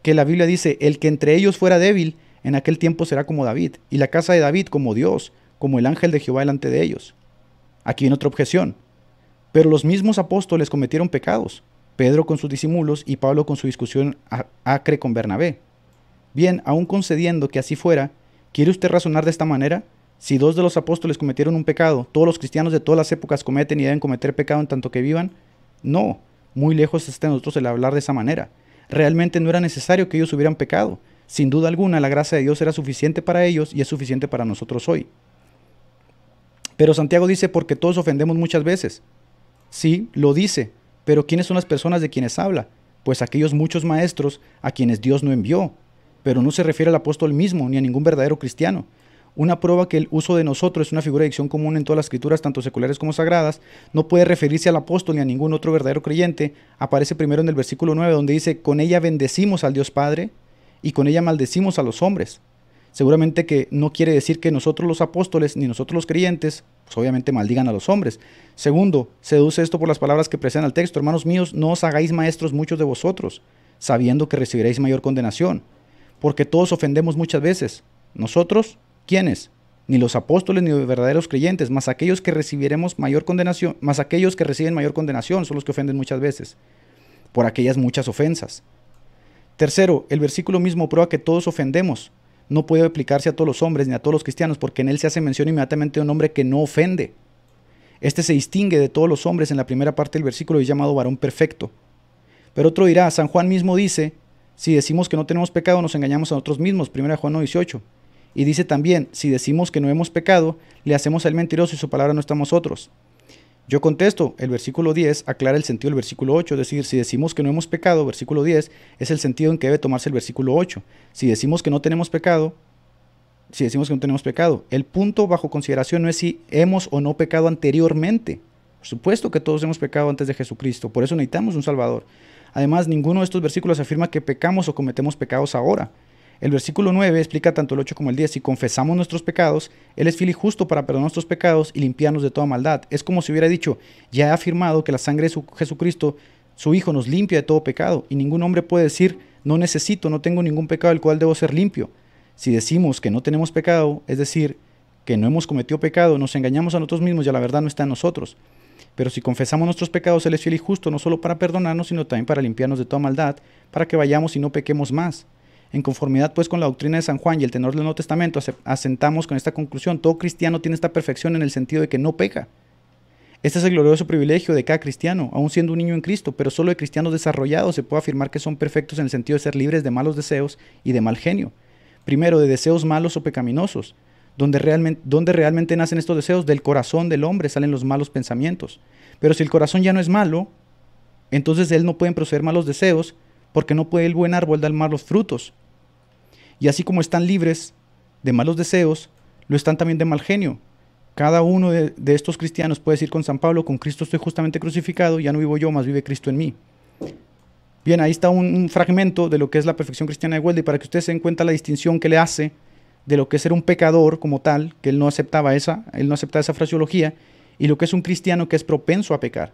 que la Biblia dice, el que entre ellos fuera débil, en aquel tiempo será como David, y la casa de David como Dios, como el ángel de Jehová delante de ellos. Aquí viene otra objeción. Pero los mismos apóstoles cometieron pecados, Pedro con sus disimulos y Pablo con su discusión acre con Bernabé. Bien, aun concediendo que así fuera, ¿quiere usted razonar de esta manera? Si dos de los apóstoles cometieron un pecado, todos los cristianos de todas las épocas cometen y deben cometer pecado en tanto que vivan. No, muy lejos está de nosotros el hablar de esa manera. Realmente no era necesario que ellos hubieran pecado, sin duda alguna, la gracia de Dios era suficiente para ellos y es suficiente para nosotros hoy. Pero Santiago dice, porque todos ofendemos muchas veces. Sí, lo dice, pero ¿quiénes son las personas de quienes habla? Pues aquellos muchos maestros a quienes Dios no envió. Pero no se refiere al apóstol mismo ni a ningún verdadero cristiano. Una prueba que el uso de nosotros es una figura de dicción común en todas las escrituras, tanto seculares como sagradas, no puede referirse al apóstol ni a ningún otro verdadero creyente. Aparece primero en el versículo 9, donde dice, con ella bendecimos al Dios Padre, y con ella maldecimos a los hombres. Seguramente que no quiere decir que nosotros los apóstoles ni nosotros los creyentes, pues obviamente maldigan a los hombres. Segundo, seduce esto por las palabras que preceden al texto. Hermanos míos, no os hagáis maestros muchos de vosotros, sabiendo que recibiréis mayor condenación. Porque todos ofendemos muchas veces. Nosotros, ¿quiénes? Ni los apóstoles ni los verdaderos creyentes, más aquellos que recibiremos mayor condenación, más aquellos que reciben mayor condenación son los que ofenden muchas veces, por aquellas muchas ofensas. Tercero, el versículo mismo prueba que todos ofendemos. No puede aplicarse a todos los hombres ni a todos los cristianos porque en él se hace mención inmediatamente de un hombre que no ofende. Este se distingue de todos los hombres en la primera parte del versículo y es llamado varón perfecto. Pero otro dirá, San Juan mismo dice, si decimos que no tenemos pecado nos engañamos a nosotros mismos, 1 Juan 18. Y dice también, si decimos que no hemos pecado, le hacemos al mentiroso y su palabra no estamos a nosotros. Yo contesto, el versículo 10 aclara el sentido del versículo 8, es decir, si decimos que no hemos pecado, versículo 10 es el sentido en que debe tomarse el versículo 8. Si decimos que no tenemos pecado, si decimos que no tenemos pecado, el punto bajo consideración no es si hemos o no pecado anteriormente. Por supuesto que todos hemos pecado antes de Jesucristo, por eso necesitamos un Salvador. Además, ninguno de estos versículos afirma que pecamos o cometemos pecados ahora. El versículo 9 explica tanto el 8 como el 10. Si confesamos nuestros pecados, Él es fiel y justo para perdonar nuestros pecados y limpiarnos de toda maldad. Es como si hubiera dicho, ya he afirmado que la sangre de Jesucristo, su Hijo, nos limpia de todo pecado. Y ningún hombre puede decir, no necesito, no tengo ningún pecado del cual debo ser limpio. Si decimos que no tenemos pecado, es decir, que no hemos cometido pecado, nos engañamos a nosotros mismos y a la verdad no está en nosotros. Pero si confesamos nuestros pecados, Él es fiel y justo, no solo para perdonarnos, sino también para limpiarnos de toda maldad, para que vayamos y no pequemos más. En conformidad pues con la doctrina de San Juan y el tenor del Nuevo Testamento, asentamos con esta conclusión, todo cristiano tiene esta perfección en el sentido de que no peca. Este es el glorioso privilegio de cada cristiano, aun siendo un niño en Cristo, pero solo de cristianos desarrollados se puede afirmar que son perfectos en el sentido de ser libres de malos deseos y de mal genio. Primero, de deseos malos o pecaminosos. Donde realmente, realmente nacen estos deseos? Del corazón del hombre salen los malos pensamientos. Pero si el corazón ya no es malo, entonces de él no pueden proceder malos deseos, porque no puede el buen árbol dar malos frutos. Y así como están libres de malos deseos, lo están también de mal genio. Cada uno de, estos cristianos puede decir con San Pablo, con Cristo estoy justamente crucificado, ya no vivo yo, más vive Cristo en mí. Bien, ahí está un, fragmento de lo que es la perfección cristiana de y para que ustedes se den cuenta la distinción que le hace de lo que es ser un pecador como tal, que él no aceptaba esa, él no aceptaba esa fraseología, y lo que es un cristiano que es propenso a pecar.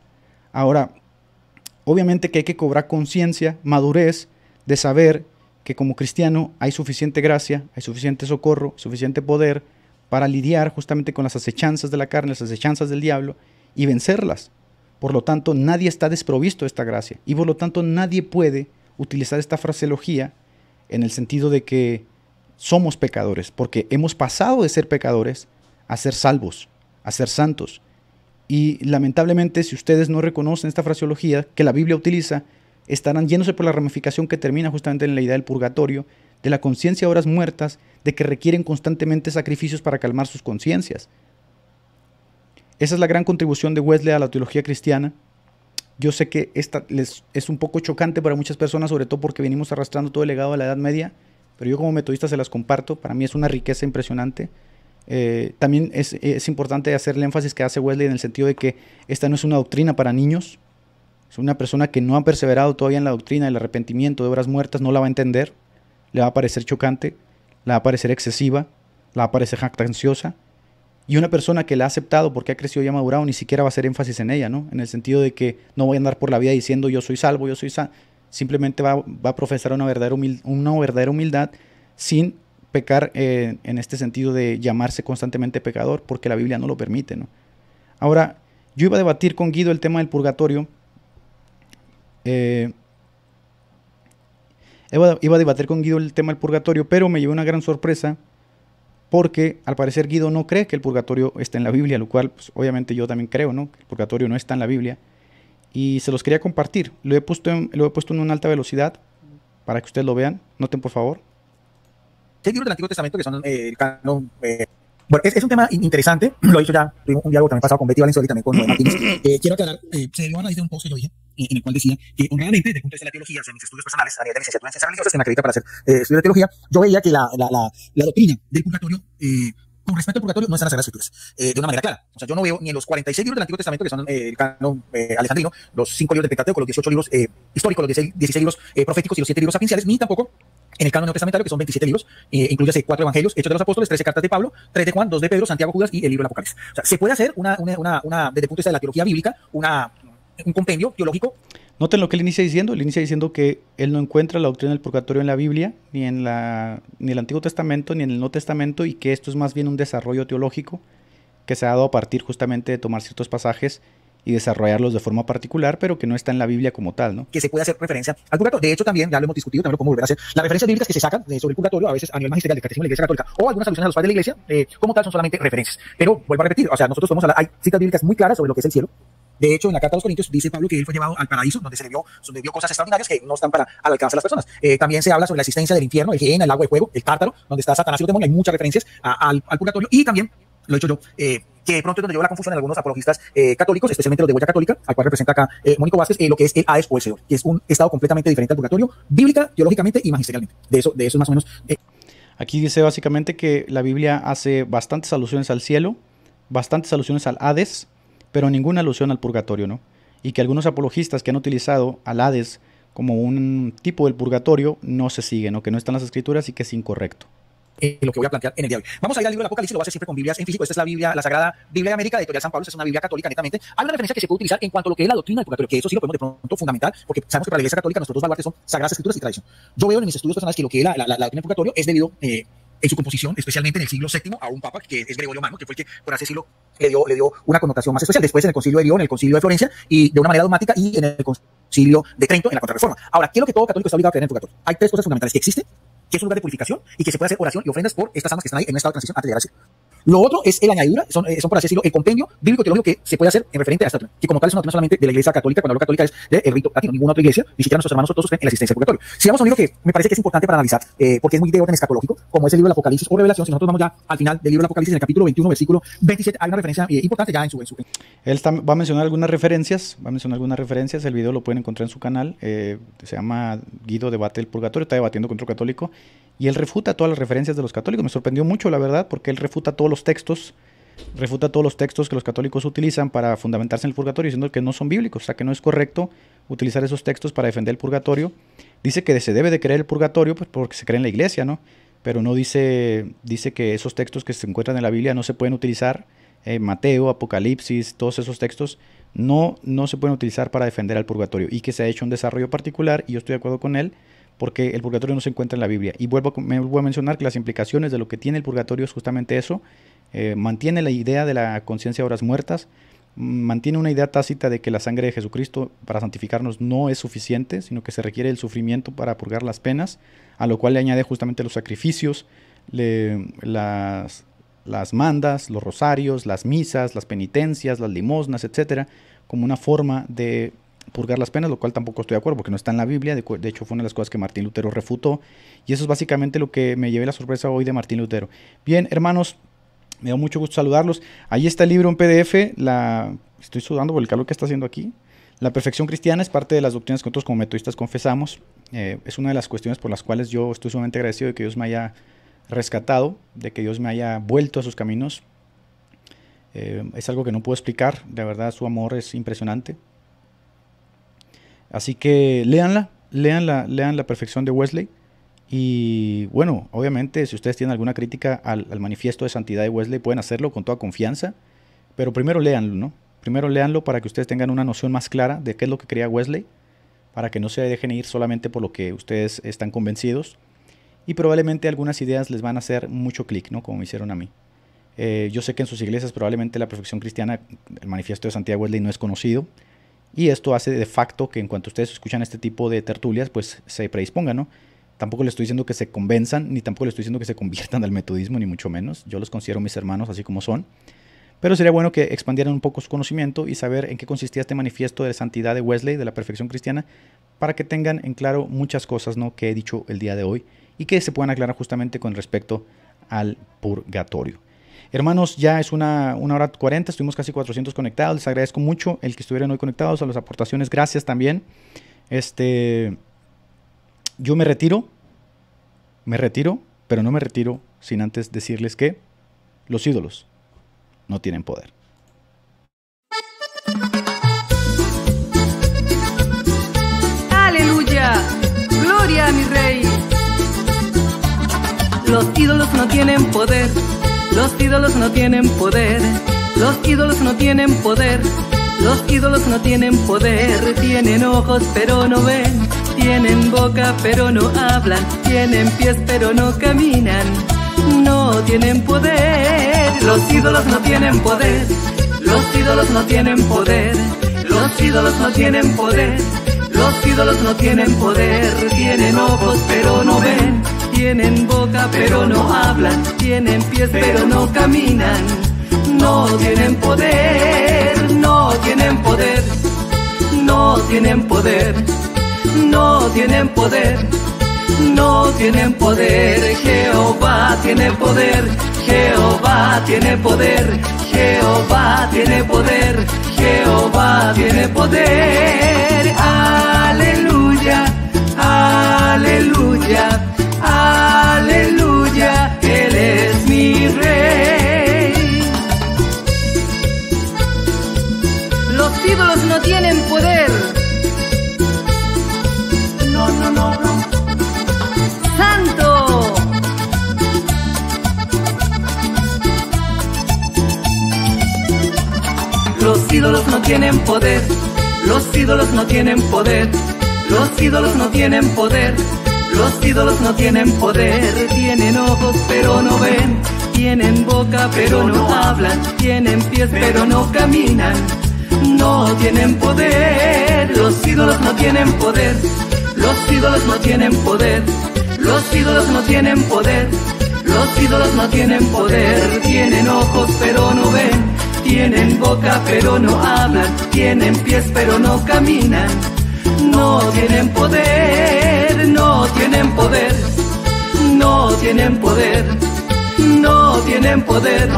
Ahora, obviamente que hay que cobrar conciencia, madurez, de saber que como cristiano hay suficiente gracia, hay suficiente socorro, suficiente poder para lidiar justamente con las acechanzas de la carne, las asechanzas del diablo y vencerlas. Por lo tanto, nadie está desprovisto de esta gracia y por lo tanto nadie puede utilizar esta fraseología en el sentido de que somos pecadores, porque hemos pasado de ser pecadores a ser salvos, a ser santos. Y lamentablemente, si ustedes no reconocen esta fraseología que la Biblia utiliza, estarán yéndose por la ramificación que termina justamente en la idea del purgatorio, de la conciencia de horas muertas, de que requieren constantemente sacrificios para calmar sus conciencias. Esa es la gran contribución de Wesley a la teología cristiana. Yo sé que esta les es un poco chocante para muchas personas, sobre todo porque venimos arrastrando todo el legado de la Edad Media, pero yo como metodista se las comparto, para mí es una riqueza impresionante. Eh, también es, es importante hacer el énfasis que hace Wesley en el sentido de que esta no es una doctrina para niños, una persona que no ha perseverado todavía en la doctrina del arrepentimiento de obras muertas no la va a entender, le va a parecer chocante, le va a parecer excesiva, le va a parecer jactanciosa. Y una persona que la ha aceptado porque ha crecido y ha madurado ni siquiera va a hacer énfasis en ella, ¿no? En el sentido de que no voy a andar por la vida diciendo yo soy salvo, yo soy salvo. Simplemente va, a profesar una verdadera, humildad, sin pecar eh, en este sentido de llamarse constantemente pecador porque la Biblia no lo permite, ¿no? Ahora, yo iba a debatir con Guido el tema del purgatorio, eh, iba a debatir con Guido el tema del purgatorio, pero me llevé una gran sorpresa porque al parecer Guido no cree que el purgatorio está en la Biblia, lo cual pues, obviamente yo también creo, ¿no? Que el purgatorio no está en la Biblia. Y se los quería compartir. Lo he puesto en, lo he puesto en una alta velocidad para que ustedes lo vean. Noten, por favor. Hay libros del Antiguo Testamento que son eh, eh, bueno, es, un tema interesante. [CLEARS THROAT] Lo he dicho ya, tuvimos un diálogo también pasado con Betty Valenzuela y también con Martínez. [CLEARS THROAT] quiero aclarar, se dio a raíz de un poco que yo dije en el cual decía que realmente, desde el punto de vista de la teología, o sea, mis estudios personales a nivel de licenciatura en ciencias religiosas que me acredita para hacer eh, de teología, yo veía que la, la, la, doctrina del purgatorio eh, con respecto al purgatorio no están las Sagradas Escrituras, eh, de una manera clara. O sea, yo no veo ni en los 46 libros del Antiguo Testamento, que son eh, el canon alejandrino, los 5 libros del Pentateuco, los 18 libros históricos, los 16, libros proféticos y los 7 libros sapienciales, ni tampoco en el canon neotestamentario, que son 27 libros, incluye 4 evangelios, Hechos de los Apóstoles, 13 cartas de Pablo, 3 de Juan, 2 de Pedro, Santiago Judas y el libro de Apocalipsis. O sea, se puede hacer una, una, una, desde el punto de vista de la teología bíblica, una un compendio teológico. Noten lo que él inicia diciendo. Él inicia diciendo que él no encuentra la doctrina del purgatorio en la Biblia, ni en, la, ni el Antiguo Testamento, ni en el Nuevo Testamento, y que esto es más bien un desarrollo teológico que se ha dado a partir justamente de tomar ciertos pasajes y desarrollarlos de forma particular, pero que no está en la Biblia como tal, ¿no? Que se puede hacer referencia al purgatorio. De hecho, también, ya lo hemos discutido, también lo podemos volver a hacer. Las referencias bíblicas que se sacan sobre el purgatorio, a veces a nivel magisterial de la Iglesia Católica, o algunas alusiones a los padres de la Iglesia, eh, como tal, son solamente referencias. Pero vuelvo a repetir, o sea, nosotros somos hay citas bíblicas muy claras sobre lo que es el cielo, de hecho, en la carta de los Corintios dice Pablo que él fue llevado al paraíso, donde se le vio, vio cosas extraordinarias que no están para al alcance de las personas. Eh, también se habla sobre la existencia del infierno, el hiena, el agua de fuego, el tártaro, donde está Satanás y los demonio. Hay muchas referencias al, purgatorio y también, lo he hecho yo, eh, que pronto es donde lleva la confusión en algunos apologistas eh, católicos, especialmente los de Huella Católica, al cual representa acá Mónico Vázquez, eh, lo que es el Hades o el que es un estado completamente diferente al purgatorio, bíblica, teológicamente y magisterialmente. De eso, de eso más o menos. Aquí dice básicamente que la Biblia hace bastantes alusiones al cielo, bastantes alusiones al Hades, pero ninguna alusión al purgatorio, ¿no? Y que algunos apologistas que han utilizado al Hades como un tipo del purgatorio no se siguen, ¿no? Que no están las escrituras y que es incorrecto. Eh, lo que voy a plantear en el día Vamos a ir al libro del Apocalipsis, lo voy a hacer siempre con Biblias en físico. Esta es la Biblia, la Sagrada Biblia de América, de editorial San Pablo, es una Biblia católica netamente. Hay una referencia que se puede utilizar en cuanto a lo que es la doctrina del purgatorio, que eso sí lo podemos de pronto fundamental, porque sabemos que para la Iglesia Católica nuestros dos baluartes son Sagradas Escrituras y tradición. Yo veo en mis estudios personales que lo que es la, doctrina del purgatorio es debido eh, en su composición, especialmente en el siglo VII, a un papa que es Gregorio Magno, que fue el que, por así decirlo, le dio, le dio una connotación más especial. Después en el concilio de León, en el concilio de Florencia, y de una manera dogmática, y en el concilio de Trento, en la Contrarreforma. Ahora, ¿qué es lo que todo católico está obligado a creer en el purgatorio? Hay tres cosas fundamentales que existen, que es un lugar de purificación, y que se puede hacer oración y ofrendas por estas almas que están ahí en esta estado de transición antes de llegar lo otro es el añadura son, eh, son por así decirlo, el compendio bíblico teológico que se puede hacer en referente a esta que como tal es una doctrina solamente de la iglesia católica, cuando la católica es del de rito latino, ninguna otra iglesia, ni siquiera nuestros hermanos todos creen en la existencia del si vamos a un libro que me parece que es importante para analizar, eh, porque es muy de orden escatológico, como es el libro la Apocalipsis o Revelación, si nosotros vamos ya al final del libro la Apocalipsis, en el capítulo 21, versículo 27, hay una referencia eh, importante ya en su... En Él va a mencionar algunas referencias, va a mencionar algunas referencias, el video lo pueden encontrar en su canal, se llama Guido Debate el Purgatorio, está debatiendo contra el católico, y él refuta todas las referencias de los católicos. Me sorprendió mucho, la verdad, porque él refuta todos los textos, refuta todos los textos que los católicos utilizan para fundamentarse en el purgatorio, diciendo que no son bíblicos, o sea, que no es correcto utilizar esos textos para defender el purgatorio. Dice que se debe de creer el purgatorio pues, porque se cree en la iglesia, ¿no? Pero no dice, dice que esos textos que se encuentran en la Biblia no se pueden utilizar, eh, Mateo, Apocalipsis, todos esos textos, no, no se pueden utilizar para defender al purgatorio y que se ha hecho un desarrollo particular, y yo estoy de acuerdo con él, porque el purgatorio no se encuentra en la Biblia. Y vuelvo, a mencionar que las implicaciones de lo que tiene el purgatorio es justamente eso. Eh, mantiene la idea de la conciencia de horas muertas, mm, mantiene una idea tácita de que la sangre de Jesucristo para santificarnos no es suficiente, sino que se requiere el sufrimiento para purgar las penas, a lo cual le añade justamente los sacrificios, las, las mandas, los rosarios, las misas, las penitencias, las limosnas, etcétera, como una forma de purgar las penas, lo cual tampoco estoy de acuerdo porque no está en la Biblia, de, hecho fue una de las cosas que Martín Lutero refutó, y eso es básicamente lo que me llevé la sorpresa hoy de Martín Lutero. Bien, hermanos, me da mucho gusto saludarlos. Ahí está el libro en PDF, la... estoy sudando por el calor que está haciendo aquí. La perfección cristiana es parte de las doctrinas que nosotros como metodistas confesamos. Eh, es una de las cuestiones por las cuales yo estoy sumamente agradecido de que Dios me haya rescatado, de que Dios me haya vuelto a sus caminos. Eh, es algo que no puedo explicar, de verdad su amor es impresionante. Así que léanla, léanla, lean La Perfección de Wesley. Y bueno, obviamente, si ustedes tienen alguna crítica al, manifiesto de santidad de Wesley, pueden hacerlo con toda confianza. Pero primero léanlo, ¿no? Primero léanlo para que ustedes tengan una noción más clara de qué es lo que crea Wesley, para que no se dejen ir solamente por lo que ustedes están convencidos. Y probablemente algunas ideas les van a hacer mucho clic, ¿no? Como me hicieron a mí. Eh, yo sé que en sus iglesias probablemente la perfección cristiana, el manifiesto de de Wesley no es conocido. Y esto hace de facto que en cuanto ustedes escuchan este tipo de tertulias, pues se predispongan, ¿no? Tampoco les estoy diciendo que se convenzan, ni tampoco les estoy diciendo que se conviertan al metodismo, ni mucho menos. Yo los considero mis hermanos así como son. Pero sería bueno que expandieran un poco su conocimiento y saber en qué consistía este manifiesto de santidad de Wesley, de la perfección cristiana, para que tengan en claro muchas cosas ¿no? que he dicho el día de hoy y que se puedan aclarar justamente con respecto al purgatorio. Hermanos, ya es una, hora 40, estuvimos casi 400 conectados. Les agradezco mucho el que estuvieran hoy conectados, a las aportaciones, gracias también. Este, yo me retiro, me retiro, pero no me retiro sin antes decirles que los ídolos no tienen poder. Aleluya, gloria a mi rey. Los ídolos no tienen poder. Los ídolos no tienen poder, los ídolos no tienen poder, los ídolos no tienen poder, tienen ojos pero no ven, tienen boca pero no hablan, tienen pies pero no caminan, no tienen poder, los ídolos no tienen poder, los ídolos no tienen poder, los ídolos no tienen poder, los ídolos no tienen poder, tienen ojos pero no ven tienen boca pero no hablan, tienen pies pero no caminan. No tienen poder, no tienen poder, no tienen poder, no tienen poder, no tienen poder. Jehová tiene poder, Jehová tiene poder, Jehová tiene poder, Jehová tiene poder. Aleluya, aleluya aleluya, Él es mi rey. Los ídolos no tienen poder. No, Santo. Los ídolos no tienen poder. Los ídolos no tienen poder. Los ídolos no tienen poder. Los ídolos no tienen poder, tienen ojos pero no ven, tienen boca pero no hablan, tienen pies pero no caminan, no tienen poder, los ídolos no tienen poder, los ídolos no tienen poder, los ídolos no tienen poder, los ídolos no tienen poder, tienen ojos pero no ven, tienen boca pero no hablan, tienen pies pero no caminan no tienen poder, no tienen poder, no tienen poder, no tienen poder,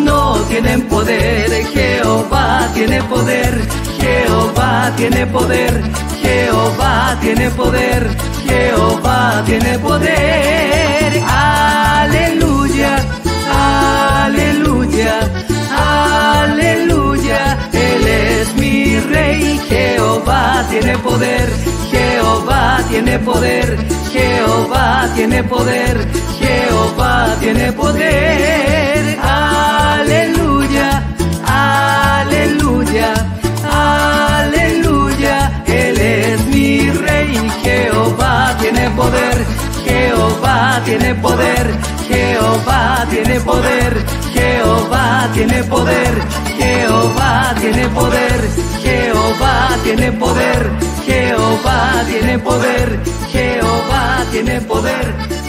no, tienen poder, Jehová tiene poder, Jehová tiene poder, Jehová tiene poder, Jehová tiene poder, aleluya, aleluya, aleluya, rey, Jehová tiene poder, Jehová tiene poder, Jehová tiene poder, Jehová tiene poder. Aleluya, aleluya, aleluya, Él es mi rey, Jehová tiene poder, Jehová tiene poder, Jehová tiene poder, Jehová tiene poder, Jehová tiene poder. Jehová tiene poder, Jehová tiene poder, Jehová tiene poder.